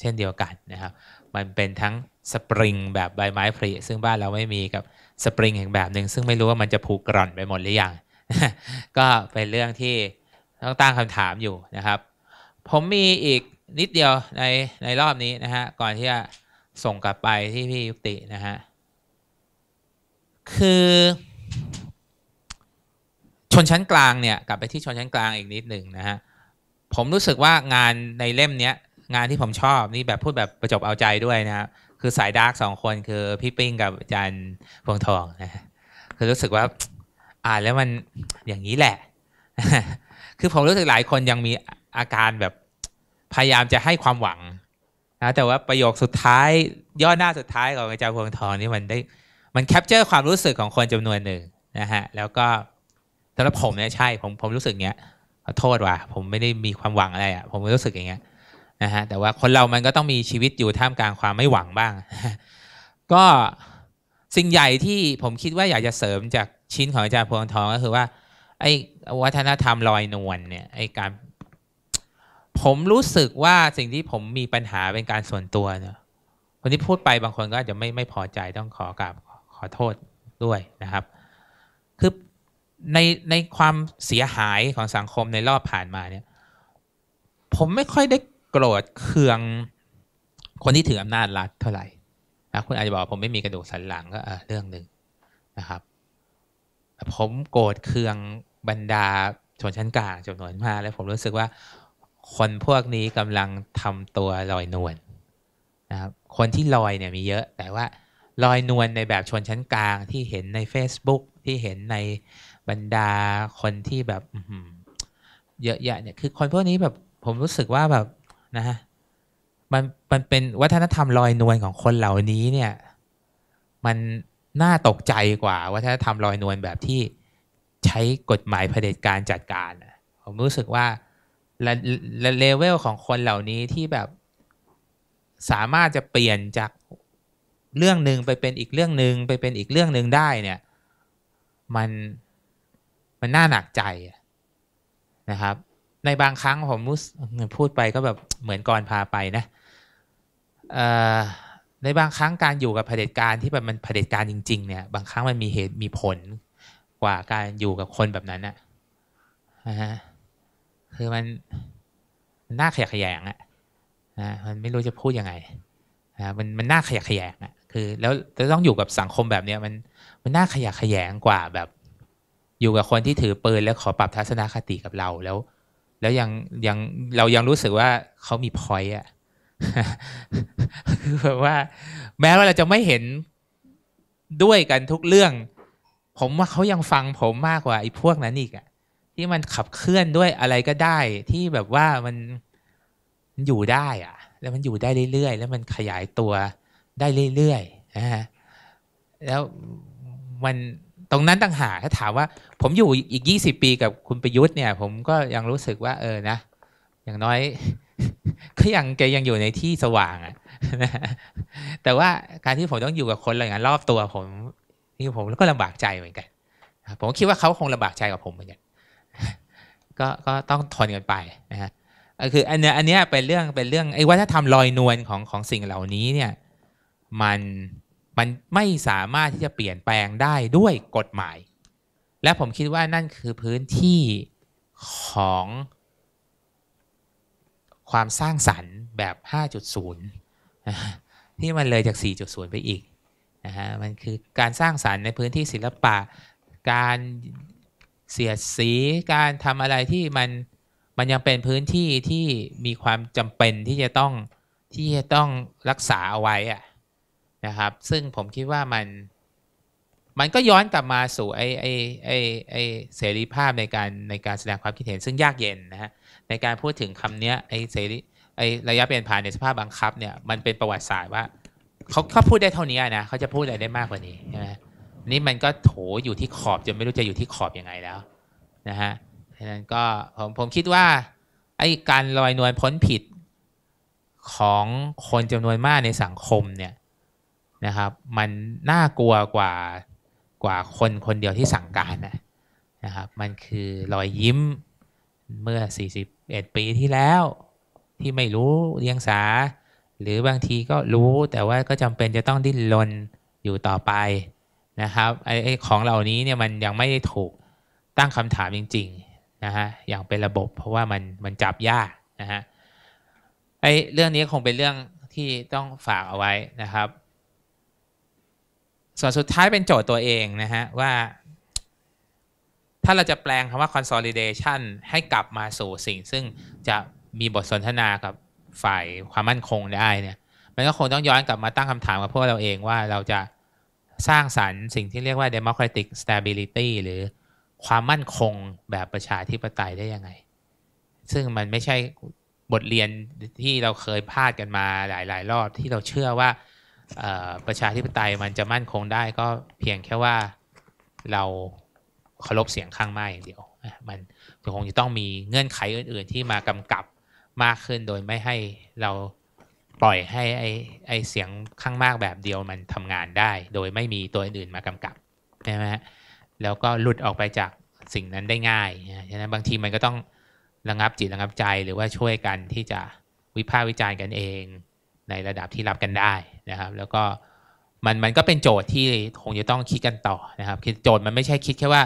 เช่นเดียวกันนะครับมันเป็นทั้งสปริงแบบใบไม้ผลิซึ่งบ้านเราไม่มีกับสปริงอีกแบบหนึ่งซึ่งไม่รู้ว่ามันจะผูกกร่อนไปหมดหรือยังก็เป็นเรื่องที่ต้องตั้งคำถามอยู่นะครับ ผมมีอีกนิดเดียวในในรอบนี้นะฮะก่อนที่จะส่งกลับไปที่พี่ยุตินะฮะคือชนชั้นกลางเนี่ยกลับไปที่ชนชั้นกลางอีกนิดหนึ่งนะฮะผมรู้สึกว่างานในเล่มเนี้ย งานที่ผมชอบนี่แบบพูดแบบประจบเอาใจด้วยนะครคือสายดาร์กสองคนคือพี่ปิ้งกับอาจารย์พวงทองนะคือรู้สึกว่าอ่านแล้วมันอย่างนี้แหละ คือผมรู้สึกหลายคนยังมีอาการแบบพยายามจะให้ความหวังนะแต่ว่าประโยคสุดท้าย ย่อหน้าสุดท้ายของอาจารย์พวงทองนี่มันได้มันแคปเจอร์ความรู้สึกของคนจำนวนหนึ่งนะฮะแล้วก็ำหรับผมเนี่ยใช่ผมผมรู้สึกเงี้ยขอโทษว่ะผมไม่ได้มีความหวังอะไรอ่ะผมรู้สึกอย่างเงี้ยนะฮะแต่ว่าคนเรามันก็ต้องมีชีวิตอยู่ท่ามกลางความไม่หวังบ้าง ก็สิ่งใหญ่ที่ผมคิดว่าอยากจะเสริมจากชิ้นของอาจารย์พวงทองก็คือว่าไอ้วัฒนธรรมลอยนวลเนี่ยไอ้การผมรู้สึกว่าสิ่งที่ผมมีปัญหาเป็นการส่วนตัวเนะคนที่พูดไปบางคนก็อาจจะไม่ไม่พอใจต้องขอกราบขอโทษด้วยนะครับคือในในความเสียหายของสังคมในรอบผ่านมาเนี่ย ผมไม่ค่อยได้โกรธเคืองคนที่ถืออำนาจรัฐเท่าไหร่นะคุณอาจจะบอกผมไม่มีกระดูกสันหลังก็เออเรื่องหนึ่งนะครับผมโกรธเคืองบรรดาชนชั้นกลางจำนวนมาก แล้วผมรู้สึกว่าคนพวกนี้กำลังทำตัวลอยนวลนะครับคนที่ลอยเนี่ยมีเยอะ แต่ว่าลอยนวลในแบบชนชั้นกลางที่เห็นใน Facebook ที่เห็นในบรรดา คนที่แบบเยอะแยะเนี่ยคือ คนพวกนี้แบบผมรู้สึกว่าแบบ นะฮะ มันมันเป็นวัฒนธรรมลอยนวลของคนเหล่านี้เนี่ย มันน่าตกใจกว่า วัฒนธรรมลอยนวลแบบที่ใช้กฎหมายเผด็จการจัดการผมรู้สึกว่าระระเลเวลของคนเหล่านี้ที่แบบ สามารถจะเปลี่ยนจากเรื่องหนึ่งไปเป็นอีกเรื่องหนึ่งไปเป็นอีกเรื่องหนึ่งได้เนี่ย มันมันน่าหนักใจนะครับ ในบางครั้งผมมุสพูดไปก็แบบเหมือนก่อนพาไปนะในบางครั้งการอยู่กับเผด็จการที่แบบมันเผด็จการจริงๆเนี่ยบางครั้งมันมีเหตุมีผลกว่าการอยู่กับคนแบบนั้นอะนะฮะคือมันมันน่าขยะแขยงอะนะมันไม่รู้จะพูดยังไงนะมันมันน่าขยะแขยงอะคือแล้วจะต้องอยู่กับสังคมแบบเนี้ยมันมันน่าขยะแขยงกว่าแบบอยู่กับคนที่ถือปืนแล้วขอปรับทัศนคติกับเราแล้ว แล้วยังยังเรายังรู้สึกว่าเขามีพอยอะคือแบบว่า แม้ว่าเราจะไม่เห็นด้วยกันทุกเรื่อง ผมว่าเขายังฟังผมมากกว่าไอ้พวกนั้นอีกอะที่มันขับเคลื่อนด้วยอะไรก็ได้ ที่แบบว่ามันมันอยู่ได้อะแล้วมันอยู่ได้เรื่อยๆ แล้วมันขยายตัวได้เรื่อยๆนะฮะแล้วมันตรงนั้นต่างหากถ้าถามว่า ผมอยู่อีกยี่สิบปีกับคุณประยุทธ์เนี่ย ผมก็ยังรู้สึกว่า เออนะ อย่างน้อยก็ยังแกยังอยู่ในที่สว่างอะแต่ว่าการที่ผมต้องอยู่กับคนอะไรเ่างนั้นรอบตัวผมนี่ผมก็ลำบากใจเหมือนกันผมคิดว่าเขาคงลำบากใจกับผมเหมือนกันก็ก็ต้องทนกันไปนะฮะคืออันเนี้ยอันเนี้ยเป็นเรื่องเป็นเรื่องไอ้วัฒนธรรมลอยนวลของของสิ่งเหล่านี้เนี่ย มันมันไม่สามารถที่จะเปลี่ยนแปลงได้ด้วยกฎหมาย และผมคิดว่านั่นคือพื้นที่ของ ความสร้างสรรค์แบบ 5.0 ที่มันเลยจาก 4.0ไปอีกนะฮะ มันคือการสร้างสรรค์ในพื้นที่ศิลปะ การเสียดสี การทำอะไรที่มัน มันยังเป็นพื้นที่ที่มีความจำเป็นที่จะต้องที่จะต้องรักษาเอาไว้อะนะครับ ซึ่งผมคิดว่ามัน มันก็ย้อนกลับมาสู่ไอ้ไอ้ไอ้ไอ้เสรีภาพในการในการแสดงความคิดเห็นซึ่งยากเย็นนะฮะในการพูดถึงคำนี้ยไอ้เสรีไอ้ระยะเปลี่ยนผ่านในสภาพบังคับเนี่ยมันเป็นประวัติศาสตร์ว่าเขาเขาพูดได้เท่านี้นะเขาจะพูดอะไรได้มากกว่านี้ใช่ไหมนี่มันก็โถอยู่ที่ขอบจนไม่รู้จะอยู่ที่ขอบอยังไงแล้ว นะฮะฉะนั้นก็ผมผมคิดว่าไอ้การลอยนวลพ้นผิด ของคนจำนวนมากในสังคมเนี่ยนะครับมันน่ากลัวกว่ากว่าคนคนเดียวที่สั่งการนะครับมันคือรอยยิ้มเมื่อ 41 ปีที่แล้ว ที่ไม่รู้เรียงสาหรือบางทีก็รู้แต่ว่าก็จำเป็นจะต้องดิ้นรนอยู่ต่อไปนะครับไอ้ของเหล่านี้เนี่ยมันยังไม่ได้ถูกตั้งคำถามจริงๆนะฮะอย่างเป็นระบบเพราะว่ามันมันจับยากนะฮะไอ้เรื่องนี้คงเป็นเรื่องที่ต้องฝากเอาไว้นะครับส่วนสุดท้ายเป็นโจทย์ตัวเองนะฮะ ว่า ถ้าเราจะแปลงคำว่า consolidation ให้กลับมาสู่สิ่ง ซึ่งจะมีบทสนทนากับฝ่ายความมั่นคงได้เนี่ย มันก็คงต้องย้อนกลับมาตั้งคำถามกับพวกเราเองว่าเราจะสร้างสรรค์สิ่งที่เรียกว่า democratic stability หรือความมั่นคงแบบประชาธิปไตยได้ยังไง ซึ่งมันไม่ใช่บทเรียนที่เราเคยพลาดกันมาหลาย ๆ รอบที่เราเชื่อว่าประชาธิปไตยมันจะมั่นคงได้ ก็เพียงแค่ว่าเราเคารพเสียงข้างมากอย่างเดียวมันคงจะต้องมีเงื่อนไขอื่น ๆ ที่มากำกับมากขึ้นโดยไม่ให้เราปล่อยให้ไอไอเสียงข้างมากแบบเดียวมันทำงานได้ โดยไม่มีตัวอื่นมากำกับใช่ไหมแล้วก็หลุดออกไปจากสิ่งนั้นได้ง่ายฉะนั้นบางทีมันก็ต้องระงับจิตระงับใจหรือว่าช่วยกันที่จะวิพากษ์วิจารณ์กันเองในระดับที่รับกันได้นะครับ แล้วก็มันมันก็เป็นโจทย์ที่คงจะต้องคิดกันต่อนะครับคือโจทย์มันไม่ใช่คิดแค่ว่า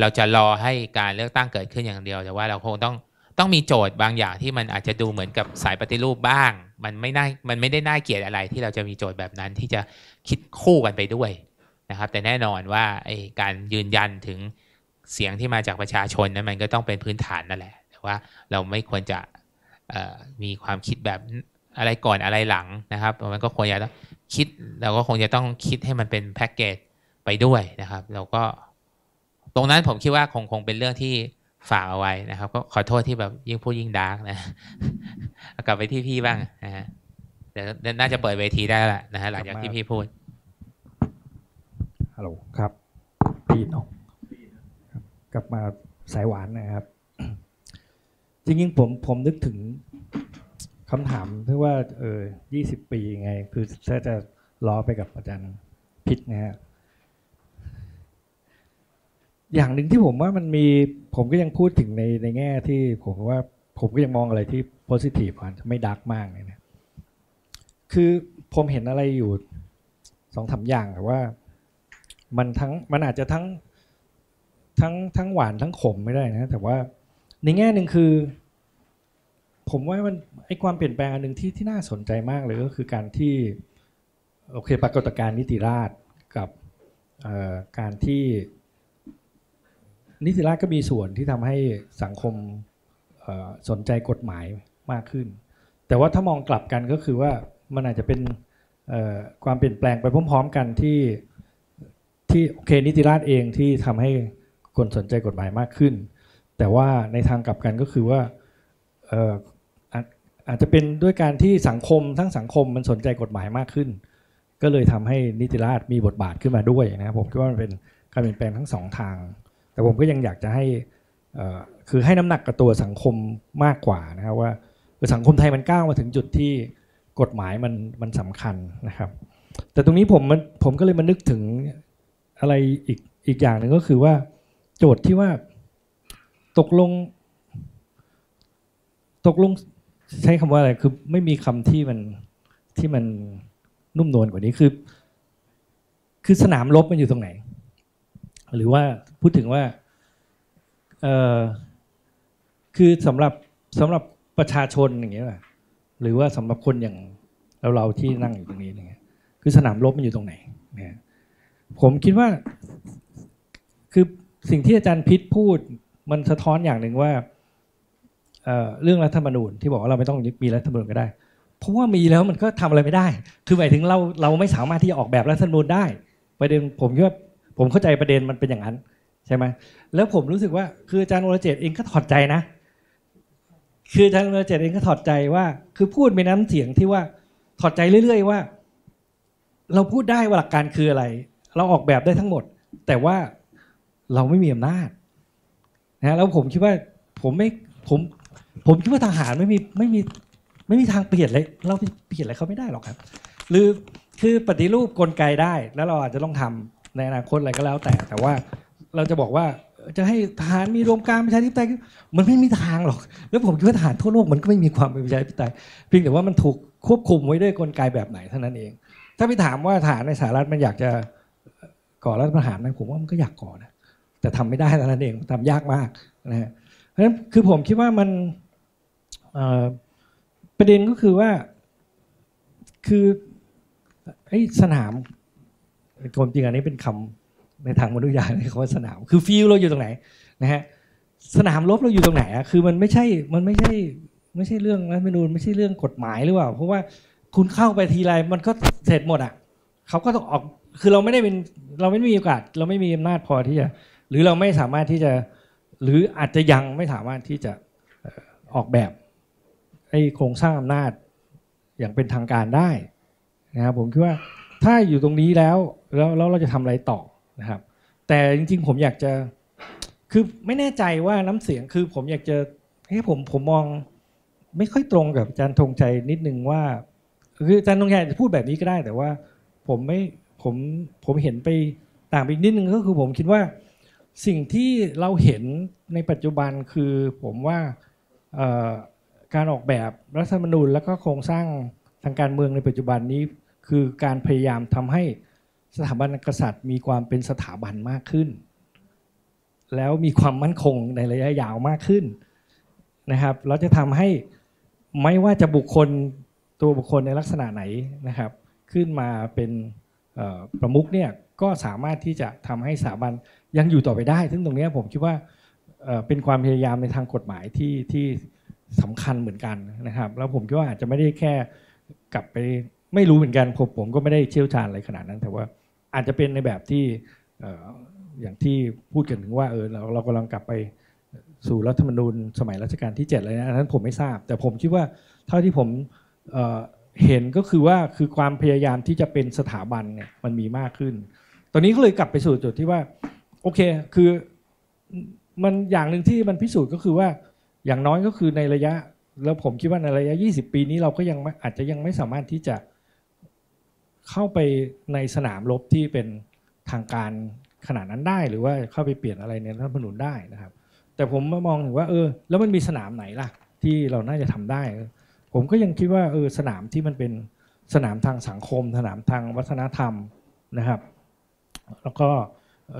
เราจะรอให้การเลือกตั้งเกิดขึ้นอย่างเดียว แต่ว่าเราคงต้องต้องมีโจทย์บางอย่างที่มันอาจจะดูเหมือนกับสายปฏิรูปบ้างมันไม่น่ามันไม่ได้น่าเกลียดอะไรที่เราจะมีโจทย์แบบนั้นที่จะคิดคู่กันไปด้วยนะครับแต่แน่นอนว่าไอการยืนยันถึงเสียงที่มาจากประชาชนนั้นมันก็ต้องเป็นพื้นฐานนั่นแหละแต่ว่าเราไม่ควรจะมีความคิดแบบอะไรก่อนอะไรหลังนะครับมันก็ควรจะต้องคิดเราก็คงจะต้องคิดให้มันเป็นแพ็กเกจไปด้วยนะครับ เราก็ ตรงนั้นผมคิดว่าคงคงเป็นเรื่องที่ ฝากเอาไว้นะครับ ก็ขอโทษที่แบบยิ่งพูดยิ่งดาร์กนะ กลับไปที่พี่บ้างนะฮะเดี๋ยวน่าจะเปิดเวทีได้ละนะฮะหลังจากที่พี่พูด ฮัลโหลครับพี่น้องกลับมาสายหวานนะครับ จริงๆผมผมนึกถึงคำถามเพื่อว่าเออยี่สิบปีไง คือถ้าจะล้อไปกับอาจารย์พิษนะฮะ อย่างหนึ่งที่ผมว่ามันมี ผมก็ยังพูดถึงในในแง่ที่ผมว่าผมก็ยังมองอะไรที่โพสิทีฟอ่ะไม่ดักมากเลยนะคือผมเห็นอะไรอยู่สองสาอย่างแต่ว่ามันทั้งมันอาจจะทั้งทั้งทั้งหวานทั้งขมไม่ได้นะ แต่ว่าในแง่หนึ่งคือผมว่ามันไอความเปลี่ยนแปลงอันหนึ่งที่ที่น่าสนใจมากเลยก็คือการที่โอเคปรากฏการณ์นิติราชกับการที่ นิติราชก็มีส่วนที่ทำให้สังคมสนใจกฎหมายมากขึ้น แต่ว่าถ้ามองกลับกันก็คือว่ามันอาจจะเป็นความเปลี่ยนแปลงไปพร้อมๆกันที่ที่โอเคนิติราชเองที่ทำให้คนสนใจกฎหมายมากขึ้น แต่ว่าในทางกลับกันก็คือว่าอาจจะเป็นด้วยการที่สังคมทั้งสังคมมันสนใจกฎหมายมากขึ้น ก็เลยทำให้นิติราชมีบทบาทขึ้นมาด้วยนะครับ ผมคิดว่ามันเป็นการเปลี่ยนแปลงทั้งสองทาง แต่ผมก็ยังอยากจะให้คือให้น้ำหนักกับตัวสังคมมากกว่านะครับว่าสังคมไทยมันก้าวมาถึงจุดที่กฎหมายมันมันสำคัญนะครับ แต่ตรงนี้ผมมันผมก็เลยมานึกถึงอะไรอีกอีกอย่างหนึ่งก็คือว่าโจทย์ที่ว่าตกลงตกลงใช้คำว่าอะไร คือไม่มีคำที่มันที่มันนุ่มนวลกว่านี้ คือ คือสนามรบมันอยู่ตรงไหน หรือว่าพูดถึงว่าเออคือสำหรับสำหรับประชาชนอย่างเงี้ยหรือว่าสำหรับคนอย่างเราเราที่นั่งอยู่ตรงนี้อย่างเงี้ย คือสนามรบมันอยู่ตรงไหนนะผมคิดว่าคือสิ่งที่อาจารย์พิษพูด มันสะท้อนอย่างหนึ่งว่าเรื่องรัฐธรรมนูญที่บอกว่าเราไม่ต้องมีรัฐธรรมนูญก็ได้เพราะว่ามีแล้วมันก็ทำอะไรไม่ได้ คือหมายถึงเราเราไม่สามารถที่จะออกแบบรัฐธรรมนูญได้ประเด็นผมคิดว่าผมเข้าใจประเด็นมันเป็นอย่างนั้น ใช่ไหมแล้วผมรู้สึกว่าคืออาจารย์วรเจตเอง ก็ถอดใจนะ คืออาจารย์วรเจตเอง ก็ถอดใจว่า คือพูดไนน้ำเสียงที่ว่าถอดใจเรื่อย ๆ ว่า เราพูดได้ว่าหลักการคืออะไร เราออกแบบได้ทั้งหมด แต่ว่าเราไม่มีอำนาจนะแล้วผมคิดว่าผมไม่ผมผมคิดว่าทหารไม่มีไม่มีไม่มีทางเปลี่ยนเลยเราเปลี่ยนอะไรเขาไม่ได้หรอกครับ หรือคือปฏิรูปกลไกได้ แล้วเราอาจจะต้องทำในอนาคตอะไรก็แล้ว แต่แต่ว่าเราจะบอกว่าจะให้ทหารมีรวมการประชาธิปไตยมันไม่มีทางหรอก แล้วผมคิดว่าทหารทั่วโลกมันก็ไม่มีความเป็นประชาธิปไตยเพียงแต่ว่ามันถูกควบคุมไว้ด้วยกลไกแบบไหนเท่านั้นเอง ถ้าไปถามว่าทหารในสหรัฐ มันอยากจะก่อรัฐประหารไหมผมว่ามันก็อยากก่อนะแต่ทำไม่ได้เท่านั้นเองทำยากมากนะฮะเพราะฉะนั้นคือผมคิดว่ามันประเด็นก็คือว่าคือไอ้สนามคนมจริงอันนี้เป็นคำในทางมนุษย์ยาเขาว่าสนามคือฟิลเราอยู่ตรงไหนนะฮะสนามรบเราอยู่ตรงไหนอะคือมันไม่ใช่ มันไม่ใช่ไม่ใช่เรื่องรัฐมนูญไม่ใช่เรื่องกฎหมายหรือเปล่า เพราะว่าคุณเข้าไปทีไรมันก็เสร็จหมดอ่ะเขาก็ต้องออกคือเราไม่ได้เป็นเราไม่มีโอกาส เราไม่มีอำนาจพอที่จะ หรือเราไม่สามารถที่จะ หรืออาจจะยังไม่สามารถที่จะออกแบบไอ้โครงสร้างอำนาจอย่างเป็นทางการได้นะครับผมคิดว่าถ้าอยู่ตรงนี้แล้ว แล้วเราจะทำอะไรต่อนะครับ แต่จริง ๆ ผมอยากจะคือไม่แน่ใจว่าน้ำเสียงคือ ผมอยากจะให้ผมผมมองไม่ค่อยตรงกับอาจารย์ธงชัยนิดนึงว่า คืออาจารย์ธงชัยจะพูดแบบนี้ก็ได้ แต่ว่า ผมไม่ผมผมเห็นไปต่างไปนิดนึง ก็คือ ผมคิดว่าสิ่งที่เราเห็นในปัจจุบันคือผมว่าการออกแบบรัฐธรรมนูญและก็โครงสร้างทางการเมืองในปัจจุบันนี้ คือการพยายามทำให้สถาบันกษัตริย์ มีความเป็นสถาบันมากขึ้น แล้วมีความมั่นคงในระยะยาวมากขึ้นนะครับ เราจะทำให้ไม่ว่าจะบุคคลตัวบุคคลในลักษณะไหนนะครับ ขึ้นมาเป็นประมุขเนี่ยก็สามารถที่จะทำให้สถาบันยังอยู่ต่อไปได้ซึ่งตรงนี้ผมคิดว่าเป็นความพยายามในทางกฎหมายที่ที่สำคัญเหมือนกันนะครับ แล้วผมคิดว่าอาจจะไม่ได้แค่กลับไปไม่รู้เหมือนกันผมผมก็ไม่ได้เชี่ยวชาญอะไรขนาดนั้นแต่ว่าอาจจะเป็นในแบบที่อย่างที่พูดกันถึงว่า เออเราเรากำลังกลับไปสู่รัฐธรรมนูญ สมัยรัชกาลที่7เลยนะอันนั้นผมไม่ทราบ แต่ผมคิดว่า เท่าที่ผมเห็นก็คือว่าคือความพยายามที่จะเป็นสถาบันเนี่ยมันมีมากขึ้น ตอนนี้ก็เลยกลับไปสู่จุดที่ว่าโอเค คือมันอย่างหนึ่งที่มันพิสูจน์ก็คือว่าอย่างน้อยก็คือในระยะ แล้วผมคิดว่าในระยะ 20 ปีนี้เราก็ยังอาจจะยังไม่สามารถที่จะเข้าไปในสนามรบที่เป็นทางการขนาดนั้นได้ หรือว่าเข้าไปเปลี่ยนอะไรในรัฐธรรมนูญได้นะครับ แต่ผมมองถึงว่า เออ แล้วมันมีสนามไหนล่ะ ที่เราน่าจะทำได้ ผมก็ยังคิดว่าเออสนามที่มันเป็นสนามทางสังคม สนามทางวัฒนธรรมนะครับ แล้วก็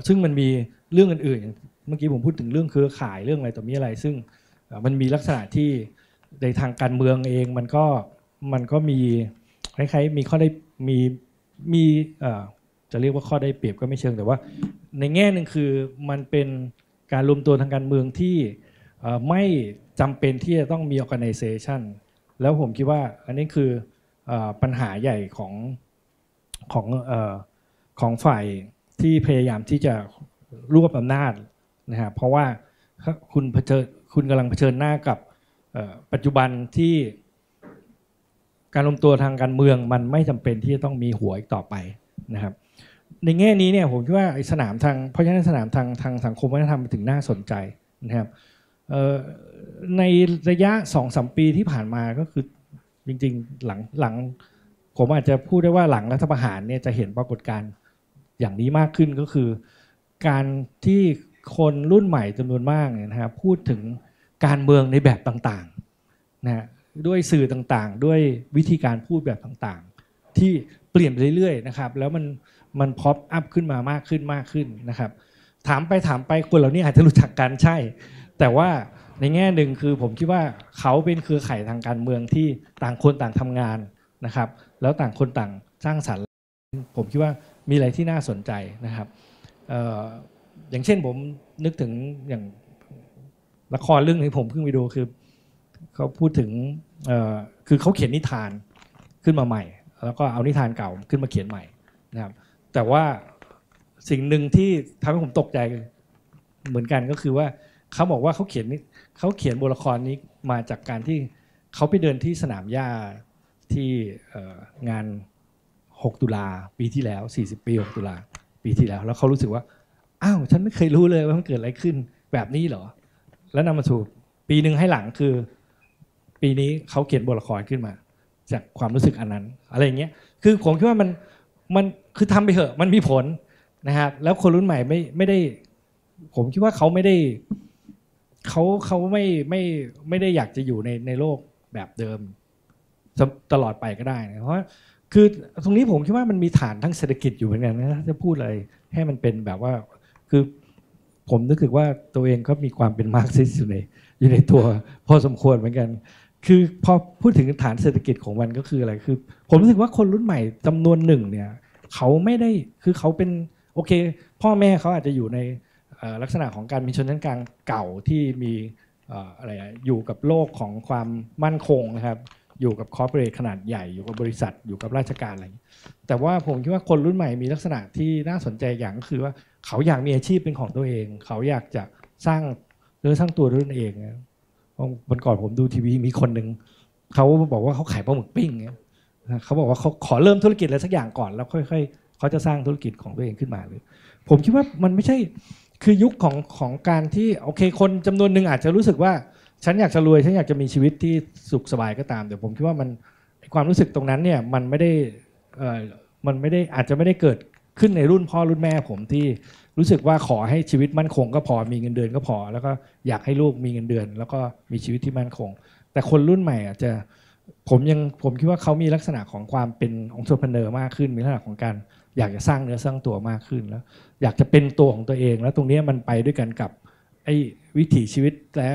ซึ่งมันมีเรื่องอื่นๆเมื่อกี้ผมพูดถึงเรื่องเครือข่ายเรื่องอะไรต่อมีอะไรซึ่งมันมีลักษณะที่ในทางการเมืองเองมันก็มันก็มีคล้ายๆมีข้อได้มีมีจะเรียกว่าข้อได้เปรียบก็ไม่เชิง แต่ว่าในแง่หนึ่งคือมันเป็นการรวมตัวทางการเมืองที่ไม่จำเป็นที่จะต้องมี o r g a n i z a t ชันแล้วผมคิดว่า อันนี้คือปัญหาใหญ่ของของของฝ่ายที่พยายามที่จะรวบอำานาจนะฮะเพราะว่าคุณเผชิญคุณกำลังเผชิญหน้ากับปัจจุบันที่การรวมตัวทางการเมืองมันไม่จำเป็นที่จะต้องมีหัวอีกต่อไปนะครับ ในแง่นี้เนี่ยผมคิดว่าสนามทางเพราะฉะนั้นสนามทางทางสังคมวัฒนธรรมถึงน่าสนใจนะครับในระยะสองสมปีที่ผ่านมาก็คือจริงๆหลังหลังผมอาจจะพูดได้ว่าหลังรัฐประหารเนี่ยจะเห็นปรากฏการณ์อย่างนี้มากขึ้นก็คือการที่คนรุ่นใหม่จำนวนมากเนี่ยนะฮะพูดถึงการเมืองในแบบต่างๆนะด้วยสื่อต่างๆ ด้วยวิธีการพูดแบบต่างๆ ที่เปลี่ยนไปเรื่อยๆนะครับ แล้วมันมันพอปอัพขึ้นมามากขึ้นมากขึ้นนะครับ ถามไปถามไปคนเหล่านี้อาจจะรู้จักกันใช่ แต่ว่าในแง่หนึ่งคือผมคิดว่าเขาเป็นเครือข่ายทางการเมืองที่ต่างคนต่างทำงานนะครับ แล้วต่างคนต่างสร้างสรรค์ผมคิดว่ามีอะไรที่น่าสนใจนะครับอย่างเช่นผมนึกถึงอย่างละครเรื่องนี่ผมเพิ่งไปดูคือเขาพูดถึงคือเขาเขียนนิทานขึ้นมาใหม่ แล้วก็เอานิทานเก่าขึ้นมาเขียนใหม่นะครับแต่ว่าสิ่งหนึ่งที่ทำให้ผมตกใจเหมือนกันก็คือว่าเขาบอกว่า เขาเขียนเขาเขียนบทละครนี้มาจากการที่เขาไปเดินที่สนามหญ้าที่งาน 6 ตุลาปีที่แล้ว 40ปี6ตุลาปีที่แล้ว แล้วเขารู้สึกว่าอ้าวฉันไม่เคยรู้เลยว่ามันเกิดอะไรขึ้นแบบนี้เหรอ แล้วนำมาสู่ปีหนึ่งให้หลังคือ ปีนี้เขาเขียนบทละครขึ้นมา จากความรู้สึกอันนั้น อะไรอย่างเงี้ย คือผมคิดว่ามันมันคือทำไปเถอะ มันมีผลนะครับแล้วคนรุ่นใหม่ไม่ไม่ได้ ผมคิดว่าเขาไม่ได้เขาเขาไม่ไม่ไม่ได้อยากจะอยู่ในในโลกแบบเดิม ตลอดไปก็ได้นะเพราะคือตรงนี้ผมคิดว่ามันมีฐานทั้งเศรษฐกิจอยู่เหมือนกันนะถ้าจะพูดอะไรให้มันเป็นแบบว่าคือผมนึกถึงว่าตัวเองก็มีความเป็นมาร์กซิสอยู่ในอยู่ในตัวพอสมควรเหมือนกันคือพอพูดถึงฐานเศรษฐกิจของมันก็คืออะไรคือ ผมรู้สึกว่าคนรุ่นใหม่จำนวนหนึ่งเนี่ยเขาไม่ได้คือเขาเป็นโอเค พ่อแม่เขาอาจจะอยู่ในลักษณะของการมีชนชั้นกลางเก่าที่มีอะไรอยู่กับโลกของความมั่นคงนะครับ อยู่กับคอร์ปอเรทขนาดใหญ่อยู่กับบริษัทอยู่กับราชการอะไรแต่ว่าผมคิดว่าคนรุ่นใหม่มีลักษณะที่น่าสนใจอย่างก็คือว่าเขาอยากมีอาชีพเป็นของตัวเอง เขาอยากจะสร้างเรือสร้างตัวด้วยตัวเองนะ วันก่อนผมดูทีวี มีคนหนึ่งเขาบอกว่าเขาขายปลาหมึกปิ้งเนี่ยเขาบอกว่าเขาขอเริ่มธุรกิจอะไรสักอย่างก่อนแล้ว ค่อย ๆเขาจะสร้างธุรกิจของตัวเองขึ้นมาเลยผมคิดว่ามันไม่ใช่คือยุคของของการที่โอเคคนจำนวนหนึ่งอาจจะรู้สึกว่า ฉันอยากจะรวย ฉันอยากจะมีชีวิตที่สุขสบายก็ตามแต่ผมคิดว่ามันความรู้สึกตรงนั้นเนี่ยมันไม่ได้มันไม่ได้อาจจะไม่ได้เกิดขึ้นในรุ่นพ่อรุ่นแม่ผมที่รู้สึกว่าขอให้ชีวิตมั่นคง ก็พอมีเงินเดือนก็พอ แล้วก็อยากให้ลูกมีเงินเดือนแล้วก็มีชีวิตที่มั่นคง แต่คนรุ่นใหม่อ่ะจะผมยังผมคิดว่าเขามีลักษณะของความเป็นองค์ทรพเนอร์มากขึ้นมีลักษณะของการอยากจะสร้างเนื้อสร้างตัวมากขึ้นแล้ว อยากจะเป็นตัวของตัวเอง แล้วตรงนี้มันไปด้วยกันกับไอ้วิถีชีวิตและ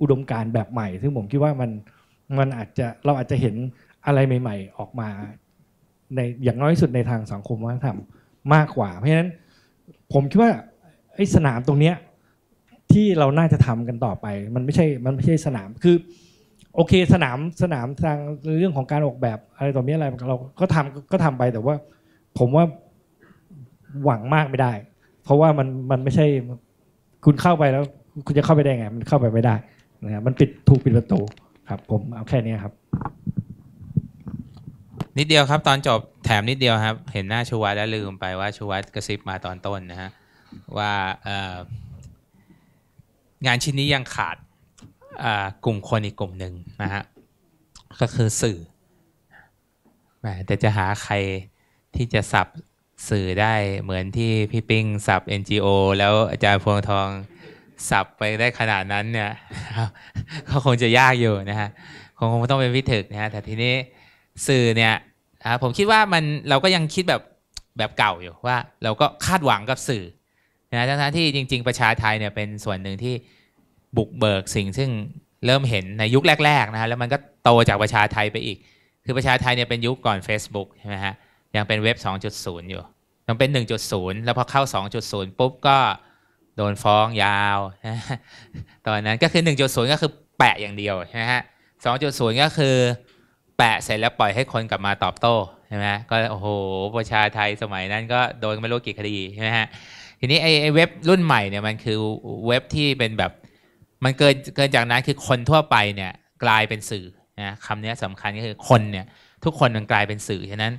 อุดมการณ์แบบใหม่ซึ่งผมคิดว่ามันมันอาจจะเราอาจจะเห็นอะไรใหม่ ๆ ออกมาในอย่างน้อยสุดในทางสังคมวัฒนธรรมมากกว่า เพราะฉะนั้นผมคิดว่าไอ้สนามตรงเนี้ยที่เราน่าจะทำกันต่อไป มันไม่ใช่มันไม่ใช่สนามคือโอเคสนามสนามทางเรื่องของการออกแบบ อะไรต่อเนี้อะไรเราก็ทำก็ทำไปแต่ว่า ผมว่าหวังมากไม่ได้ เพราะว่ามันมันไม่ใช่คุณเข้าไปแล้วคุณจะเข้าไปได้ไงมันเข้าไปไม่ได้นะครับมันปิดถูกปิดประตูครับผมเอาแค่นี้ครับนิดเดียวครับ ตอนจบถมนิดเดียวครับเห็นหน้าชูวัตแล้วลืมไปว่าชูวัตกระซิบมาตอนต้นนะฮะ ว่างานชิ้นนี้ยังขาดกลุ่มคนอีกกลุ่มหนึ่งนะฮะ ก็คือสื่อ แต่จะหาใครที่จะสับสื่อได้เหมือนที่พี่ปิ้งสับ NGO แล้วอาจารย์พวงทอง สับไปได้ขนาดนั้นเนี่ยก็คงจะยากอยู่นะฮะ คงคงต้องเป็นวิถึกนะฮะ แต่ทีนี้สื่อเนี่ยนะผมคิดว่ามันเราก็ยังคิดแบบแบบเก่าอยู่ว่าเราก็คาดหวังกับสื่อนะทั้งที่จริงๆ ประชาไทยเนี่ยเป็นส่วนหนึ่งที่ บุกเบิกสิ่งซึ่งเริ่มเห็นในยุคแรกๆนะฮะแล้วมันก็โตจากประชาไทยไปอีก คือประชาไทยเนี่ยเป็นยุคก่อน Facebook ใช่ไหมฮะยังเป็นเว็บ 2.0 อยู่ยังเป็น 1.0 แล้วพอเข้า 2.0 ปุ๊บก็ โดนฟ้องยาว ตอนนั้นก็คือ 1.0 ก็คือแปะอย่างเดียวใช่ไหมฮะ2.0ก็คือแปะเสร็จแล้วปล่อยให้คนกลับมาตอบโต้ใช่ไหมก็โอ้โหประชาไทยสมัยนั้นก็โดนไม่รู้กี่คดีใช่ไหมฮะทีนี้ไอ้เว็บรุ่นใหม่เนี่ยมันคือเว็บที่เป็นแบบ มันเกินเกินจากนั้นคือคนทั่วไปเนี่ยกลายเป็นสื่อนะคำนี้สำคัญก็คือคนเนี่ย ทุกคนมันกลายเป็นสื่อ ฉะนั้น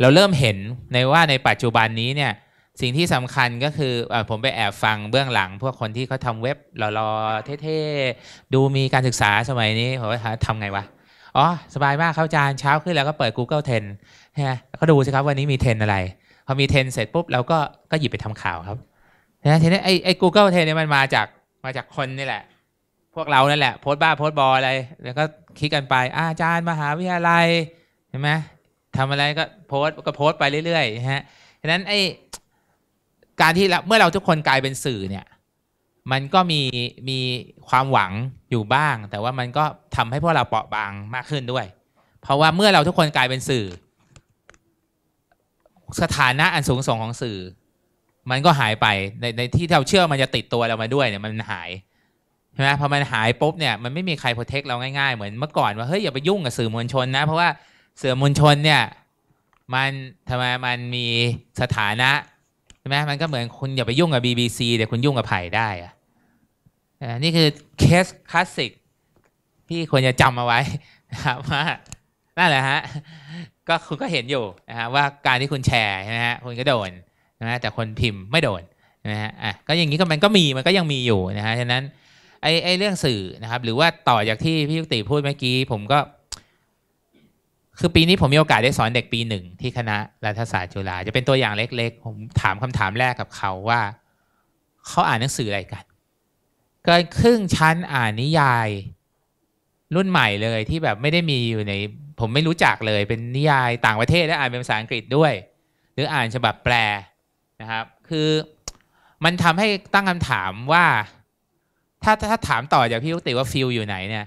เราเริ่มเห็นในว่าในปัจจุบันนี้เนี่ยสิ่งที่สำคัญก็คืออผมไปแอบฟังเบื้องหลังพวกคนที่เขาทาเว็บหล่อๆเท่ๆดูมีการศึกษาสมัยนี้ผมว่าทำไงวะอ๋อสบายมากครับอาจารย์เช้าขึ้นแล้วก็เปิด Google Trend ฮะก็ดูสิครับวันนี้มีเรนอะไร พอมีเรนเสร็จปุ๊บเราก็ก็หยิบไปทำข่าวครับนะทีนี้ไอ้ไอ้เกิลเทรนเนี่ยมันมาจากมาจากคนนี่แหละ พวกเรานั่นแหละโพสบ้าโพสบออะไร แล้วก็คลิกกันไปอาจารย์มหาวิทยาลัยเห็นไหมทำอะไรก็โพสก็โพสไปเรื่อย ๆฮะฉะนั้นไอ้การที่เมื่อเราทุกคนกลายเป็นสื่อเนี่ยมันก็มีมีความหวังอยู่บ้าง แต่ว่ามันก็ทำให้พวกเราเปราะบางมากขึ้นด้วย เพราะว่าเมื่อเราทุกคนกลายเป็นสื่อ สถานะอันสูงส่งของสื่อ มันก็หายไปในในที่เราเชื่อมันจะติดตัวเรามาด้วยเนี่ยมันหายใช่ไหมพอมันหายปุ๊บเนี่ยมันไม่มีใครโปรเทค เราง่ายๆเหมือนเมื่อก่อน ว่าเฮ้ยอย่าไปยุ่งกับสื่อมวลชนนะเพราะว่าสื่อมวลชนเนี่ย มันทำไมมันมีสถานะใช่ไหมมันก็เหมือนคุณ อย่าไปยุ่งกับ BBC เดี๋ยวคุณยุ่งกับไผ่ได้อะนี่คือเคสคลาสสิกพี่ควรจะจำเอาไว้นะครับว่านั่นแหละฮะก็คุณก็เห็นอยู่นะฮะว่าการที่คุณแชร์นะฮะคุณก็โดนนะฮะแต่คนพิมพ์ไม่โดนนะฮะอ่ะก็อย่างนี้ก็มันก็มีมันก็ยังมีอยู่นะฮะฉะนั้นไอ้ไอ้เรื่องสื่อนะครับหรือว่าต่อจากที่พี่ยุติพูดเมื่อกี้ ผมก็ คือปีนี้ผมมีโอกาสได้สอนเด็กปีหนึ่ง ที่คณะรัฐศาสตร์จุฬาจะเป็นตัวอย่างเล็กๆ ผมถามคำถามแรกกับเขาว่าเขาอ่านหนังสืออะไรกันเกินครึ่งชั้นอ่านนิยาย รุ่นใหม่เลยที่แบบไม่ได้มีอยู่ในผมไม่รู้จักเลยเป็นนิยายต่างประเทศและอ่านเป็นภาษาอังกฤษด้วย หรืออ่านฉบับแปลนะครับ คือมันทำให้ตั้งคำถามว่าถ้าถ้าถามต่อจากพี่ลูกติว่าฟิลอยู่ไหนเนี่ย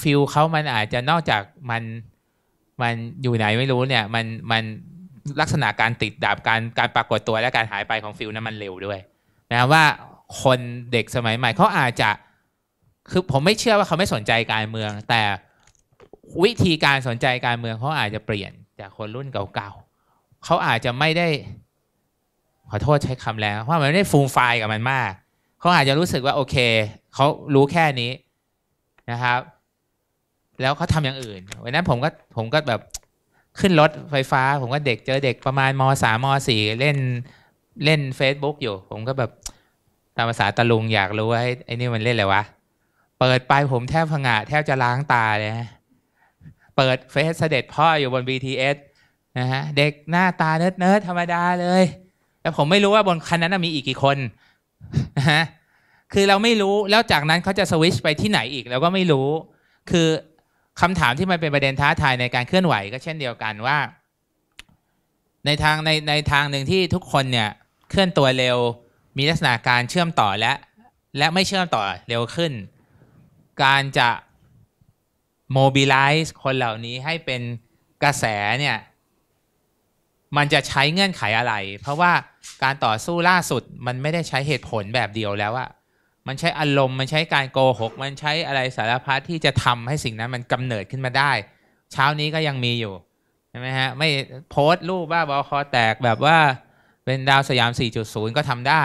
ฟิลเขามันอาจจะนอกจากมันมันอยู่ไหนไม่รู้เนี่ยมันมันลักษณะการติดดาบการการปรากฏตัวและการหายไปของฟิลนั้นมันเร็วด้วยนะว่าคนเด็กสมัยใหม่เขาอาจจะคือผมไม่เชื่อว่าเขาไม่สนใจการเมือง แต่วิธีการสนใจการเมืองเขาอาจจะเปลี่ยนจากคนรุ่นเก่าๆเขาอาจจะไม่ได้ขอโทษใช้คำแล้ว ว่ามันไม่ได้ฟูมไฟกับมันมากเขาอาจจะรู้สึกว่าโอเคเขารู้แค่นี้นะครับ แล้วเขาทำอย่างอื่นวันนั้นผมก็ผมก็แบบขึ้นรถไฟฟ้า ผมก็เด็กเจอเด็กประมาณมสามมสี่เล่นเล่น Facebook อยู่ผมก็แบบตามภาษาตะลุง อยากรู้ว่า ไอ้นี่มันเล่นอะไรวะ เปิดไปผมแทบผงะแทบจะล้างตาเลยฮะเปิดเฟซเสด็จพ่ออยู่บน BTS นะฮะเด็กหน้าตาเนิร์ด์ธรรมดาเลยแต่ผมไม่รู้ว่าบนคันนั้นมีอีกกี่คนนะฮะคือเราไม่รู้แล้วจากนั้นเขาจะสวิชไปที่ไหนอีกเราก็ไม่รู้ คือคำถามที่มันเป็นประเด็นท้าทายในการเคลื่อนไหวก็เช่นเดียวกันว่า ในทางในในทางหนึ่งที่ทุกคนเนี่ยเคลื่อนตัวเร็วมีลักษณะการเชื่อมต่อและและไม่เชื่อมต่อเร็วขึ้น การจะโมบิลไลซ์คนเหล่านี้ให้เป็นกระแสเนี่ย มันจะใช้เงื่อนไขอะไร เพราะว่าการต่อสู้ล่าสุดมันไม่ได้ใช้เหตุผลแบบเดียวแล้วอะมันใช้อารมณ์มันใช้การโกหก มันใช้อะไรสารพัดที่จะทำให้สิ่งนั้น มันกำเนิดขึ้นมาได้ เช้านี้ก็ยังมีอยู่ ใช่ไหมฮะไม่โพสต์รูปว่าบอคอแตกแบบว่าเป็นดาวสยาม 4.0 ก็ทำได้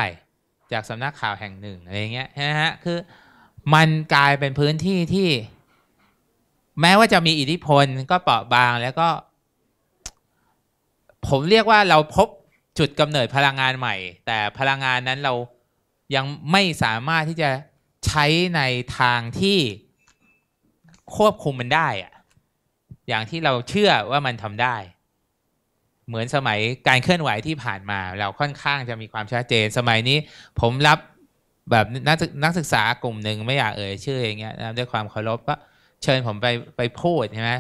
จากสำนักข่าวแห่งหนึ่งอะไรเงี้ยนะฮะคือ มันกลายเป็นพื้นที่ที่ แม้ว่าจะมีอิทธิพลก็เปราะบางแล้วก็ ผมเรียกว่าเราพบจุดกำเนิดพลังงานใหม่ แต่พลังงานนั้นเรายังไม่สามารถที่จะใช้ในทางที่ ควบคุมมันได้อะอย่างที่เราเชื่อว่ามันทำได้เหมือนสมัยการเคลื่อนไหวที่ผ่านมา เราค่อนข้างจะมีความชัดเจน สมัยนี้ผมรับแบบนักนักศึกษากลุ่มหนึ่งไม่อยากเอ่ยชื่ออย่างเงี้ยด้วยความเคารพก็ เชิญผมไปไปพูดใช่ไหม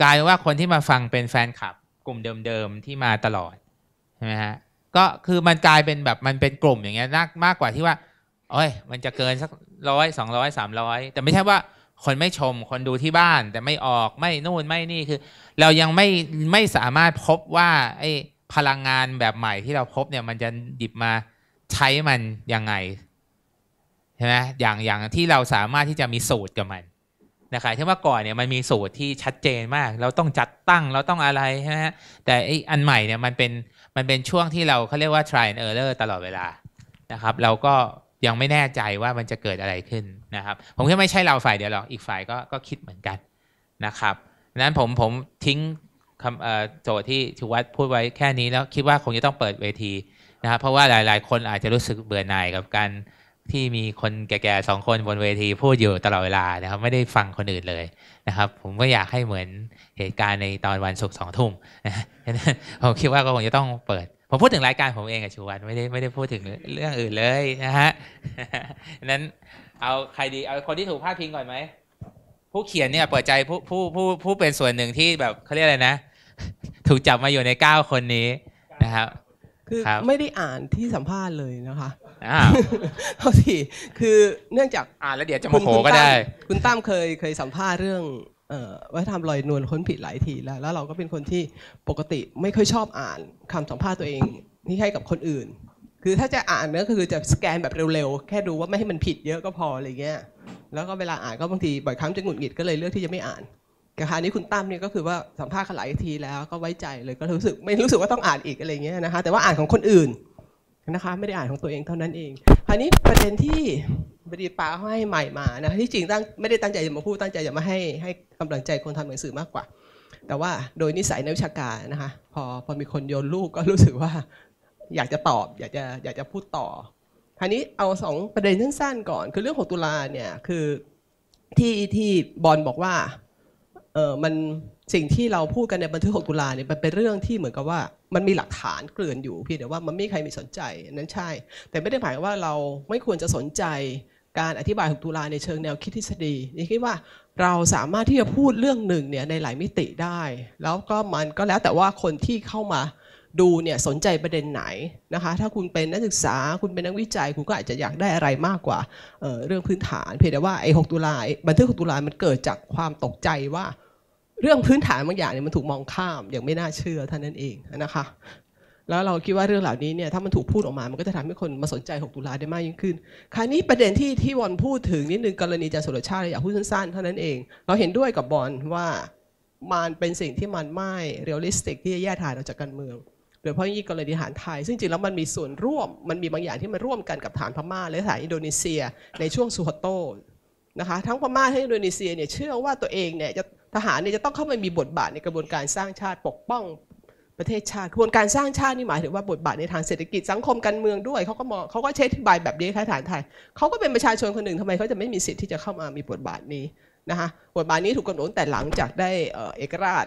กลายว่าคนที่มาฟังเป็นแฟนคลับ กลุ่มเดิมๆ ที่มาตลอดใช่ไหมฮะก็คือมันกลายเป็นแบบมันเป็นกลุ่มอย่างเงี้ยมากมากกว่าที่ว่าโอ้ยมันจะเกินสักร้อยสองร้อยสามร้อยแต่ไม่ใช่ว่าคนไม่ชมคนดูที่บ้านแต่ไม่ออกไม่นู่นไม่นี่คือ เรายังไม่ไม่สามารถพบว่าไอ้พลังงานแบบใหม่ที่เราพบเนี่ยมันจะหยิบมาใช้มันยังไงใช่ไหมอย่างอย่างที่เราสามารถที่จะมีสูตรกับมันนะครับที่ว่าก่อนเนี่ยมันมีสูตรที่ชัดเจนมากเราต้องจัดตั้งเราต้องอะไรใช่ไหมแต่ไออันใหม่เนี่ยมันเป็นมันเป็นช่วงที่เราเขาเรียกว่า try and error ตลอดเวลานะครับเราก็ยังไม่แน่ใจว่ามันจะเกิดอะไรขึ้นนะครับผมคิดไม่ใช่เราฝ่ายเดียวหรอก อีกฝ่ายก็ก็คิดเหมือนกันนะครับดังนั้นผมผมทิ้งคำโจทย์ที่ชูวัตพูดไว้แค่นี้แล้วคิดว่าคงจะต้องเปิดเวทีนะครับเพราะว่าหลาย ๆ คนอาจจะรู้สึกเบื่อหน่ายกับการที่มีคนแก่ๆสองคนบนเวทีพูดอยู่ตลอดเวลา นะครับ ไม่ได้ฟังคนอื่นเลยนะครับ ผมก็อยากให้เหมือนเหตุการณ์ในตอนวันศุกร์สองทุ่มนะผมคิดว่าก็คงจะต้องเปิด ผมพูดถึงรายการผมเองอะชูวันไม่ได้ไม่ได้พูดถึงเรื่องอื่นเลยนะฮะนั้นเอาใครดีเอา คนที่ถูกพาดพิงก่อนไหม ผู้เขียนเนี่ยเปิดใจผู้ผู้ผู้ผู้เป็นส่วนหนึ่งที่แบบเขาเรียกอะไรนะ ถูกจับมาอยู่ในเก้าคนนี้นะครับคือไม่ได้อ่านที่สัมภาษณ์เลยนะคะเท่าที่ คือเนื่องจากอ่านแล้วเดี๋ยว จะมาโผก็ได้ คุณตั้มเคยเคยสัมภาษณ์เรื่องวัฒนธรรมลอยนวลค้นผิดหลายทีแล้ว แล้วเราก็เป็นคนที่ปกติไม่ค่อยชอบอ่านคำสัมภาษณ์ตัวเองที่ให้กับคนอื่นคือถ้าจะอ่านเนี่ยคือจะสแกนแบบเร็วๆแค่ดูว่าไม่ให้มันผิดเยอะก็พออะไรเงี้ยแล้วก็เวลาอ่านก็บางทีบ่อยครั้งจะหงุดหงิดก็เลยเลือกที่จะไม่อ่านกับคราวนี้คุณตั้มเนี่ยก็คือว่าสัมภาษณ์เขาหลายทีแล้วก็ไว้ใจเลยก็รู้สึก ไม่รู้สึกว่าต้องอ่านอีกอะไรเงี้ยนะคะแต่ว่าอ่านของคนอื่นนะคะไม่ได้อ่านของตัวเองเท่านั้นเองคราวนี้ประเด็นที่บดีป้าให้ใหม่มานะที่จริงตั้งไม่ได้ตั้งใจจะมาพูดตั้งใจจะมาให้ให้กำลังใจคนทำหนังสือมากกว่า แต่ว่าโดยนิสัยนักวิชาการนะคะพอพอมีคนโยนลูกก็รู้สึกว่าอยากจะตอบอยากจะอยากจะพูดต่อ คราวนี้เอาสองประเด็นสั้นๆก่อน คือเรื่องของตุลาเนี่ยคือที่ที่บอลบอกว่าเออมันสิ่งที่เราพูดกันในบันทึกงตุลาเนี่ยมันเป็นเรื่องที่เหมือนกับว่ามันมีหลักฐานเกลื่อนอยู่เพียงแต่ว่ามันไม่มีใครมีสนใจนั้นใช่ แต่ไม่ได้หมายว่าเราไม่ควรจะสนใจการอธิบายงตุลาในเชิงแนวคิดทฤษฎีนี่คิดว่าเราสามารถที่จะพูดเรื่องหนึ่งเนี่ยในหลายมิติได้ แล้วก็มันก็แล้วแต่ว่าคนที่เข้ามาดูเนี่ยสนใจประเด็นไหนนะคะถ้าคุณเป็นนักศึกษาคุณเป็นนักวิจัย คุณก็อาจจะอยากได้อะไรมากกว่าเเรื่องพื้นฐานเพียงแต่ว่าไอ้หตุลาบันทึกหตุลามันเกิดจากความตกใจว่า เรื่องพื้นฐานบางอย่างเนี่ยมันถูกมองข้ามอย่างไม่น่าเชื่อท่านนั้นเองนะคะแล้วเราคิดว่าเรื่องเหล่านี้เนี่ยถ้ามันถูกพูดออกมามันก็จะทำให้คนมาสนใจ 6 ตุลาได้มากยิ่งขึ้น คราวนี้ประเด็นที่ที่บอลพูดถึงนิดนึงกรณีจารสุรชาติอยากพูดสั้นๆเท่านั้นเอง เราเห็นด้วยกับบอลว่ามันเป็นสิ่งที่มันไม่เรียลลิสติก ที่จะแยกทางออกจากการเมืองโดยเฉพาะยิ่งกรณีฐานไทย ซึ่งจริงแล้วมันมีส่วนร่วม มันมีบางอย่างที่มันร่วมกันกับฐานพม่า และฐานอินโดนีเซีย ในช่วงสุฮโตนะคะทั้งพม่าทั้งอินโดนีเซียเนี่ยเชื่อว่าตัวเองเนี่ยจะทหารเนี่ยจะต้องเข้ามามีบทบาทในกระบวนการสร้างชาติปกป้องประเทศชาติกระบวนการสร้างชาตินี่หมายถึงว่าบทบาทในทางเศรษฐกิจสังคมการเมืองด้วยเขาก็มองเขาก็เช็คที่บายแบบนี้ค่ะฐานไทยเขาก็เป็นประชาชนคนหนึ่งทำไมเขาจะไม่มีสิทธิ์ที่จะเข้ามามีบทบาทนี้นะคะบทบาทนี้ถูกกำหนดแต่หลังจากได้เอกราช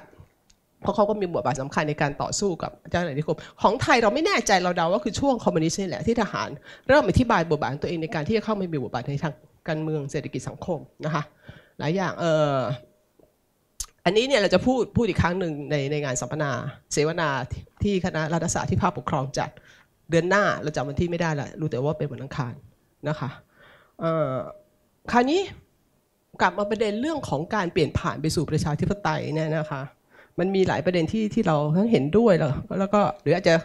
เพราะเขาก็มีบทบาทสำคัญในการต่อสู้กับเจ้าหน้านิคม ของไทยเราไม่แน่ใจเราเดาว่าคือช่วงคอมมิวนิสต์นี่แหละที่ทหาร เริ่มอธิบายบทบาทตัวเองในการที่จะเข้ามามีบทบาทในทางการเมืองเศรษฐกิจสังคมนะคะหลายอย่างเอออันนี้เนี่ยเราจะพูดพูดอีกครั้งหนึ่งในในงานสัมมนา เสวนาที่คณะรัฐศาสตร์ที่ภาคปกครองจัดเดือนหน้าเราจำวันที่ไม่ได้ละรู้แต่ว่าเป็นวันอังคารนะคะคราวนี้กลับมาประเด็นเรื่องของการเปลี่ยนผ่านไปสู่ประชาธิปไตยเนี่ยนะคะมันมีหลายประเด็นที่ที่เราทั้งเห็นด้วยแล้วแล้วก็หรืออาจจะ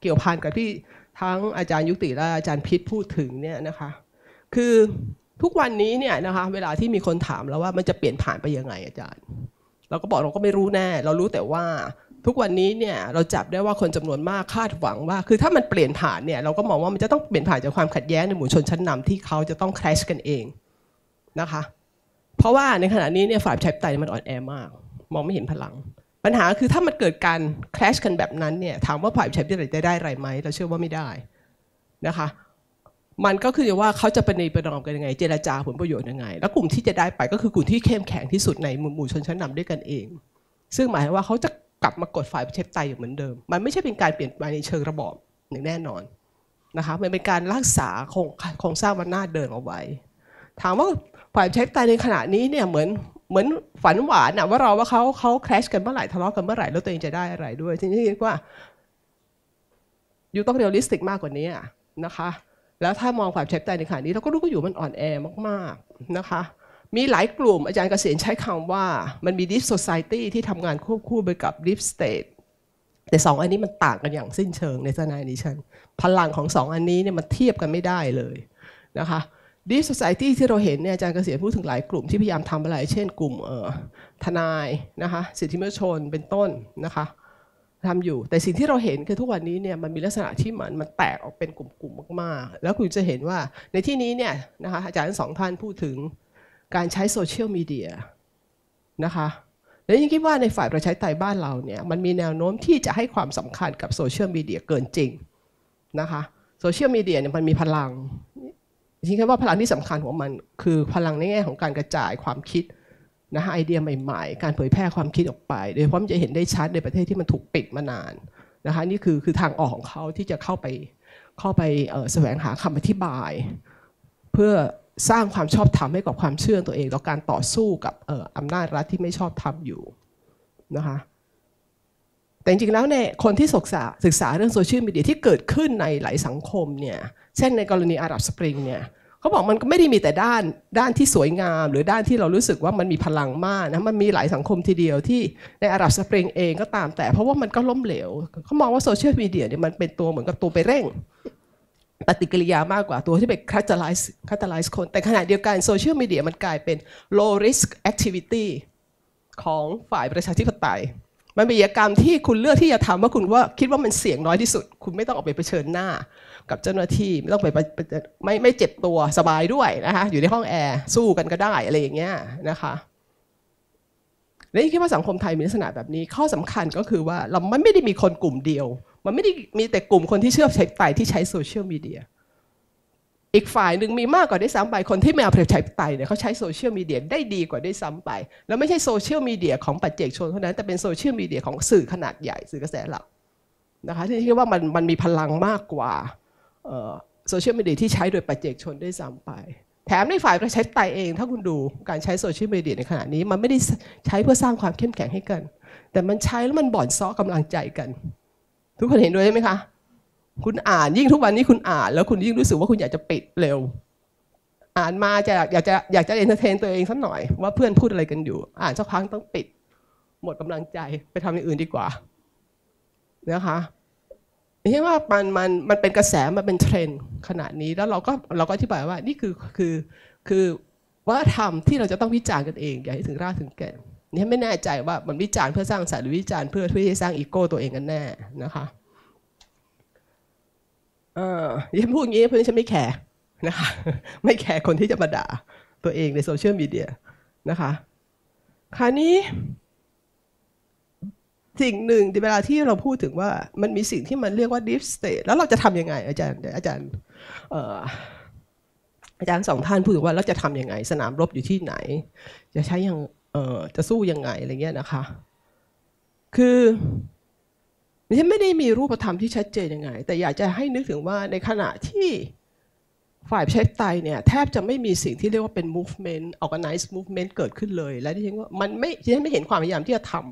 เกี่ยวพันกับที่ทั้งอาจารย์ยุติและอาจารย์พิษพูดถึงเนี่ยนะคะคือทุกวันนี้เนี่ยนะคะเวลาที่มีคนถามเราว่ามันจะเปลี่ยนผ่านไปยังไงอาจารย์ เราก็บอกเราก็ไม่รู้แน่ เรารู้แต่ว่าทุกวันนี้เนี่ยเราจับได้ว่าคนจำนวนมากคาดหวังว่าคือถ้ามันเปลี่ยนผ่านเนี่ยเราก็มองว่ามันจะต้องเปลี่ยนผ่านจากความขัดแย้งในหมู่ชนชั้นนำที่เขาจะต้องแคลชกันเองนะคะ เพราะว่าในขณะนี้เนี่ยฝ่ายชายไตยมันอ่อนแอมากมองไม่เห็นพลังปัญหาคือถ้ามันเกิดการคลาสกันแบบนั้นเนี่ยถามว่าฝ่ายประชาธิปไตยจะได้ไรไหมเราเชื่อว่าไม่ได้นะคะมันก็คือว่าเขาจะไป็นในประนอมกันยังไง เจรจาผลประโยชน์ยังไง แล้วกลุ่มที่จะได้ไปก็คือกลุ่มที่เข้มแข็งที่สุดในหมู่ชนชั้นนาด้วยกันเอง ซึ่งหมายว่าเขาจะกลับมากดฝ่ายประชาธิปไตยอยู่เหมือนเดิมมันไม่ใช่เป็นการเปลี่ยนไปในเชิงระบอบอย่างแน่นอนนะคะมันเป็นการรักษาโครงโครงสร้างวันหน้าเดินเอาไว้ ถามว่าฝ่ายประชาธิปไตยในขณะนี้เนี่ยเหมือนเหมือนฝันหวานอะว่าเราว่าเขาเขาแครชกันเมื่อไหร่ทะเลาะกันเมื่อไหร่ แล้วตัวเองจะได้อะไรด้วยทีนี้คิดว่าอยู่ต้องเรียลลิสติกมากกว่านี้นะคะ แล้วถ้ามองความเชฟใจในขณะนี้เราก็รู้ก็อยู่มันอ่อนแอมากๆนะคะ มีหลายกลุ่มอาจารย์เกษียณใช้คำว่ามันมีดิฟโซซายตี้ที่ทำงานควบคู่ไปกับดิฟสเตทแต่สองอันนี้มันต่างกันอย่างสิ้นเชิงในสนายดิชันพลังของสองอันนี้เนี่ยมันเทียบกันไม่ได้เลยนะคะดิสไซตี้ที่เราเห็นเนี่ยอาจารย์เกษียณพูดถึงหลายกลุ่มที่พยายามทำอะไรเช่นกลุ่มทนายนะคะสิทธิมนุษยชนเป็นต้นนะคะทำอยู่แต่สิ่งที่เราเห็นคือทุกวันนี้เนี่ยมันมีลักษณะที่เหมือนมันแตกออกเป็นกลุ่มๆมากๆ แล้วคุณจะเห็นว่าในที่นี้เนี่ยนะคะอาจารย์สองท่านพูดถึงการใช้โซเชียลมีเดียนะคะแล้วยังคิดว่าในฝ่ายประชาธิปไตยบ้านเราเนี่ยมันมีแนวโน้มที่จะให้ความสำคัญกับโซเชียลมีเดียเกินจริงนะคะโซเชียลมีเดียเนี่ยมันมีพลังจริงๆว่าพลังที่สำคัญของมันคือพลังในแง่ของการกระจายความคิดนะฮะไอเดียใหม่ๆ การเผยแพร่ความคิดออกไปโดยเฉพาะจะเห็นได้ชัดในประเทศที่มันถูกปิดมานานนะคะนี่คือคือทางออกของเขาที่จะเข้าไปเข้าไปแสวงหาคำอธิบาย เพื่อสร้างความชอบธรรมให้กับความเชื่อตัวเองต่อการต่อสู้กับอำนาจรัฐที่ไม่ชอบธรรมอยู่นะคะแต่จริงๆแล้วเนี่ยคนที่ศึกษาศึกษาเรื่องโซเชียลมีเดียที่เกิดขึ้นในหลายสังคมเนี่ยเช่นในกรณีอาหรับสปริงเนี่ยเขาบอกมันก็ไม่ได้มีแต่ด้าน ด้านที่สวยงามหรือด้านที่เรารู้สึกว่ามันมีพลังมากนะมันมีหลายสังคมทีเดียวที่ในอารับสเปริงเองก็ตามแต่ เพราะว่ามันก็ล้มเหลวเขามองว่าโซเชียลมีเดียเนี่ยมันเป็นตัวเหมือนกับตัวไปเร่งปฏิกิริยามากกว่าตัวที่ไปคัตเตอร์ไลซ์คัตเตอร์ไลซ์คนแต่ขณะเดียวกันโซเชียลมีเดียมันกลายเป็น low risk activity ของฝ่ายประชาธิปไตย มันเป็นกิจกรรมที่คุณเลือกที่จะทำว่าคุณว่าคิดว่ามันเสี่ยงน้อยที่สุด คุณไม่ต้องออกไปเผชิญหน้ากับเจ้าหน้าที่ไม่ต้องไป ไม่ไม่เจ็บตัวสบายด้วยนะคะอยู่ในห้องแอร์ สู้กันก็ได้ อะไรอย่างเงี้ยนะคะและี่คิดว่าสังคมไทยมีลักษณะแบบนี้ข้อสำคัญก็คือว่าเรามันไม่ได้มีคนกลุ่มเดียว มันไม่ได้มีแต่กลุ่มคนที่เชื่อใช้ไตที่ใช้โซเชียลมีเดียอีกฝ่ายหนึ่งมีมากกว่าได้ซ้ำไปคนที่ไม่เอาปลใช้ไปไตเนี่ยเขาใช้โซเชียลมีเดียได้ดีกว่าได้ซ้ำไปแล้วไม่ใช่โซเชียลมีเดียของปัจเจกชนเท่านั้นแต่เป็นโซเชียลมีเดียของสื่อขนาดใหญ่สื่อกระแสหลักนะคะที่คิดว่ามันมันมีพลังมากกว่าโซเชียลมีเดียที่ใช้โดยประเจกชนได้ซ้ำไป แถมในฝ่ายประชาธิปไตยเอง ถ้าคุณดูการใช้โซเชียลมีเดียในขณะนี้ มันไม่ได้ใช้เพื่อสร้างความเข้มแข็งให้กัน แต่มันใช้แล้วมันบ่อนซ้อกำลังใจกัน ทุกคนเห็นด้วยใช่ไหมคะ คุณอ่านยิ่งทุกวันนี้คุณอ่านแล้วคุณยิ่งรู้สึกว่าคุณอยากจะปิดเร็ว อ่านมาจะอยากจะอยากจะเอนเตอร์เทนตัวเองสักหน่อยว่าเพื่อนพูดอะไรกันอยู่ อ่านสักพักต้องปิด หมดกำลังใจไปทำอย่างอื่นดีกว่า นะคะนี่ว่ามันมันมันเป็นกระแสมันเป็นเทรนด์ขนาดนี้แล้วเราก็เราก็อธิบายว่านี่คือคือคือว่าธรรมที่เราจะต้องวิจารณ์กันเองอย่าให้ถึงรากถึงแก่นนี่ไม่แน่ใจว่ามันวิจารณ์เพื่อสร้างสรรค์หรือวิจารณ์เพื่อเพื่อจะสร้างอีโก้ตัวเองกันแน่นะคะเออยังพูดอย่างนี้เพ่อนฉันไม่แคร์นะคะไม่แคร์คนที่จะมาด่าตัวเองในโซเชียลมีเดียนะคะคราวนี้สิ่งหนึ่งที่เวลาที่เราพูดถึงว่ามันมีสิ่งที่มันเรียกว่า deep state แล้วเราจะทำยังไงอาจารย์อาจารย์อาจารย์สองท่านพูดถึงว่าเราจะทำยังไงสนามรบอยู่ที่ไหน จะใช้ยังจะสู้ยังไงอะไรเงี้ยนะคะคือฉันไม่ได้มีรูปธรรมที่ชัดเจนยังไง แต่อยากจะให้นึกถึงว่าในขณะที่ฝ่ายเช็ไตเนี่ยแทบจะไม่มีสิ่งที่เรียกว่าเป็น movement organized movement เกิดขึ้นเลยและที่ฉันว่ามันไม่ฉันไม่เห็นความพยายามที่จะทำ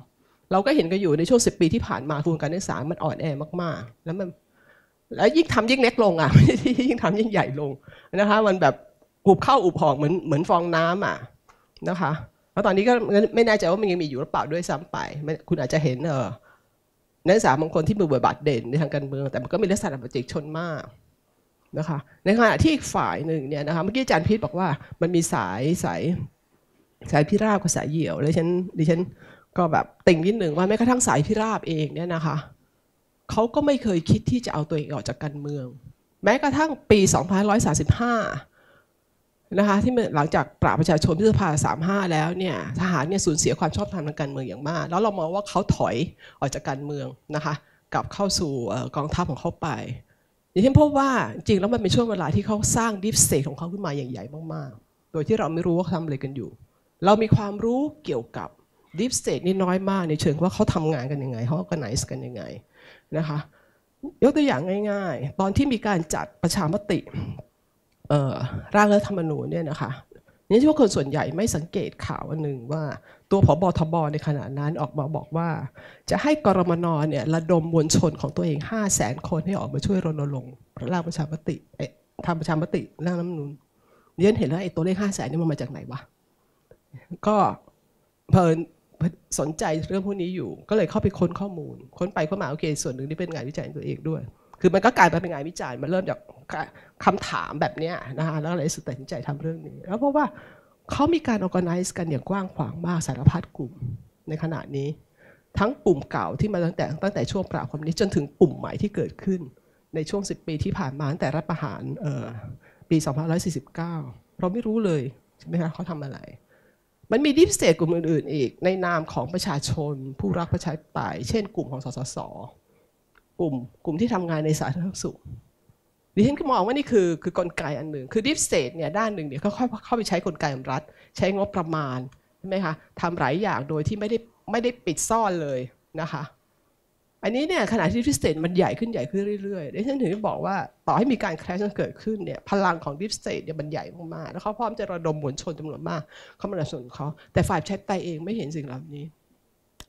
เราก็เห็นกันอยู่ในช่วงสิปีที่ผ่านมาทุนการศึกษามันอ่อนแอมากๆ แล้วมันแล้วยิ่งทำยิ่งเล็กลงอ่ะยิ่งทำยิ่งใหญ่ลงนะคะ มันแบบอุบเข้าอุบหองเหมือนเหมือนฟองน้ำอ่ะนะคะแล้วตอนนี้ก็ไม่แน่ใจว่ามันยังมีอยู่หรือเปล่าด้วยซ้ำไป คุณอาจจะเห็นเออนักศึกษาบางคนที่มีบทบาทเด่นในทางการเมือง แต่มันก็มีลักษณะปฏิชนมาก นะคะในขณะที่อีกฝ่ายหนึ่งเนี่ยนะคะเมื่อกี้อาจารย์พีทบอกว่ามันมีสายสายสายพิราบกับสายเหี่ยวแล้วฉันดิฉันก็แบบติ่งนิดหนึ่งว่าแม้กระทั่งสายพิราบเองเนี่ยนะคะเขาก็ไม่เคยคิดที่จะเอาตัวเองออกจากการเมือง แม้กระทั่งปี2535นะคะที่หลังจากปราบประชาชนพิษภาสามห้าแล้วเนี่ยทหารเนี่ยสูญเสียความชอบธรรมทางการเมืองอย่างมาก แล้วเรามองว่าเขาถอยออกจากการเมืองนะคะกลับเข้าสู่กองทัพของเขาไป อย่างที่นพบว่าจริงแล้วมันเป็นช่วงเวลาที่เขาสร้างดิฟเซตของเขาขึ้นมาอย่างใหญ่มากๆ โดยที่เราไม่รู้ว่าทำอะไรกันอยู่ เรามีความรู้เกี่ยวกับดิฟสเตทนี่น้อยมากในเชิงว่าเขาทำงานกันยังไงเขาก็ไหนกันยังไง นะคะ ยกตัวอย่างง่ายๆ ตอนที่มีการจัดประชามติร่างรัฐธรรมนูญเนี่ยนะคะนี่ที่ว่าคนส่วนใหญ่ไม่สังเกตข่าวอันหนึ่งว่า ตัวผบทบในขณะนั้นออกมาบอกว่า จะให้กรมนเนี่ย ระดมมวลชนของตัวเอง 5 0 0แสนคนให้ออกมาช่วยรณรงค์ร่างประชามติทำประชามติร่างรัฐธรรมนูญเรียนเห็นแล้วไอ้ตัวเลข5 0 0แสนนี่มันมาจากไหนวะก็เพิินสนใจเรื่องพวกนี้อยู่ก็เลยเข้าไปค้นข้อมูลค้นไปค้นมา โอเค ส่วนหนึ่งนี่เป็นงานวิจัยตัวเองด้วย คือมันก็กลายมาเป็นงานวิจัยมันเริ่มจากคำถามแบบนี้นะคะแล้วเลยสุดตัดสินใจทำเรื่องนี้ แล้วเพราะว่าเขามีการ organize กันอย่างกว้างขวางมากสารพัดกลุ่ม ในขณะนี้ทั้งกลุ่มเก่าที่มาตั้งแต่ตั้งแต่ช่วงปราบความนี้จนถึงกลุ่มใหม่ที่เกิดขึ้น ในช่วง 10 ปีที่ผ่านมาตั้งแต่รัฐประหารปี2549 เราไม่รู้เลยใช่ไหมคะเขาทำอะไรมันมีดิพิเศษกลุ่มอื่นๆ อีกในนามของประชาชนผู้รักประชาธิปไตยเช่นกลุ่มของสสสกลุ่มกลุ่มที่ทำงานในสาธารณสุขดิฉันก็มองว่านี่คือคือกลไกอันหนึ่งคือดิฟเซตเนี่ยด้านหนึ่งเนี่ยก็ค่อยเข้าไปใช้กลไกของรัฐใช้งบประมาณใช่ไหมคะทำหลายอย่างโดยที่ไม่ได้ไม่ได้ปิดซ่อนเลยนะคะอันนี้เนี่ยขาดที่ดิฟสเตทมันใหญ่ขึ้นใหญ่ขึ้นเรื่อยๆดิฉันถึงบอกว่าต่อให้มีการแครชเกิดขึ้นเนี่ย พลังของดิฟสเตทเนี่ยมันใหญ่มาก ๆ แล้วเขาพร้อมจะระดมมวลชนจำนวนมาก เข้ามาสนับสนุนเขาแต่ฝ่ายแชทไตเองไม่เห็นสิ่งเหล่านี้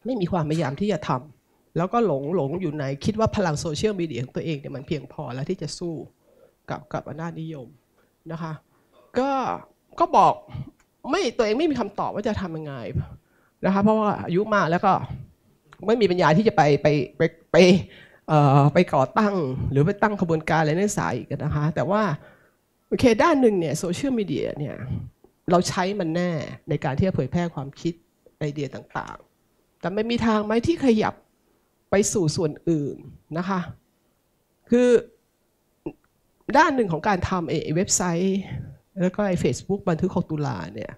ไม่มีความพยายามที่จะทำ แล้วก็หลงหลงอยู่ในคิดว่าพลังโซเชียลมีเดียของตัวเองเนี่ยมันเพียงพอแล้วที่จะสู้กับกับอำนาจนิยมนะคะ ก็ก็บอกไม่ตัวเองไม่มีคำตอบว่าจะทำยังไงนะคะเพราะว่าอายุมากแล้วก็ไม่มีปัญญาที่จะไปไปไปไปไปก่อตั้ง หรือไปตั้งขบวนการอะไรในสายอีกนะคะ แต่ว่า โอเค ด้านหนึ่งเนี่ยโซเชียลมีเดียเนี่ย เราใช้มันแน่ในการที่จะเผยแพร่ความคิด ไอเดียต่างๆ แต่ไม่มีทางไหมที่ขยับไปสู่ส่วนอื่นนะคะ คือด้านหนึ่งของการทำเอเว็บไซต์ แล้วก็ไอเฟซบุ๊กบันทึกของตุลาเนี่ย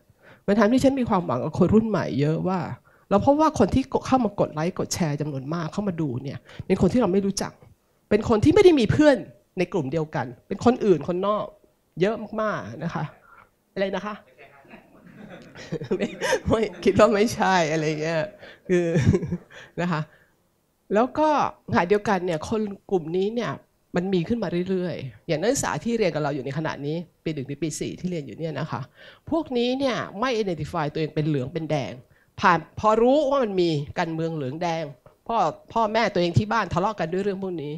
มันทำให้ฉันมีความหวังกับคนรุ่นใหม่เยอะว่าเราเพราะว่าคนที่เข้ามากดไลค์กดแชร์ จำนวนมากเข้ามาดูเนี่ยเป็นคนที่เราไม่รู้จัก เป็นคนที่ไม่ได้มีเพื่อนในกลุ่มเดียวกัน เป็นคนอื่นคนนอกเยอะมากๆนะคะ อะไรนะคะไม่คิดว่าไม่ใช่อะไรเงี้ยคือนะคะ แล้วก็หาเดียวกันเนี่ยคนกลุ่มนี้เนี่ยมันมีขึ้นมาเรื่อยๆ อย่างนักศึกษาที่เรียนกับเราอยู่ในขณะนี้ ปีหนึ่งงปีสี่ที่เรียนอยู่เนี่ยนะคะพวกนี้เนี่ยไม่ identify ตัวเองเป็นเหลืองเป็นแดงผ่านพอรู้ว่ามันมีการเมืองเหลืองแดงพ่อพ่อแม่ตัวเองที่บ้านทะเลาะกันด้วยเรื่องพวกนี้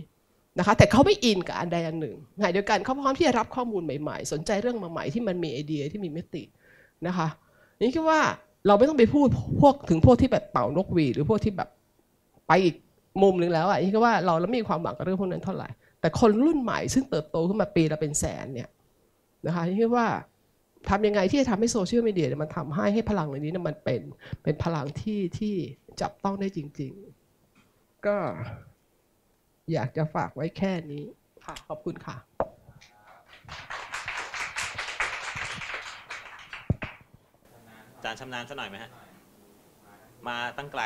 นะคะ แต่เขาไม่อินกับอันใดอันหนึ่งไงเดียวกันเขาพร้อมที่จะรับข้อมูลใหม่ๆ สนใจเรื่องใหม่ๆที่มันมีไอเดียที่มีมิตินะคะนี่คือว่าเราไม่ต้องไปพูดพวก ถึงพวกที่แบบเป่านกหวี หรือพวกที่แบบไปอีกมุมหนึ่งแล้วอ่ะนี่คือว่าเราแล้วมีความหวังกับเรื่องพวกนั้นเท่าไหร่ แต่คนรุ่นใหม่ ซึ่งเติบโตขึ้นมาปีละเป็นแสนเนี่ยนะคะนี่คือว่าทำยังไงที่จะทำให้โซเชียลมีเดียมันทำให้ให้พลังเหล่านี้ มันเป็นเป็นพลังที่ที่จับต้องได้จริง ๆ ก็อยากจะฝากไว้แค่นี้ ค่ะ ขอบคุณค่ะอาจารย์ชำนาญซะหน่อยไหมฮะ มาตั้งไกล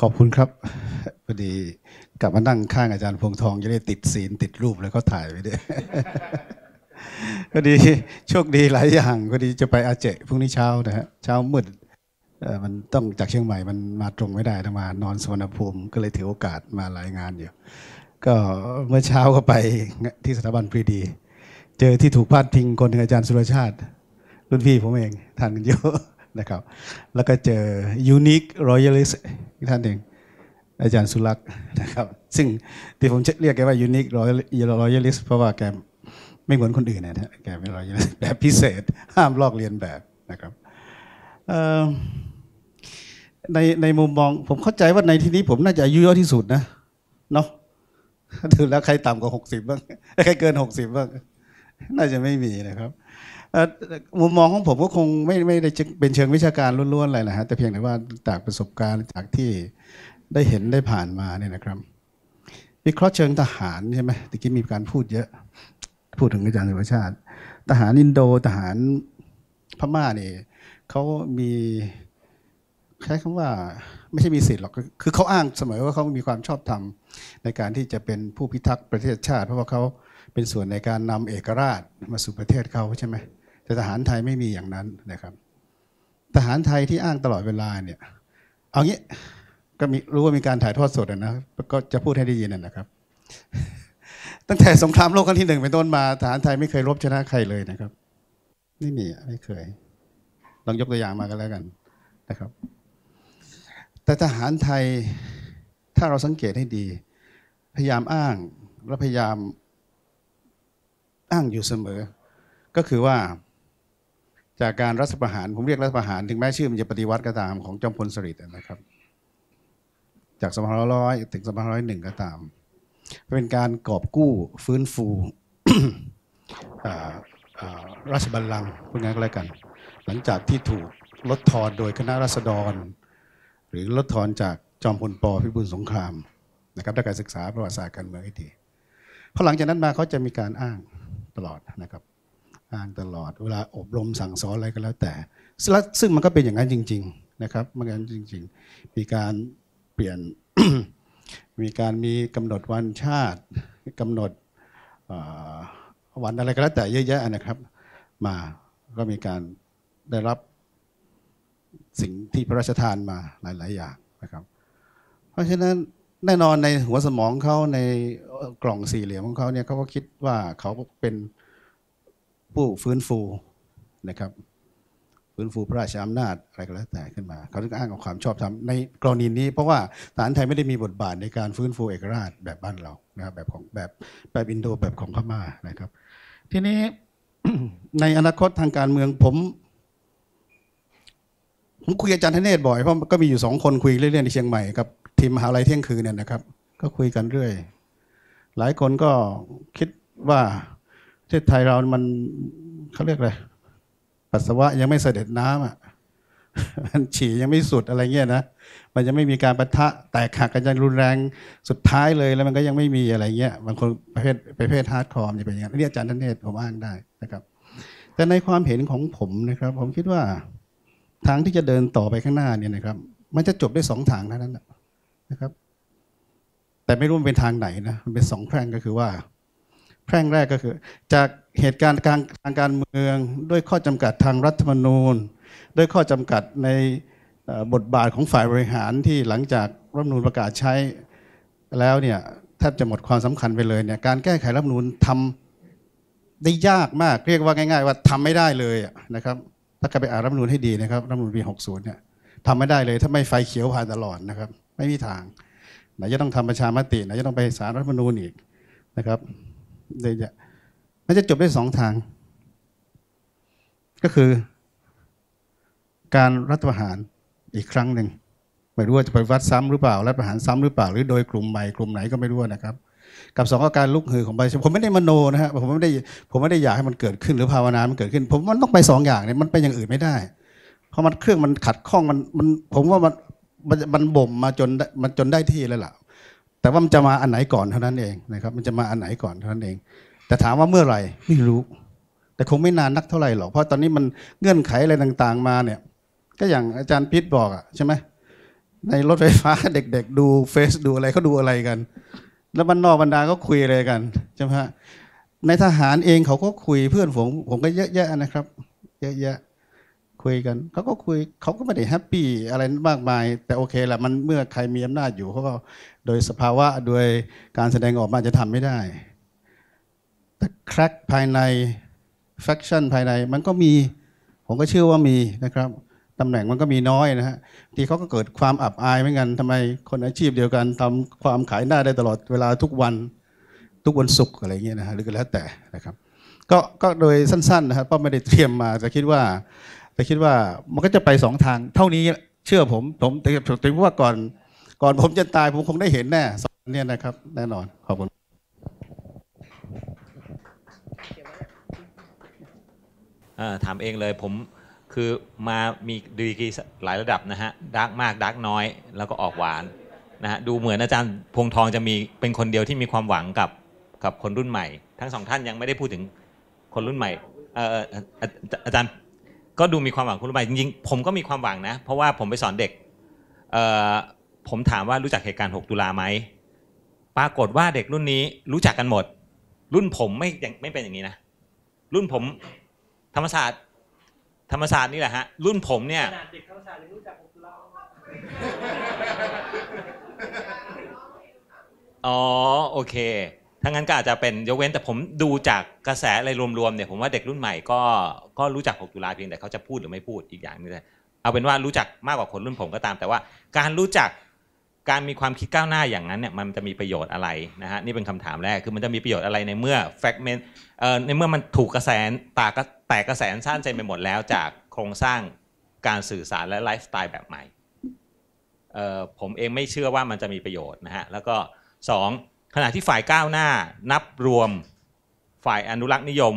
ขอบคุณครับ พอดีกลับมานั่งข้างอาจารย์พงทอง จะได้ติดศีลติดรูปแล้วก็ถ่ายไปด้วยก็ดีโชคดีหลายอย่างก็ดีจะไปอาเจพรุ่งนี้เช้านะฮะเช้ามืดมันต้องจากเชียงใหม่มันมาตรงไม่ได้ทมานอนสวนภูมิก็เลยถือโอกาสมารายงานอยู่ก็เมื่อเช้าก็ไปที่สถาบันปรีดี เจอที่ถูกพาดพิงคนหนึ่งอาจารย์สุรชาติ รุ่นพี่ผมเองท่านกันเยอะนะครับ แล้วก็เจอยูนิครอยัลิสท่านเองอาจารย์สุรักษ์นะครับซึ่งที่ผมเรียกแกว่ายูนิคร้อยรอยลิสเพราะว่าแกไม่เหมือนคนอื่นนะฮะแกเป็นรอยลิสแบบพิเศษ ห้ามลอกเลียนแบบนะครับในในมุมมอง ผมเข้าใจว่าในที่นี้ผมน่าจะอายุเยอะที่สุดนะเนาะถือแล้วใครต่ำกว่าหกสิบบ้างใครเกินหกสิบบ้าง น่าจะไม่มีนะครับมุมมองของผมก็คงไม่ไม่ได้เป็นเชิงวิชาการล้วนๆอะไรนะฮะแต่เพียงแต่ว่าจากประสบการณ์จากที่ได้เห็นได้ผ่านมาเนี่ยนะครับ วิเคราะห์เชิงทหารใช่ไหมตะกี้มีการพูดเยอะพูดถึงอาจารย์สุชาติ ทหารอินโดทหารพม่าเนี่ยเขามีแค่คำว่าไม่ใช่มีสิทธิ์หรอกคือเขาอ้างเสมอว่าเขามีความชอบธรรมในการที่จะเป็นผู้พิทักษ์ประเทศชาติ เพราะว่าเขาเป็นส่วนในการนำเอกราชมาสู่ประเทศเขาใช่ไหมแต่ทหารไทยไม่มีอย่างนั้นนะครับ ทหารไทยที่อ้างตลอดเวลาเนี่ยเอางี้ก็มีรู้ว่ามีการถ่ายทอดสดนะก็จะพูดให้ได้ยินนะครับ ตั้งแต่สงครามโลกครั้งที่หนึ่งเป็นต้นมาทหารไทยไม่เคยรบชนะใครเลยนะครับ ไม่มีไม่เคยลองยกตัวอย่างมากันแล้วกันนะครับ แต่ทหารไทยถ้าเราสังเกตให้ดี พยายามอ้างและพยายามอ้างอยู่เสมอ ก็คือว่า จากการรัฐประหารผมเรียกรัฐประหารถึงแม้ชื่อมันจะปฏิวัติก็ตามของจอมพลสฤษดิ์นะครับจากสมรัร้อยถึงสมรัร้อยหนึ่งก็ตาม เป็นการกอบกู้ฟื้นฟูราชบัลลังก์พูดง่ายก็แล้วกัน หลังจากที่ถูกลดทอนโดยคณะราษฎร หรือลดทอนจากจอมพลปพิบูลสงครามนะครับด้านการศึกษาประวัติศาสตร์การเมืองให้ดีพอหลังจากนั้นมาเขาจะมีการอ้างตลอดนะครับอ้างตลอด เวลาอบรมสั่งสอนอะไรก็แล้วแต่ซึ่งมันก็เป็นอย่างนั้นจริงๆนะครับมันก็จริง ๆมีการเปลี่ยนมีการมีกำหนดวันชาติ กำหนดวันอะไรก็แล้วแต่เยอะแยะนะครับ มาก็มีการได้รับสิ่งที่พระราชทานมาหลาย ๆ อย่างนะครับ เพราะฉะนั้นแน่นอนในหัวสมองเขาในกล่องสี่เหลี่ยมของเขาเนี่ยเขาก็คิดว่าเขาเป็นผู้ฟื้นฟูนะครับฟื้นฟูพระราชอำนาจอะไรก็แล้วแต่ขึ้นมา เขาจึงอ้างเอาความชอบธรรมในกรณีนี้ เพราะว่าทานไทยไม่ได้มีบทบาทในการฟื้นฟูเอกราช แบบบ้านเรานะครับแบบของแบบแบบอินโดแบบของพม่านะครับ ทีนี้ในอนาคตทางการเมืองผมผมคุยกับอาจารย์ธเนศบ่อย เพราะก็มีอยู่สองคนคุยเรื่อยๆ ในเชียงใหม่ กับทีมมหาลัยเที่ยงคืนเนี่ยนะครับ ก็คุยกันเรื่อย หลายคนก็คิดว่าประเทศไทยเรา มันเขาเรียกอะไรัสสาวะยังไม่เสด็จน้ำอ่ะ มันฉี่ยังไม่สุดอะไรเงี้ยนะมันยังไม่มีการปะทะ แตกหักกันยังรุนแรง สุดท้ายเลย แล้วมันก็ยังไม่มีอะไรเงี้ยบางคนประเภทประเภทฮาร์ดคอร์จะเป็นอย่างนี้นี่อาจารย์ท่านเนตผมอ้างได้นะครับ แต่ในความเห็นของผมนะครับ ผมคิดว่าทางที่จะเดินต่อไปข้างหน้าเนี่ยนะครับ มันจะจบได้สองทางเท่านั้นนะครับ แต่ไม่รู้มันเป็นทางไหนนะมันเป็นสองแพร่งก็คือว่าแพร่งแรกก็คือ จากเหตุการณ์ทางทางการเมือง ด้วยข้อจำกัดทางรัฐธรรมนูญ ด้วยข้อจำกัดในบทบาทของฝ่ายบริหารที่หลังจากรัฐมนูลประกาศใช้แล้วเนี่ยแทบจะหมดความสำคัญไปเลยเนี่ยการแก้ไขรัฐมนูลทำได้ยากมากเรียกว่าง่าย ๆ ว่าทำไม่ได้เลยนะครับ ถ้าใครไปอ่านรัฐมนูลให้ดีนะครับ รัฐมนูลปี60เนี่ยทำไม่ได้เลย ถ้าไม่ไฟเขียวผ่านตลอดนะครับ ไม่มีทางไหนจะต้องทำประชามติไหนจะต้องไปสารรัฐมนูลอีกนะครับเดี๋ยวมันจะจบได้สองทาง ก็คือ การรัฐประหารอีกครั้งหนึ่ง ไม่รู้ว่าจะไปวัดซ้ำหรือเปล่ารัฐประหารซ้ำหรือเปล่าหรือโดยกลุ่มใหม่กลุ่มไหนก็ไม่รู้นะครับ กับสองก็การลุกฮือของปรผมไม่ได้มโนนะฮะผมไม่ได้ผมไม่ได้อยากให้มันเกิดขึ้น หรือภาวนามันเกิดขึ้นผมมันต้องไปสองอย่างเนี่ยมันไปอย่างอื่นไม่ได้ เพราะมันเครื่องมันขัดข้องมันมันผมว่ามันมันมันบ่มมาจนมันจนได้ที่แล้วล่ะแต่ว่ามันจะมาอันไหนก่อนเท่านั้นเองนะครับ มันจะมาอันไหนก่อนเท่านั้นเองแต่ถามว่าเมื่อไหร่ไม่รู้ แต่คงไม่นานนักเท่าไหร่หรอกเพราะตอนนี้มันเงื่อนไขอะไรต่างๆมาเนี่ย ก็อย่างอาจารย์พิษบอกอะใช่ไหมในรถไฟฟ้าเด็กๆ ดูเฟซดูอะไรเขาดูอะไรกัน แล้วบรรนอกบรรดาก็คุยอะไรกันใช่ไหมฮะในทหารเองเขาก็คุยเพื่อนผมผมก็เยอะแยะนะครับ เยอะแยะ คุยกันเขาก็คุยเขาก็ไม่ได้แฮปปี้อะไรมากมาย แต่โอเคแหละมันเมื่อใครมีอำนาจอยู่เขาก็โดยสภาวะโดยการแสดงออกมาจะทำไม่ได้แต่ crack ภายใน r a c t i o n ภายในมันก็มี ผมก็เชื่อว่ามีนะครับตำแหน่งมันก็มีน้อยนะฮะ ทีเขาก็เกิดความอับอายเหมือนกันทำไมคนอาชีพเดียวกันทำความขายหน้าได้ตลอดเวลาทุกวัน ทุกวันศุกร์อะไรเงี้ยนะฮะหรือก็แล้วแต่นะครับ ก็ก็โดยสั้นๆนะครับก็ไม่ได้เตรียมมาแต่คิดว่าแต่คิดว่ามันก็จะไปสองทางเท่านี้เชื่อผมผมแต่ถึงว่าก่อน ก่อนผมจะตายผมคงได้เห็นแน่สองเนี่ยนะครับแน่นอนขอบคุณถามเองเลยผมคือมามีดีกรีหลายระดับนะฮะดักมากดักน้อยแล้วก็ออกหวานนะฮะดูเหมือนอาจารย์พงทองจะมีเป็นคนเดียวที่มีความหวังกับกับคนรุ่นใหม่ ทั้งสองท่านยังไม่ได้พูดถึงคนรุ่นใหม่อาจารย์ก็ดูมีความหวังคนรุ่นใหม่จริงๆ ผมก็มีความหวังนะ เพราะว่าผมไปสอนเด็กผมถามว่ารู้จักเหตุการณ์ 6 ตุลาไหมปรากฏว่าเด็กรุ่นนี้รู้จักกันหมด รุ่นผมไม่ไม่เป็นอย่างนี้นะ รุ่นผมธรรมศาสตร์ธรรมศาสตร์นี่แหละฮะรุ่นผมเนี่ยขนาดเด็กธรรมศาสตร์ยังรู้จักผมเราอ๋อโอเคถ้างั้นก็อาจจะเป็นยกเว้นแต่ผมดูจากกระแสอะไรรวมๆเนี่ยผมว่าเด็กรุ่นใหม่ ก็ก็รู้จัก6ตุลาเพียงแต่เขาจะพูดหรือไม่พูดอีกอย่างนึงเลยเอาเป็นว่ารู้จักมากกว่าคนรุ่นผมก็ตามแต่ว่าการรู้จักการมีความคิดก้าวหน้าอย่างนั้นเนี่ยมันจะมีประโยชน์อะไรนะฮะนี่เป็นคำถามแรกคือมันจะมีประโยชน์อะไรในเมื่อแฟกเมนต์ในเมื่อมันถูกกระแสตากแต่กระแสสั้นใจไปหมด แล้วจากโครงสร้างการสื่อสารและไลฟ์สไตล์แบบใหม่ผมเองไม่เชื่อว่ามันจะมีประโยชน์นะฮะแล้วก็ 2. ขณะที่ฝ่ายก้าวหน้านับรวมฝ่ายอนุรักษ์นิยม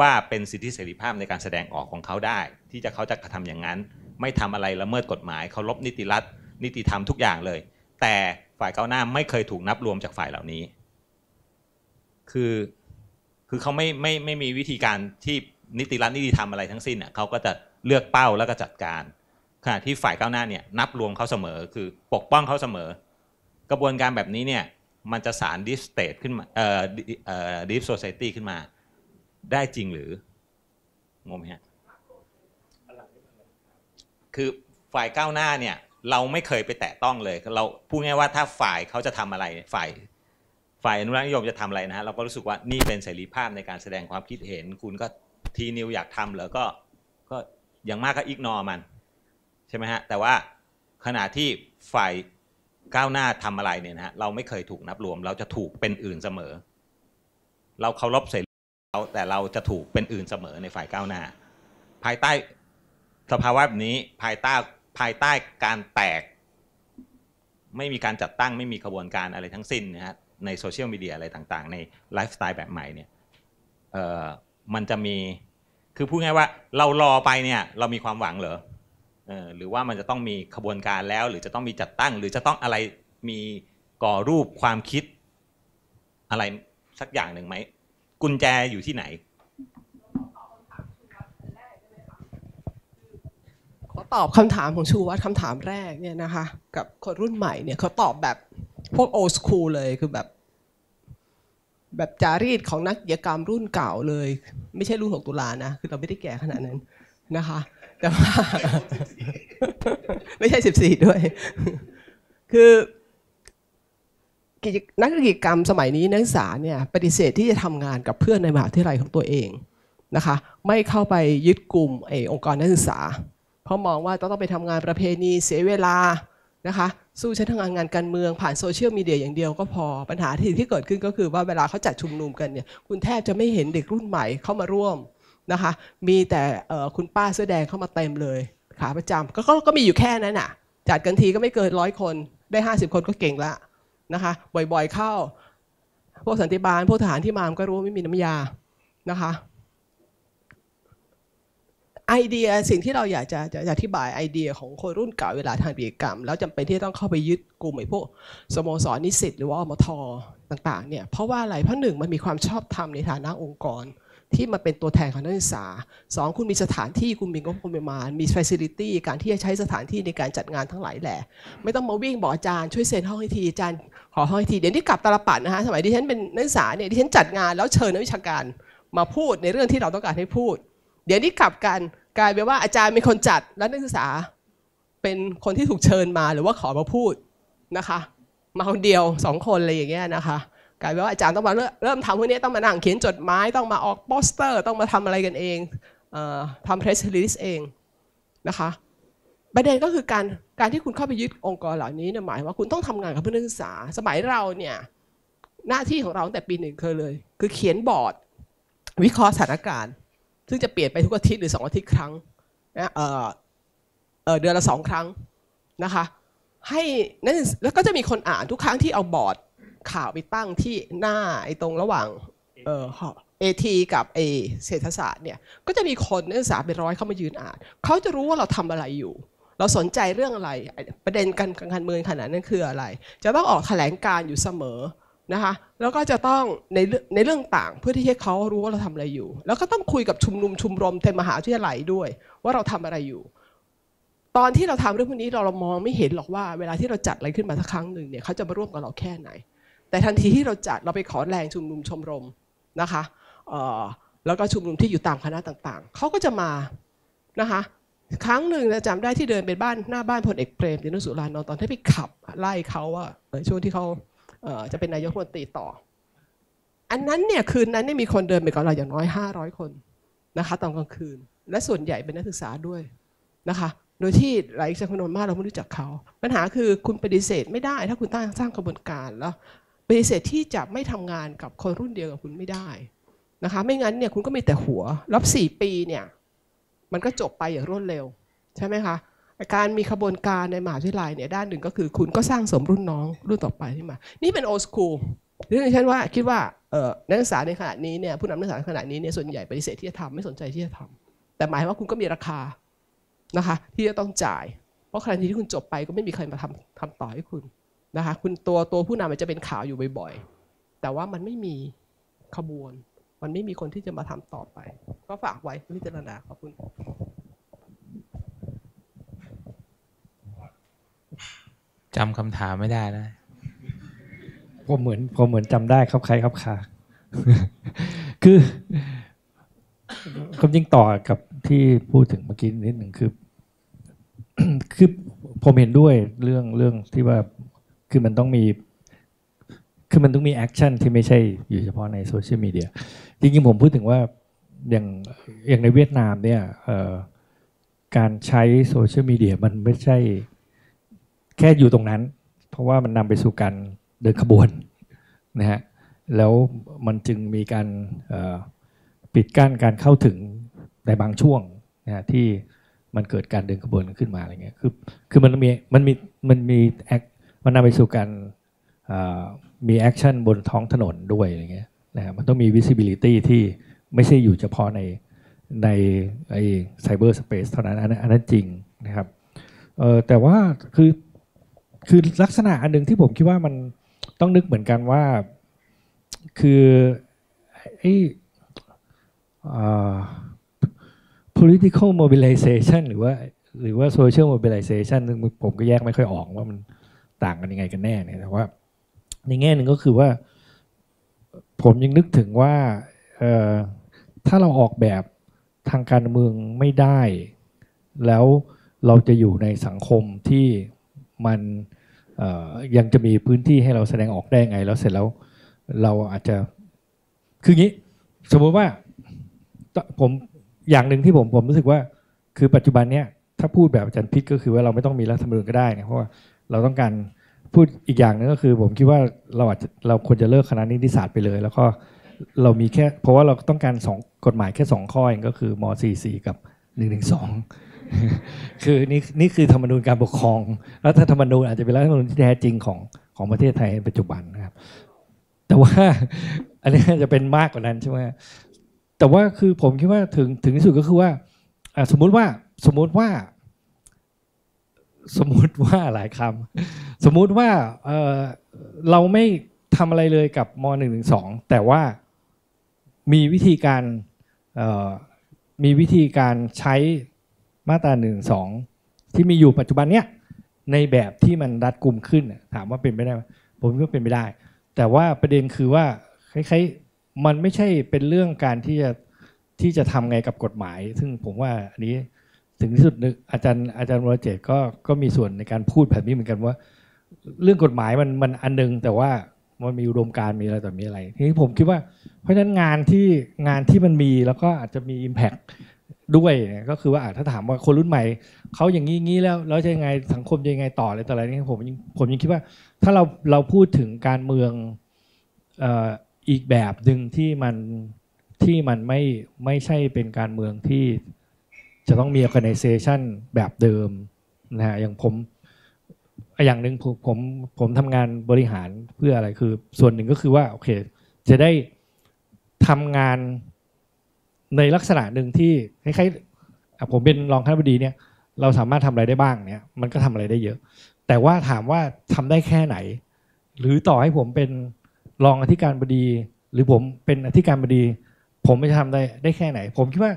ว่าเป็นสิทธิเสรีภาพในการแสดงออกของเขาได้ ที่จะเขาจะกระทำอย่างนั้นไม่ทำอะไรละเมิดกฎหมายเคารพนิติรัฐนิติธรรมทุกอย่างเลย แต่ฝ่ายก้าวหน้าไม่เคยถูกนับรวมจากฝ่ายเหล่านี้ คือคือเขาไม่ไม่ไม่มีวิธีการที่นิติรัฐนิติธรรมอะไรทั้งสิ้นเขาก็จะเลือกเป้าแล้วก็จัดการขณะที่ฝ่ายก้าวหน้าเนี่ยนับรวมเขาเสมอ คือปกป้องเขาเสมอ กระบวนการแบบนี้เนี่ยมันจะสารดิสเตทขึ้นมาเอ่อเอ่อดิฟโซเซตี้ขึ้นมา ได้จริงหรืองงไหมฮะคือฝ่ายก้าวหน้าเนี่ยเราไม่เคยไปแตะต้องเลยเราพูดง่ายว่าถ้าฝ่ายเขาจะทำอะไรฝ่าย ฝ่ายอนุรักษนิยมจะทำอะไรนะฮะเราก็รู้สึกว่านี่เป็นเสรีภาพในการแสดงความคิดเห็นคุณก็ทีนิวอยากทำเหรอ ก็ก็อย่างมากก็อิกนอ มัน ใช่ไหมฮะ แต่ว่าขณะที่ฝ่ายก้าวหน้าทำอะไรเนี่ยนะฮะ เราไม่เคยถูกนับรวม เราจะถูกเป็นอื่นเสมอ เราเคารพเสรีเรา แต่เราจะถูกเป็นอื่นเสมอในฝ่ายก้าวหน้า ภายใต้สภาวะแบบนี้ภายใต้ภายใต้การแตก ไม่มีการจัดตั้งไม่มีขบวนการอะไรทั้งสิ้นนะฮะในโซเชียลมีเดียอะไรต่างๆ ในไลฟ์สไตล์แบบใหม่เนี่ยมันจะมี คือพูดง่ายว่าเรารอไปเนี่ย เรามีความหวังเหรอหรือว่ามันจะต้องมีขบวนการแล้ว หรือจะต้องมีจัดตั้ง หรือจะต้องอะไรมีก่อรูปความคิด อะไรสักอย่างหนึ่งไหม กุญแจอยู่ที่ไหน ขอตอบคำถามของชูวัตคำถามแรกเนี่ยนะคะ กับคนรุ่นใหม่เนี่ยเขาตอบแบบพวกโอสคูลเลยคือแบบแบบจารีตของนักกิจกรรมรุ่นเก่าเลย ไม่ใช่รุ่นหกตุลานะ คือเราไม่ได้แก่ขนาดนั้นนะคะ แต่ว่าไม่ใช่สสิบี่ด้วย คือ นักกิจกรรมสมัยนี้นักศึกษาเนี่ย ปฏิเสธที่จะทำงานกับเพื่อนในมหาวิทยาลัยของตัวเองนะคะ ไม่เข้าไปยึดกลุ่มไอ้องค์กรนักศึกษา เพราะมองว่าต้องไปทำงานประเพณีเสียเวลานะคะสู้ใช้ทางงานการเมืองผ่านโซเชียลมีเดียอย่างเดียว ก็พอปัญหาที่ที่เกิดขึ้นก็คือว่าเวลาเขาจัดชุมนุมกันเนี่ยคุณแทบจะไม่เห็นเด็กรุ่นใหม่เข้ามาร่วมนะคะ มีแต่คุณป้าเสื้อแดงเข้ามาเต็มเลย ขาประจำก็ก็มีอยู่แค่นั้นน่ะจัดกันทีก็ไม่เกินร้อยคนได้ 50 คนก็เก่งละนะคะ บ่อยๆเข้า พวกสันติบาลพวกทหารที่มามก็รู้ว่าไม่มีน้ำยานะคะไอเดียสิ่งที่เราอยากจะจะอธิบายไอเดียของคนรุ่นเก่าเวลาทางวิจกรรม แล้วจำเป็นที่ต้องเข้าไปยึดกลุ่มไอ้พวกสโมสรนิสิตหรือว่าอมทต่างๆเนี่ยเพราะว่าอะไรเพราะหนึ่งมันมีความชอบธรรมในฐานะองค์กร ที่มาเป็นตัวแทนของนักศึกษาสองคุณมีสถานที่คุณมีงบประมาณมีฟิสิลิตี้การที่จะใช้สถานที่ในการจัดงานทั้งหลายแหละไม่ต้องมาวิ่งบอกอาจารย์ช่วยเซ็นห้องให้ทีอาจารย์ขอห้องให้ทีเดี๋ยวนี้กลับตาลปัดนะฮะสมัยที่ฉันเป็นนักศึกษาเนี่ยที่ฉันจัดงานแล้วเชิญนักวิชาการมาพูดในเรื่องที่เราต้องการให้พูดเดี๋ยวนี้กลับกันกลายเป็นว่าอาจารย์เป็นคนจัด และนักศึกษาเป็นคนที่ถูกเชิญมาหรือว่าขอมาพูดนะคะมาคนเดียวสองคนอะไรอย่างเงี้ยนะคะกลายเป็นว่าอาจารย์ต้องมาเริ่มทำพวกนี้ต้องมานั่งเขียนจดหมาย ต้องมาออกโปสเตอร์ต้องมาทำอะไรกันเองทำเพรสลิสเองนะคะประเด็นก็คือการการที่คุณเข้าไปยึดองค์กรเหล่านี้นะหมายว่า คุณต้องทำงานกับเพื่อนนักศึกษาสมัยเราเนี่ยหน้าที่ของเราตั้งแต่ปีหนึ่งเคยเลยคือเขียนบอร์ด วิเคราะห์สถานการณ์ซึ่งจะเปลี่ยนไปทุกอาทิตย์หรือ2อาทิตย์ครั้งนะเออเออเดือนละสองครั้งนะคะ ให้นั่นแล้วก็จะมีคนอ่านทุกครั้งที่เอาบอร์ดข่าวไปตั้งที่หน้าไอ้ตรงระหว่างเออเอทีกับเอเศรษฐศาสตร์เนี่ยก็จะมีคนนักศึกษาเป็นร้อยเข้ามายืนอ่านเขาจะรู้ว่าเราทำอะไรอยู่ เราสนใจเรื่องอะไรประเด็นการการเมืองขนาดนั้นคืออะไร จะต้องออกแถลงการอยู่เสมอนะคะแล้วก็จะต้องในในเรื่องต่างเพื่อที่ให้เขารู้ว่าเราทำอะไรอยู่ แล้วก็ต้องคุยกับชุมนุมชุมรมเทมมหาวิทยาลัยด้วย ว่าเราทำอะไรอยู่ ตอนที่เราทำเรื่องพวกนี้เราเรามองไม่เห็นหรอกว่าเวลาที่เราจัดอะไรขึ้นมาสักครั้งหนึ่งเนี่ยเขาจะมาร่วมกับเราแค่ไหน แต่ทันทีที่เราจัดเราไปขอแรงชุมนุมชมรมนะคะแล้วก็ชุมนุมที่อยู่ตามคณะต่างๆเขาก็จะมานะคะครั้งหนึ่งจํจำได้ที่เดินไปบ้านหน้าบ้านพลเอกเปรมตินสุรานนท์ตอนที่ไปขับไล่เขาว่าช่วงที่เขาจะเป็นนายกมนตรีต่อ อันนั้นเนี่ยคืนนั้นเนี่ยมีคนเดินไปกับเราอย่างน้อย 500 คนนะคะตอนกลางคืน และส่วนใหญ่เป็นนักศึกษาด้วยนะคะ โดยที่หลายจำนวนมากเราไม่รู้จักเขา ปัญหาคือคุณปฏิเสธไม่ได้ถ้าคุณตั้งสร้างกระบวนการแล้วปฏิเสธที่จะไม่ทำงานกับคนรุ่นเดียวกับคุณไม่ได้นะคะไม่งั้นเนี่ยคุณก็มีแต่หัวรับสี่ปีเนี่ยมันก็จบไปอย่างรวดเร็ว ใช่ไหมคะการมีขบวนการในมหาวิทยาลัยเนี่ย ด้านหนึ่งก็คือคุณก็สร้างสมรุ่นน้องรุ่นต่อไปที่มา นี่เป็นโอสคูลเรื่องท่ฉันว่า คิดว่านักศึกษาในขณะนี้เนี่ยผู้นำนักศึกษาในขณะนี้เนี่ยส่วนใหญ่ปฏิเสธที่จะทำไม่สนใจที่จะทำแต่หมายว่าคุณก็มีราคานะคะ ที่จะต้องจ่าย เพราะครั้งที่คุณจบไปก็ไม่มีใครมาทำทำต่อให้คุณนะคะ คุณตัวตัวผู้นำมันจะเป็นข่าวอยู่บ่อย ๆ แต่ว่ามันไม่มีขบวนมันไม่มีคนที่จะมาทำต่อไป ก็ฝากไว้พิจารณาขอบคุณจำคำถามไม่ได้นะ ผมเหมือนผมเหมือนจำได้ ครับใครครับค่ะ คือคำยิ่งต่อกับที่พูดถึงเมื่อกี้นิดหนึ่งคือ คือผมเห็นด้วยเรื่องเรื่องที่ว่า คือมันต้องมี คือมันต้องมีแอคชั่นที่ไม่ใช่ อยู่เฉพาะในโซเชียลมีเดียจริงๆผมพูดถึงว่าอย่างอย่างในเวียดนามเนี่ยการใช้โซเชียลมีเดีย มันไม่ใช่แค่อยู่ตรงนั้นเพราะว่ามันนำไปสู่การเดินขบวนนะฮะแล้วมันจึงมีการปิดกั้นการเข้าถึงในบางช่วงนะฮะที่มันเกิดการเดินขบวนขึ้นมาอะไรเงี้ยคือคือมันมีมันมีมันมีแอคมันนำไปสู่การมีแอคชั่นบนท้องถนนด้วยอะไรเงี้ยนะมันต้องมี visibility ที่ไม่ใช่อยู่เฉพาะในในไอไซเบอร์สเปซเท่านั้นอันนั้นจริงนะครับแต่ว่าคือคือลักษณะอันหนึ่งที่ผมคิดว่ามันต้องนึกเหมือนกันว่า คือไอ้ political mobilization หรือว่าหรือว่า social mobilization ึงผมก็แยกไม่ค่อยออกว่ามันต่างกันยังไงกันแน่เนี่ยแต่ว่า ในแง่หนึ่งก็คือว่าผมยังนึกถึงว่าถ้าเราออกแบบทางการเมืองไม่ได้ แล้วเราจะอยู่ในสังคมที่มันยังจะมีพื้นที่ให้เราแสดงออกได้ไงแล้วเสร็จแล้วเราอาจจะคืองี้สมมติว่าผมอย่างหนึ่งที่ผมผมรู้สึกว่า คือปัจจุบันเนี้ยถ้าพูดแบบอาจารย์พิษก็คือว่าเราไม่ต้องมีรัฐธรรมนูญก็ได้นะเพราะว่าเราต้องการพูดอีกอย่างนึงก็คือผมคิดว่าเราอาจจะเราควรจะเลิกคณะนิติศาสตร์ไปเลย แล้วก็เรามีแค่เพราะว่าเราต้องการสองกฎหมายแค่สองข้อเองก็คือม .44 กับ 1 1 2คือนี่นี่คือธรรมนูญการปกครองรัฐธรรมนูญอาจจะเป็นรัฐธรรมนูญที่แท้จริงของของประเทศไทยในปัจจุบันนะครับ แต่ว่าอันนี้จะเป็นมากกว่านั้นใช่ไหมแต่ว่าคือผมคิดว่าถึงถึงที่สุดก็คือว่า สมมุติว่าสมมุติว่า สมมุติว่าหลายคำสมมุติว่าเราไม่ทำอะไรเลยกับมหนึ่งหนึ่งสองแต่ว่ามีวิธีการมีวิธีการใช้มาตราหนึ่งสองที่มีอยู่ปัจจุบันเนี้ยในแบบที่มันรัดกลุ่มขึ้น ถามว่าเป็นไปได้ไหมผมก็เป็นไปได้ แต่ว่าประเด็นคือว่า คล้ายๆ มันไม่ใช่เป็นเรื่องการที่จะที่จะทำไงกับกฎหมาย ซึ่งผมว่าอันนี้ ถึงที่สุดนึก อาจารย์อาจารย์วรเจตก็ก็มีส่วนในการพูดแบบนี้เหมือนกันว่า เรื่องกฎหมายมันมันอันนึง แต่ว่ามันมีอุดมการมีอะไรต่อมีอะไรทีนี้ผมคิดว่าเพราะฉะนั้นงานที่งานที่มันมีแล้วก็อาจจะมี Impact ด้วยก็คือว่าถ้าถามว่าคนรุ่นใหม่ เขาอย่างนี้งี้แล้วแล้วจะยังไงสังคมจะยังไงต่ออะไรต่ออะไรนี่ผมผมยังคิดว่าถ้าเราเราพูดถึงการเมืองอีกแบบหนึ่งที่มันที่มันไม่ไม่ใช่เป็นการเมืองที่จะต้องมี organization แบบเดิมนะฮะอย่างผมอย่างหนึ่งผมผมทำงานบริหารเพื่ออะไรคือส่วนหนึ่งก็คือว่าโอเค จะได้ทำงานในลักษณะหนึ่งที่คล้ายๆผมเป็นรองคณะบดีเนี่ยเราสามารถทำอะไรได้บ้างเนี่ยมันก็ทำอะไรได้เยอะ แต่ว่าถามว่าทำได้แค่ไหน หรือต่อให้ผมเป็นรองอธิการบดี หรือผมเป็นอธิการบดี ผมไม่ทำได้ได้แค่ไหน ผมคิดว่า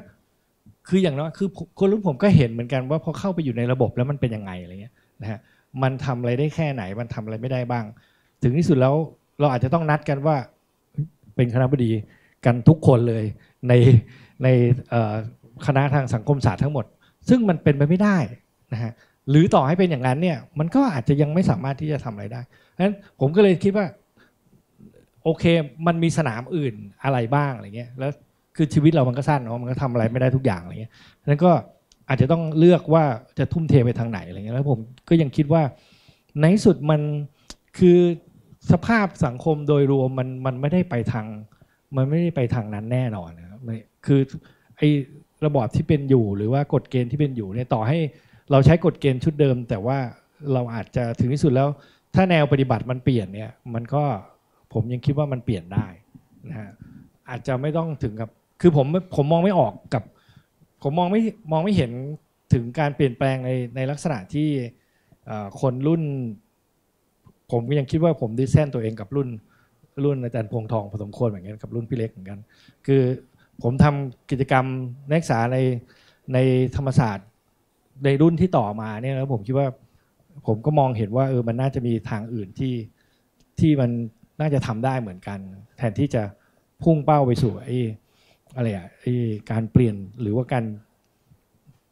คืออย่างน้อยคือคนรุ่นผมก็เห็นเหมือนกันว่าพอเข้าไปอยู่ในระบบแล้วมันเป็นยังไงอะไรเงี้ยนะฮะมันทำอะไรได้แค่ไหน มันทำอะไรไม่ได้บ้าง ถึงที่สุดแล้วเราอาจจะต้องนัดกันว่า เป็นคณะบดีกันทุกคนเลยในในคณะทางสังคมศาสตร์ทั้งหมด ซึ่งมันเป็นไปไม่ได้นะฮะหรือต่อให้เป็นอย่างนั้นเนี่ยมันก็อาจจะยังไม่สามารถที่จะทำอะไรได้ดังนั้นผมก็เลยคิดว่าโอเคมันมีสนามอื่นอะไรบ้างอะไรเงี้ยแล้วคือชีวิตเรา มันก็สั้นเนาะมันก็ทำอะไรไม่ได้ทุกอย่างอะไรเงี้ยนั้นก็อาจจะต้องเลือกว่าจะทุ่มเทไปทางไหนอะไรเงี้ยแล้วผมก็ยังคิดว่า ในสุดมันคือสภาพสังคมโดยรวมมันมันไม่ได้ไปทางมันไม่ได้ไปทางนั้นแน่นอนนะครับคือไอ้ระบอบที่เป็นอยู่หรือว่ากฎเกณฑ์ที่เป็นอยู่เนี่ยต่อให้เราใช้กฎเกณฑ์ชุดเดิม แต่ว่าเราอาจจะถึงที่สุดแล้ว ถ้าแนวปฏิบัติมันเปลี่ยนเนี่ยมันก็ผมยังคิดว่ามันเปลี่ยนได้นะฮะอาจจะไม่ต้องถึงกับคือผมผมมองไม่ออกกับ ผมมองไม่มองไม่เห็นถึงการเปลี่ยนแปลงในในลักษณะที่คนรุ่น ผมก็ยังคิดว่าผมดิเซนตัวเองกับรุ่นรุ่นอาจารย์พวงทองผสมควรเหมือนกันกับรุ่นพี่เล็กเหมือนกัน คือผมทำกิจกรรมนักศึกษาในในธรรมศาสตร์ในรุ่นที่ต่อมาเนี่ยแล้วผมคิดว่าผมก็มองเห็นว่าเออมันน่าจะมีทางอื่นที่ที่มันน่าจะทำได้เหมือนกัน แทนที่จะพุ่งเป้าไปสู่ไอ้อะไรอ่ะไอ้การเปลี่ยนหรือว่าการ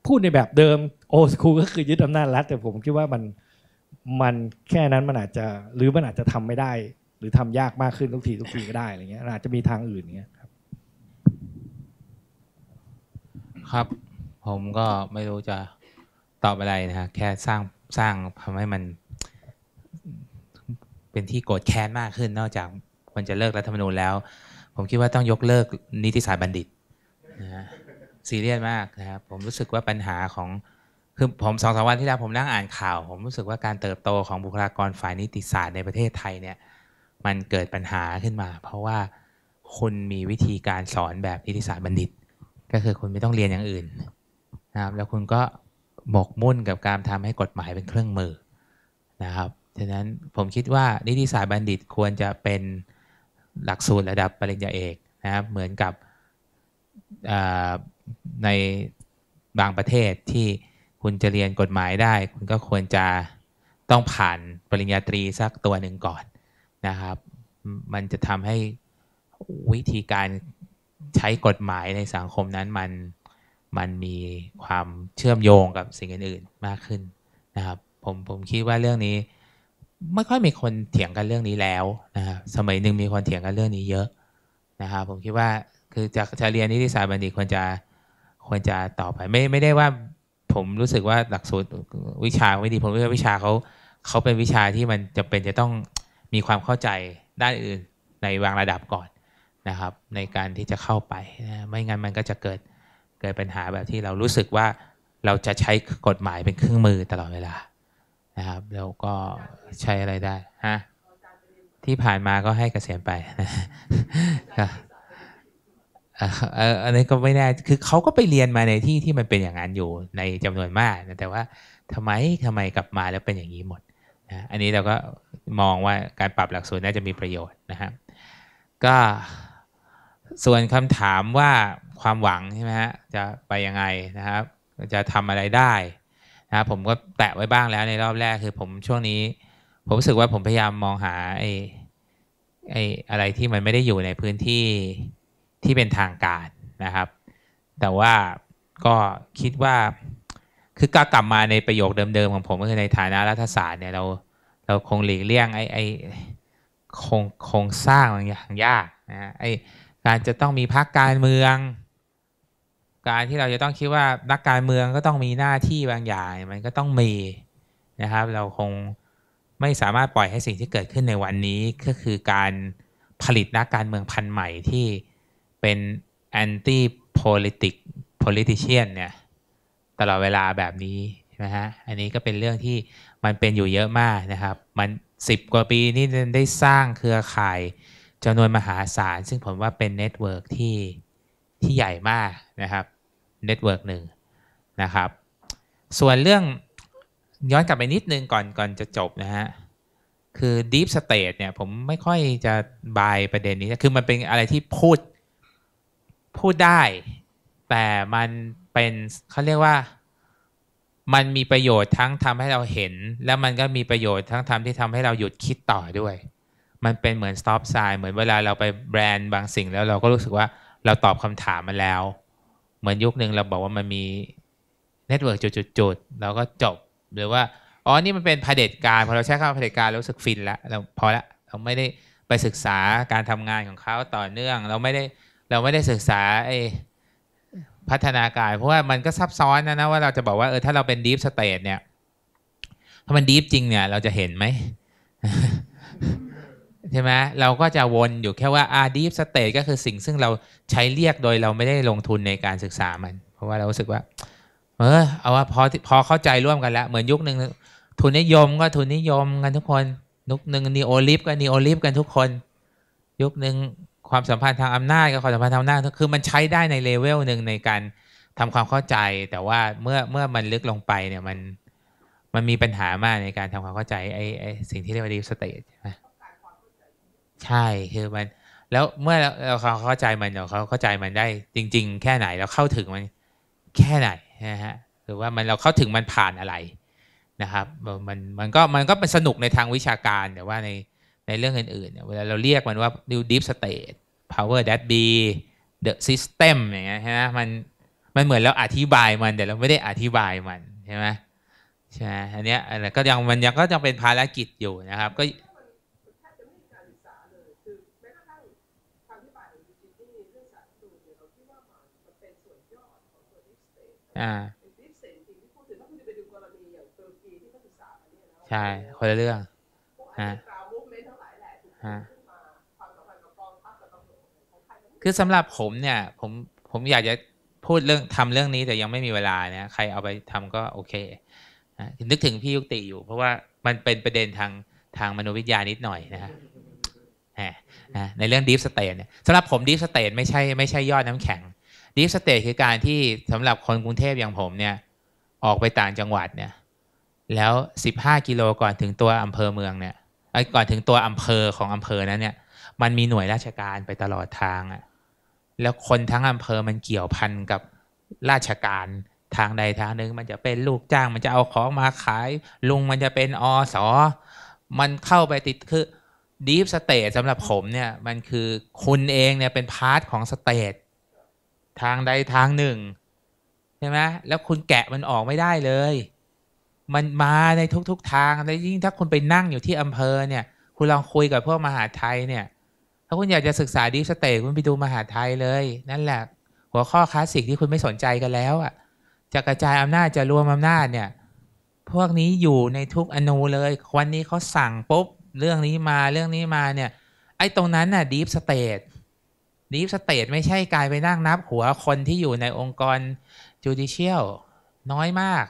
พูดในแบบเดิมโอสคูก็คือยึดอำนาจรัฐแต่ผมคิดว่ามันมันแค่นั้นมันอาจจะหรือมันอาจจะทำไม่ได้หรือทำยากมากขึ้นทุกทีทุกทีก็ได้อะไรเงี้ย อาจจะมีทางอื่นเงี้ยครับ ครับ ผมก็ไม่รู้จะตอบอะไรนะครแค่สร้างสร้างทำให้มันเป็นที่โกรธแค้นมากขึ้น นอกจาก มันจะเลิกรัฐธรรมนูญแล้ว ผมคิดว่าต้องยกเลิกนิติศาสตร์บัณฑิตนะฮะซีเรียสมากนะครับ ผมรู้สึกว่าปัญหาของคือผมสองสามวันที่แล้วผมนั่งอ่านข่าว ผมรู้สึกว่าการเติบโตของบุคลากรฝ่ายนิติศาสตร์ในประเทศไทยเนี่ยมันเกิดปัญหาขึ้นมา เพราะว่าคุณมีวิธีการสอนแบบนิติศาสตร์บัณฑิต ก็คือคุณไม่ต้องเรียนอย่างอื่นนะครับแล้วคุณก็หมกมุ่นกับการทำให้กฎหมายเป็นเครื่องมือ นะครับ ฉะนั้นผมคิดว่านิติศาสตร์บัณฑิตควรจะเป็นหลักสูตรระดับปริญญาเอก นะครับ เหมือนกับในบางประเทศที่คุณจะเรียนกฎหมายได้ คุณก็ควรจะต้องผ่านปริญญาตรีสักตัวหนึ่งก่อนนะครับ มันจะทำให้วิธีการใช้กฎหมายในสังคมนั้น มัน มันมีความเชื่อมโยงกับสิ่งอื่น ๆมากขึ้นนะครับผมผมคิดว่าเรื่องนี้ ไม่ค่อยมีคนเถียงกันเรื่องนี้แล้วนะครับสมัยหนึ่งมีคนเถียงกันเรื่องนี้เยอะนะครับผมคิดว่าคือจะจะเรียนนิติศาสตร์บัณฑิตควรจะควรจะต่อไปไม่ไม่ได้ว่าผมรู้สึกว่าหลักสูตรวิชาไม่ดีผมรู้ว่าวิชาเขาเขาเป็นวิชาที่มันจะเป็นจะต้องมีความเข้าใจด้านอื่น ในวางระดับก่อนนะครับ ในการที่จะเข้าไปนะไม่งั้นมันก็จะเกิดเกิดปัญหาแบบที่เรารู้สึกว่าเราจะใช้กฎหมายเป็นเครื่องมือตลอดเวลา นะครับแล้วก็ใช้อะไรได้ฮะที่ผ่านมาก็ให้เกษียณไปนะอันนี้ก็ไม่แน่คือเขาก็ไปเรียนมาในที่ที่มันเป็นอย่างนั้นอยู่ในจำนวนมากนะแต่ว่า ทำไมทำไมกลับมาแล้วเป็นอย่างนี้หมดนะอันนี้เราก็มองว่าการปรับหลักสูตรน่าจะมีประโยชน์นะครับ ก็ส่วนคำถามว่าความหวังใช่ไหมฮะจะไปยังไงนะครับ จะทำอะไรได้นะผมก็แตะไว้บ้างแล้วในรอบแรกคือผมช่วงนี้ ผมรู้สึกว่าผมพยายามมองหาไอ้ไอ้อะไรที่มันไม่ได้อยู่ในพื้นที่ที่เป็นทางการนะครับ แต่ว่าก็คิดว่าคือก็กลับมาในประโยคเดิมๆของผมก็คือในฐานะรัฐศาสตร์เนี่ยเราเราคงหลีกเลี่ยงไอ้ไอ้คงคงสร้างบางอย่างยากนะฮะไอ้การจะต้องมีพรรคการเมือง การที่เราจะต้องคิดว่านักการเมืองก็ต้องมีหน้าที่บางอย่างมันก็ต้องมีนะครับ เราคงไม่สามารถปล่อยให้สิ่งที่เกิดขึ้นในวันนี้ก็คือการผลิตนักการเมืองพันใหม่ที่เป็น anti politic politician เนี่ยตลอดเวลาแบบนี้นะฮะ อันนี้ก็เป็นเรื่องที่มันเป็นอยู่เยอะมากนะครับ มันสิบกว่าปีนี่ได้สร้างเครือข่ายจำนวนมหาศาล ซึ่งผมว่าเป็นเน็ตเวิร์กที่ที่ใหญ่มากนะครับเน็ตเวิร์กหนึ่งนะครับ ส่วนเรื่องย้อนกลับไปนิดนึงก่อนก่อนจะจบนะฮะ คือ Deep State เนี่ยผมไม่ค่อยจะบายประเด็นนี้คือมันเป็นอะไรที่พูดพูดได้แต่มันเป็นเขาเรียกว่า มันมีประโยชน์ทั้งทำให้เราเห็น แล้วมันก็มีประโยชน์ทั้งทำที่ทำให้เราหยุดคิดต่อด้วย มันเป็นเหมือนสต็อปไซน์เหมือนเวลาเราไปแบรนด์บางสิ่งแล้วเราก็รู้สึกว่าเราตอบคำถามมันแล้ว เหมือนยุคหนึ่งเราบอกว่ามันมีเน็ตเวิร์กจุดๆเราก็จบหรือว่า อ๋อนี่มันเป็นเผด็จการพอเราใช้คำว่าเผด็จการรู้สึกฟินละเราพอละเราไม่ได้ไปศึกษาการทำงานของเขาต่อเนื่อง เราไม่ได้เราไม่ได้ศึกษาไอพัฒนาการเพราะว่ามันก็ซับซ้อนนะนะว่าเราจะบอกว่าเออถ้าเราเป็นดีฟสเตทเนี่ยถ้ามันดีฟจริง เนี่ย เราจะเห็นไหมใช่ไหมเราก็จะวนอยู่แค่ว่าอาดีฟสเตทก็คือสิ่งซึ่งเราใช้เรียกโดยเราไม่ได้ลงทุนในการศึกษามัน เพราะว่าเรารู้สึกว่า เออ เอาว่าพอพอเข้าใจร่วมกันแล้ว เหมือนยุคหนึ่งทุนนิยมก็ทุนนิยมกันทุกคนยุคหนึ่งนีโอลิฟก็นีโอลิฟกันทุกคนยุคหนึ่งความสัมพันธ์ทางอำนาจกับความสัมพันธ์ทางอำนาจ คือมันใช้ได้ในเลเวลหนึ่งในการทำความเข้าใจ แต่ว่าเมื่อเมื่อมันลึกลงไปเนี่ยมัน มันมีปัญหามากในการทำความเข้าใจไอ้ไอสิ่งที่เรียกว่าดีสเตจใช่ไหมใช่คือมันแล้วเมื่อเราเข้าใจมันเราเข้าใจมันได้จริง ๆ แค่ไหนเราเข้าถึงมันแค่ไหนนะฮะหรือว่ามันเราเข้าถึงมันผ่านอะไร นะครับมันมันก็มันก็เป็นสนุกในทางวิชาการแต่ว่าในในเรื่องอื่นๆเนี่ยเวลาเราเรียกมันว่า new deep state power that be the system อย่างเงี้ยใช่ไหมมันมันเหมือนเราอธิบายมันแต่เราไม่ได้อธิบายมัน ใช่ไหมใช่ไหมอันเนี้ยอก็ยังมันยังก็ยังเป็นภารกิจอยู่นะครับ ก็อ่าใช่ คนละเรื่องฮะฮะคือสำหรับผมเนี่ย ผมผมอยากจะพูดเรื่องทำเรื่องนี้แต่ยังไม่มีเวลานะใครเอาไปทำก็โอเคนะนึกถึงพี่ยุติอยู่ เพราะว่ามันเป็นประเด็นทางทางมนุษยวิทยานิดหน่อยนะฮะในเรื่องดีฟสเตนเนี่ยสำหรับผมดีฟสเตนไม่ใช่ไม่ใช่ยอดน้ำแข็งดีฟสเตนคือการที่สำหรับคนกรุงเทพอย่างผมเนี่ย ออกไปต่างจังหวัดเนี่ย แล้ว 15กิโลก่อนถึงตัวอำเภอเมืองเนี่ยก่อนถึงตัวอำเภอของอำเภอนั้นเนี่ยมันมีหน่วยราชการไปตลอดทางอ่ะแล้วคนทั้งอำเภอมันเกี่ยวพันกับราชการ ทางใดทางหนึ่ง มันจะเป็นลูกจ้าง มันจะเอาของมาขายลุงมันจะเป็นอสอมันเข้าไปติดคือดีฟสเตทสำหรับผมเนี่ยมันคือคุณเองเนี่ยเป็นพาร์ทของสเตททางใดทางหนึ่งใช่ไหมแล้วคุณแกะมันออกไม่ได้เลยมันมาในทุกๆ ทางและยิ่งถ้าคุณ ไป นั่งอยู่ที่อำเภอเนี่ยคุณ ลอง คุยกับพวกมหาไทยเนี่ย ถ้าคุณอยากจะศึกษาดีสเตคุณไปดูมหาไทยเลย นั่น แหละ หัวข้อ คลาสสิกที่คุณไม่สนใจ กัน แล้วอ่ะ จะกระจายอำนาจจะรวมอำนาจเนี่ย พวกนี้อยู่ในทุกอนูเลย วันนี้เขาสั่งปุ๊บเรื่องนี้มาเรื่องนี้มาเนี่ย ไอ้ตรงนั้นน่ะดีฟสเตทดีฟสเตทไม่ใช่กลายไปนั่งนับ หัวคนที่อยู่ในองค์กรจูดิเชียลน้อยมาก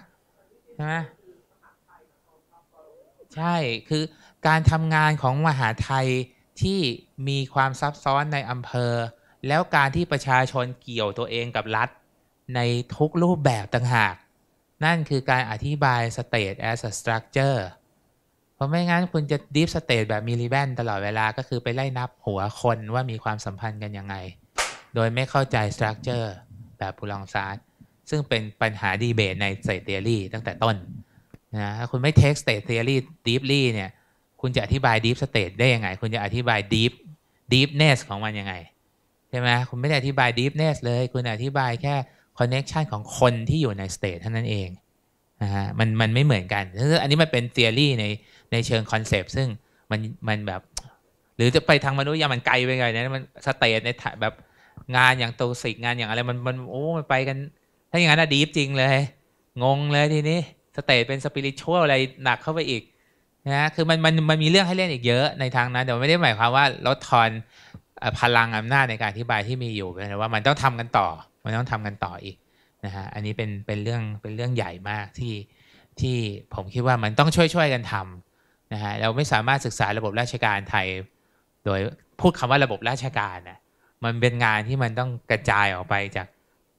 ใช่ไหมใช่ คือการทำงานของมหาไทยที่มีความซับซ้อนในอำเภอ แล้วการที่ประชาชนเกี่ยวตัวเองกับรัฐ ในทุกรูปแบบต่างหาก นั่นคือการอธิบาย state as a structure เพราะไม่งั้นคุณจะดิฟสเตตแบบมิลิแบนตลอดเวลา ก็คือไปไล่นับหัวคนว่ามีความสัมพันธ์กันยังไง โดยไม่เข้าใจ structure แบบพูลองซาร์ซึ่งเป็นปัญหาดีเบตในเซตเตอรี่ตั้งแต่ต้นนะถ้าคุณไม่ take state theory deeply เนี่ย คุณจะอธิบาย deep state ได้ยังไง คุณจะอธิบาย deep deepness ของมันยังไง ใช่ไหมคุณไม่ได้อธิบาย deepness เลย คุณอธิบายแค่ connection ของคนที่อยู่ใน state เท่านั้นเองนะฮะมันมันไม่เหมือนกัน อันนี้มันเป็น theory ในในเชิง concept ซึ่งมันมันแบบ หรือจะไปทางมนุษย์ยามันไกลไปไงนะมันสเตตในแบบงานอย่างโตสิกงานอย่างอะไร มันมันโอ้มันไปกัน ถ้าอย่างนั้นอะดีฟจริงเลย งงเลยทีนี้เตตเป็นสปิริตชัวอะไรหนักเข้าไปอีกนะคือมันมันมันมีเรื่องให้เล่นอีกเยอะในทางนั้นแต่ไม่ได้หมายความว่าลดทอนพลังอำนาจในการอธิบายที่มีอยู่แต่ว่ามันต้องทำกันต่อ มันต้องทำกันต่ออีกนะฮะอันนี้เป็นเป็นเรื่องเป็นเรื่องใหญ่มากที่ที่ผมคิดว่ามันต้องช่วยช่วยกันทำนะฮะเราไม่สามารถศึกษาระบบราชการไทย โดยพูดคำว่าระบบราชการนะมันเป็นงานที่มันต้องกระจายออกไปจาก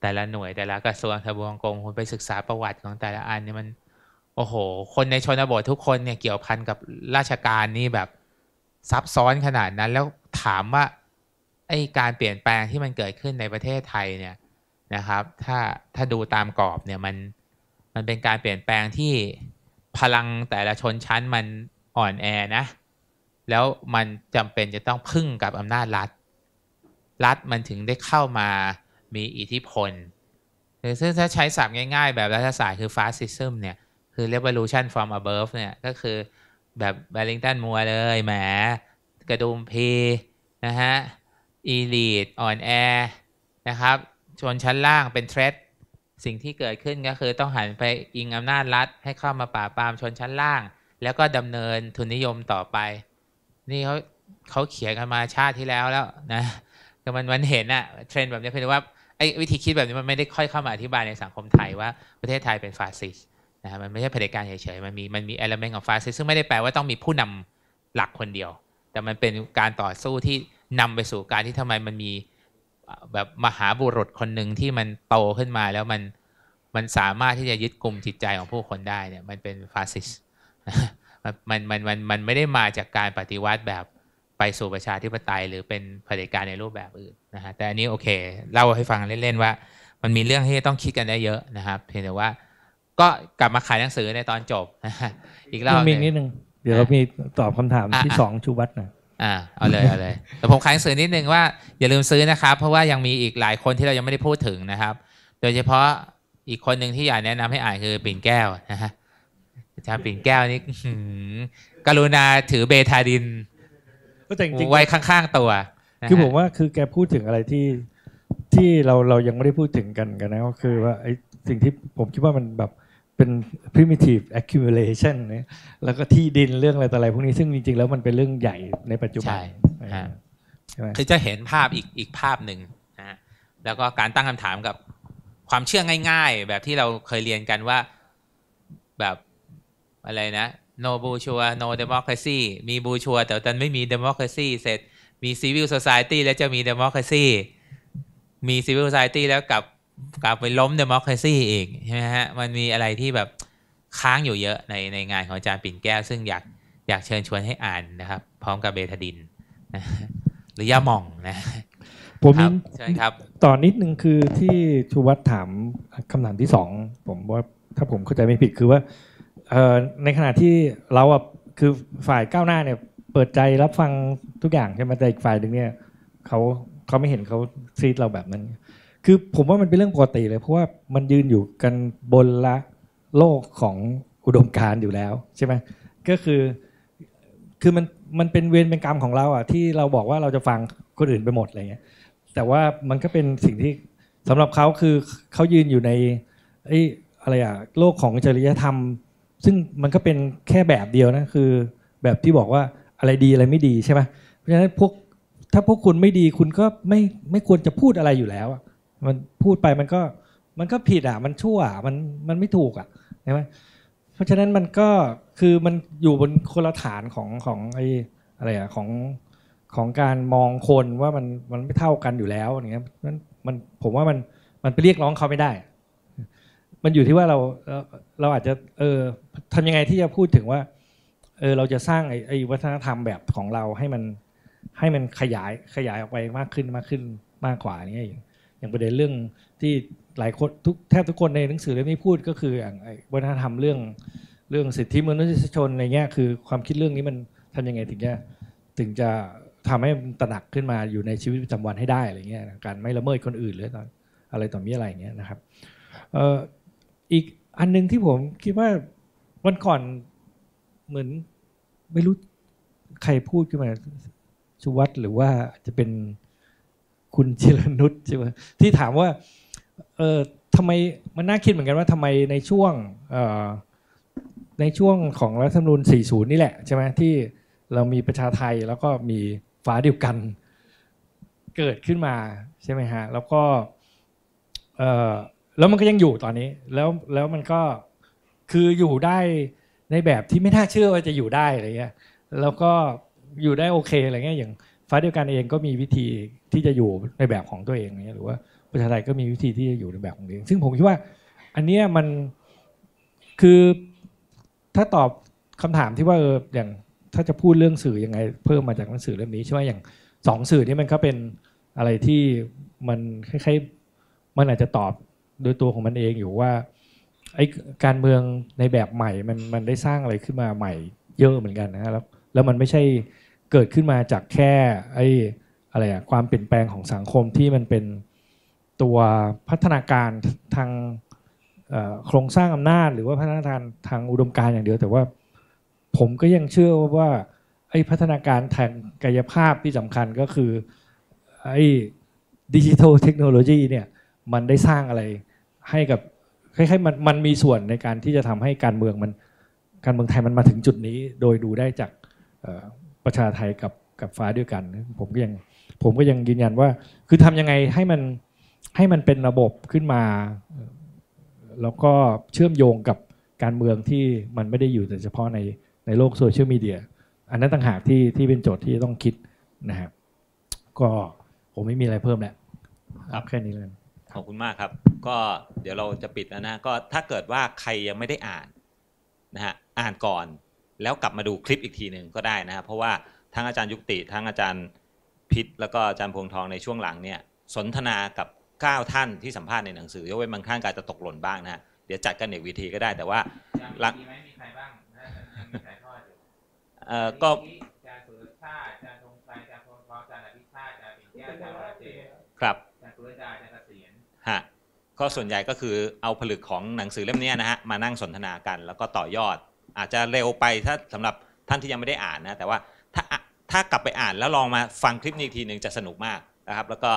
แต่ละหน่วยแต่ละ กระทรวงทบวงกรมคุณไปศึกษาประวัติของแต่ละอันเนี่ยมันโอ้โห คนในชนบททุกคน เนี่ยเกี่ยวพันกับราชการนี่แบบซับซ้อนขนาดนั้น แล้วถามว่าไอการเปลี่ยนแปลงที่มันเกิดขึ้นในประเทศไทยเนี่ยนะครับ ถ้าถ้าดูตามกรอบเนี่ยมันมันเป็นการเปลี่ยนแปลงที่พลังแต่ละชนชั้นมันอ่อนแอนะ แล้วมันจำเป็นจะต้องพึ่งกับอำนาจรัฐ รัฐมันถึงได้เข้ามามีอิทธิพล ซึ่งถ้าใช้ศัพท์ง่ายๆ แบบรัฐศาสตร์คือฟาสซิซึมเนี่ยคือ revolution from above เนี่ย ก็คือแบบแบลิงตันมัวเลยแหมกระดุมพีนะฮะอีลีดอ่อนแอนะครับ ชนชั้นล่างเป็นเทรดสิ่งที่เกิดขึ้นก็คือต้องหันไปอิงอำนาจรัฐให้เข้ามาปราบปรามชนชั้นล่าง แล้วก็ดำเนินทุนนิยมต่อไป นี่เขาเขาเขียนกันมาชาติที่แล้วแล้วนะแต่มันมันเห็นอะเทรนด์แบบนี้เพียงว่าไอ้วิธีคิดแบบนี้มันไม่ได้ค่อยเข้ามาอธิบายในสังคมไทยว่า ประเทศไทยเป็นฟาสซิสนะมันไม่ใช่เผด็จการเฉยๆ มันมีมันมีเอลเมนต์ของฟาสซิสซึ่งไม่ได้แปลว่าต้องมีผู้นำหลักคนเดียว แต่มันเป็นการต่อสู้ที่นำไปสู่การที่ทำไมมันมีแบบมหาบุรุษคนหนึ่งที่มันโตขึ้นมาแล้วมันมันสามารถที่จะยึดกลุ่มจิตใจของผู้คนได้เนี่ยมันเป็นฟาสซิสมันมันมันมันไม่ได้มาจากการปฏิวัติแบบไปสู่ประชาธิปไตย หรือเป็นเผด็จการในรูปแบบอื่นนะฮะแต่อันนี้โอเคเล่าให้ฟังเล่นๆว่า มันมีเรื่องที่ต้องคิดกันได้เยอะนะครับเพียงแต่ว่าก็กลับมาขายหนังสือในตอนจบ อีกรอบึงนิดนึง เดี๋ยวเรามี ตอบคำถาม ที่สองชูวัตนะอ่า เอาเลย เอาเลยแต่ผมขายหนังสือ นิด นึง ว่าอย่าลืมซื้อนะครับ เพราะว่ายังมีอีกหลายคนที่เรายังไม่ได้พูดถึงนะครับ โดยเฉพาะอีกคนหนึ่งที่อยากแนะนำให้อ่านคือปิ่นแก้วนะฮะอาจารย์ปิ่นแก้วนี่กรุณาถือเบทาดินไว้ข้างๆตัวคือผมว่าคือแกพูดถึงอะไรที่ที่เราเรายังไม่ได้พูดถึงกันกันนะก็คือว่าไอสิ่งที่ผมคิดว่ามันแบบเป็น primitive accumulation นะแล้วก็ที่ดินเรื่องอะไรต่ออะไรพวกนี้ซึ่งจริง ๆ แล้วมันเป็นเรื่องใหญ่ในปัจจุบันใช่ไหมคือจะเห็นภาพอีกอีกภาพหนึ่งนะแล้วก็การตั้งคำถามกับความเชื่อง่าย ๆ แบบที่เราเคยเรียนกันว่าแบบ อะไรนะ no บูชัว no democracy มีบูชัว แต่ตอนไม่มี democracy เสร็จมี civil society แล้วจะมี democracy มี civil society แล้วกับกลับไปล้มเดโมคราซีอีกใช่ไหมฮะมันมีอะไรที่แบบค้างอยู่เยอะในในงานของอาจารย์ปิ่นแก้ว ซึ่งอยากอยากเชิญชวนให้อ่านนะครับ พร้อมกับเบธาดินนะหรือยาหม่องนะผมใช่ครับต่อนนิดนึงคือที่ชูวัฒน์ถามคำถามที่สองผมว่าถ้าผมเข้าใจไม่ผิดคือว่า ในขณะที่เราอ่ะคือฝ่ายก้าวหน้าเนี่ย เปิดใจรับฟังทุกอย่างใช่ไหมแต่อีกฝ่ายหนึ่งเนี่ยเขาเขาไม่เห็นเขาซีดเราแบบนั้นคือผมว่ามันเป็นเรื่องปกติเลยเพราะว่ามันยืนอยู่กันบนละโลกของอุดมการณ์อยู่แล้วใช่ไหมก็คือ คือมันมันเป็นเวรเป็นกรรมของเราอ่ะที่เราบอกว่าเราจะฟังคนอื่นไปหมดอะไรเงี้ยแต่ว่ามันก็เป็นสิ่งที่สำหรับเขาคือเขายืนอยู่ในไอ้อะไรอ่ะโลกของจริยธรรม ซึ่งมันก็เป็นแค่แบบเดียวนะคือแบบที่บอกว่าอะไรดีอะไรไม่ดีใช่ไหมเพราะฉะนั้นพวกถ้าพวกคุณไม่ดีคุณก็ไม่ไม่ควรจะพูดอะไรอยู่แล้วอ่ะมันพูดไปมันก็มันก็ผิดอ่ะมันชั่วอ่ะมันมันไม่ถูกอ่ะใช่ไหมเพราะฉะนั้นมันก็คือมันอยู่บนคนละฐานของของไอ้อะไรอ่ะของของการมองคนว่ามันมันไม่เท่ากันอยู่แล้ว อย่างเงี้ยนั้นมันผมว่ามันมันไปเรียกร้องเขาไม่ได้ มันอยู่ที่ว่าเราเราเราอาจจะเออทำยังไงที่จะพูดถึงว่าเออเราจะสร้างไอ้ไอ้วัฒนธรรมแบบของเราให้มันให้มันขยายขยายออกไปมากขึ้นมากขึ้นมากกว่านี้เองอย่างประเด็นเรื่องที่หลายคนทุกแทบทุกคนในหนังสือเล่มนี้พูดก็คือ อย่างวัฒนธรรมเรื่องเรื่องสิทธิมนุษยชนอะไรเงี้ยคือความคิดเรื่องนี้มันทํำยังไงถึงจะถึงจะทำให้ตระหนักขึ้นมาอยู่ในชีวิตประจำวันให้ได้อะไรเงี้ยการไม่ละเมิดคนอื่นหรืออะไรต่อมีอะไรเงี้ยนะครับอีกอันนึงที่ผมคิดว่า วันก่อนเหมือนไม่รู้ ใครพูดขึ้นมาชุวัตหรือว่าจะเป็นคุณจิรนุชใช่ไหมที่ถามว่าเออทำไมมันน่าคิดเหมือนกันว่าทำไมในช่วงในช่วงของรัฐธรรมนูญ40 นี่แหละใช่ไหมที่เรามีประชาไทย แล้วก็มีฟ้าเดียวกัน เกิดขึ้นมาใช่ไหมฮะ แล้วก็แล้วมันก็ยังอยู่ตอนนี้แล้วแล้วมันก็คืออยู่ได้ในแบบที่ไม่น่าเชื่อว่าจะอยู่ได้อะไรเงี้ยแล้วก็อยู่ได้โอเคอะไรเงี้ยอย่างฝ่ายเดียวกันเองก็มีวิธีที่จะอยู่ในแบบของตัวเองเนี่ยหรือว่าประชาธิปไตยก็มีวิธีที่จะอยู่ในแบบของตัวเอง ซึ่งผมคิดว่า อันเนี้ยมันคือถ้าตอบคำถามที่ว่าเอออย่างถ้าจะพูดเรื่องสื่อยังไง เพิ่มมาจากหนังสือเล่มนี้ใช่ไหมอย่างสองสื่อนี่มันก็เป็นอะไรที่มันคล้ายๆมันอาจจะตอบโดยตัวของมันเองอยู่ว่าไอ้การเมืองในแบบใหม่มันมันได้สร้างอะไรขึ้นมาใหม่เยอะเหมือนกันนะแล้วแล้วมันไม่ใช่เกิดขึ้นมาจากแค่ไอ้อะไรอะความเปลี่ยนแปลงของสังคมที่มันเป็นตัวพัฒนาการทางโครงสร้างอำนาจหรือว่าพัฒนาการทางอุดมการอย่างเดียวแต่ว่าผมก็ยังเชื่อว่าไอ้พัฒนาการทางกายภาพที่สำคัญก็คือ ไอ้ดิจิทัลเทคโนโลยีเนี่ยมันได้สร้างอะไรให้กับคล้ายๆมันมันมีส่วนในการที่จะทำให้การเมืองมันการเมืองไทยมันมาถึงจุดนี้โดยดูได้จากประชาไทยกับกับฟ้าด้วยกัน ผมก็ยัง ผมก็ยังยืนยันว่า คือทำยังไงให้มัน ให้มันเป็นระบบขึ้นมา แล้วก็เชื่อมโยงกับการเมืองที่มันไม่ได้อยู่ แต่เฉพาะในในโลกโซเชียลมีเดีย อันนั้นต่างหากที่ที่เป็นโจทย์ที่ต้องคิดนะครับ ก็ผมไม่มีอะไรเพิ่มแล้วครับแค่นี้เลย ขอบคุณมากครับ ก็เดี๋ยวเราจะปิดแล้วนะ ก็ถ้าเกิดว่าใครยังไม่ได้อ่านนะฮะอ่านก่อนแล้วกลับมาดูคลิปอีกทีหนึ่งก็ได้นะครับเพราะว่าทั้งอาจารย์ยุติทั้งอาจารย์พิษแล้วก็อาจารย์พวงทองในช่วงหลังเนี่ยสนทนากับ9ท่านที่สัมภาษณ์ในหนังสือยกเว้นบางท่านกอาจจะตกหล่นบ้างนะเดี๋ยวจัดกันอีกวิธีก็ได้แต่ว่าหลังมีใครบ้างเอ่อก็ครับฮะก็ส่วนใหญ่ก็คือเอาผลึกของหนังสือเล่มนี้นะฮะมานั่งสนทนากันแล้วก็ต่อยอดอาจจะเร็วไปถ้าสำหรับท่านที่ยังไม่ได้อ่านนะ แต่ว่าถ้าถ้ากลับไปอ่านแล้วลองมาฟังคลิปนี้อีกทีหนึ่งจะสนุกมากนะครับแล้วก็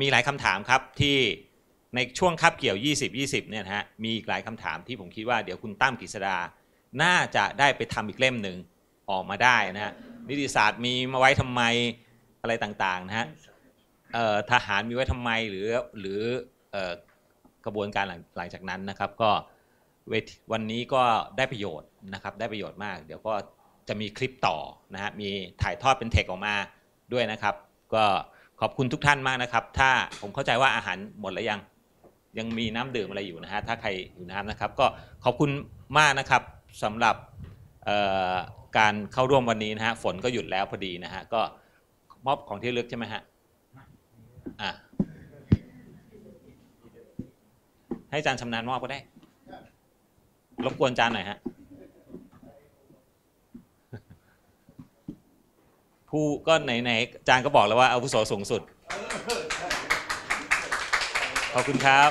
มีหลายคำถามครับที่ในช่วงคับเกี่ยว 20-20เนี่ยฮะมีหลายคำถามที่ผมคิดว่า เดี๋ยวคุณตั้มกฤษดาน่าจะได้ไปทำอีกเล่มหนึ่งออกมาได้นะฮะนิติศาสตร์มีมาไว้ทำไมอะไรต่างๆนะฮะทหารมีไว้ทำไมหรือหรือกระบวนการหลังจากนั้นนะครับก็วทวันนี้ก็ได้ประโยชน์นะครับ ได้ประโยชน์มาก เดี๋ยวก็จะมีคลิปต่อนะฮะ มีถ่ายทอดเป็นเทคออกมาด้วยนะครับ ก็ขอบคุณทุกท่านมากนะครับ ถ้าผมเข้าใจว่าอาหารหมดแล้วยัง ยังมีน้ำดื่มอะไรอยู่นะฮะ ถ้าใครอยู่น้ำนะครับ ก็ขอบคุณมากนะครับ สำหรับการเข้าร่วมวันนี้นะฮะ ฝนก็หยุดแล้วพอดีนะฮะ ก็มอบของที่เลือกใช่ไหมฮะอ่ะให้อาจารย์ชำนาญมอบก็ได้รบกวนจา์หน่อยฮะผู้ก็ไหนๆจา์ก็บอกแล้วว่าอาวุโสสูงสุด ขอบคุณครับ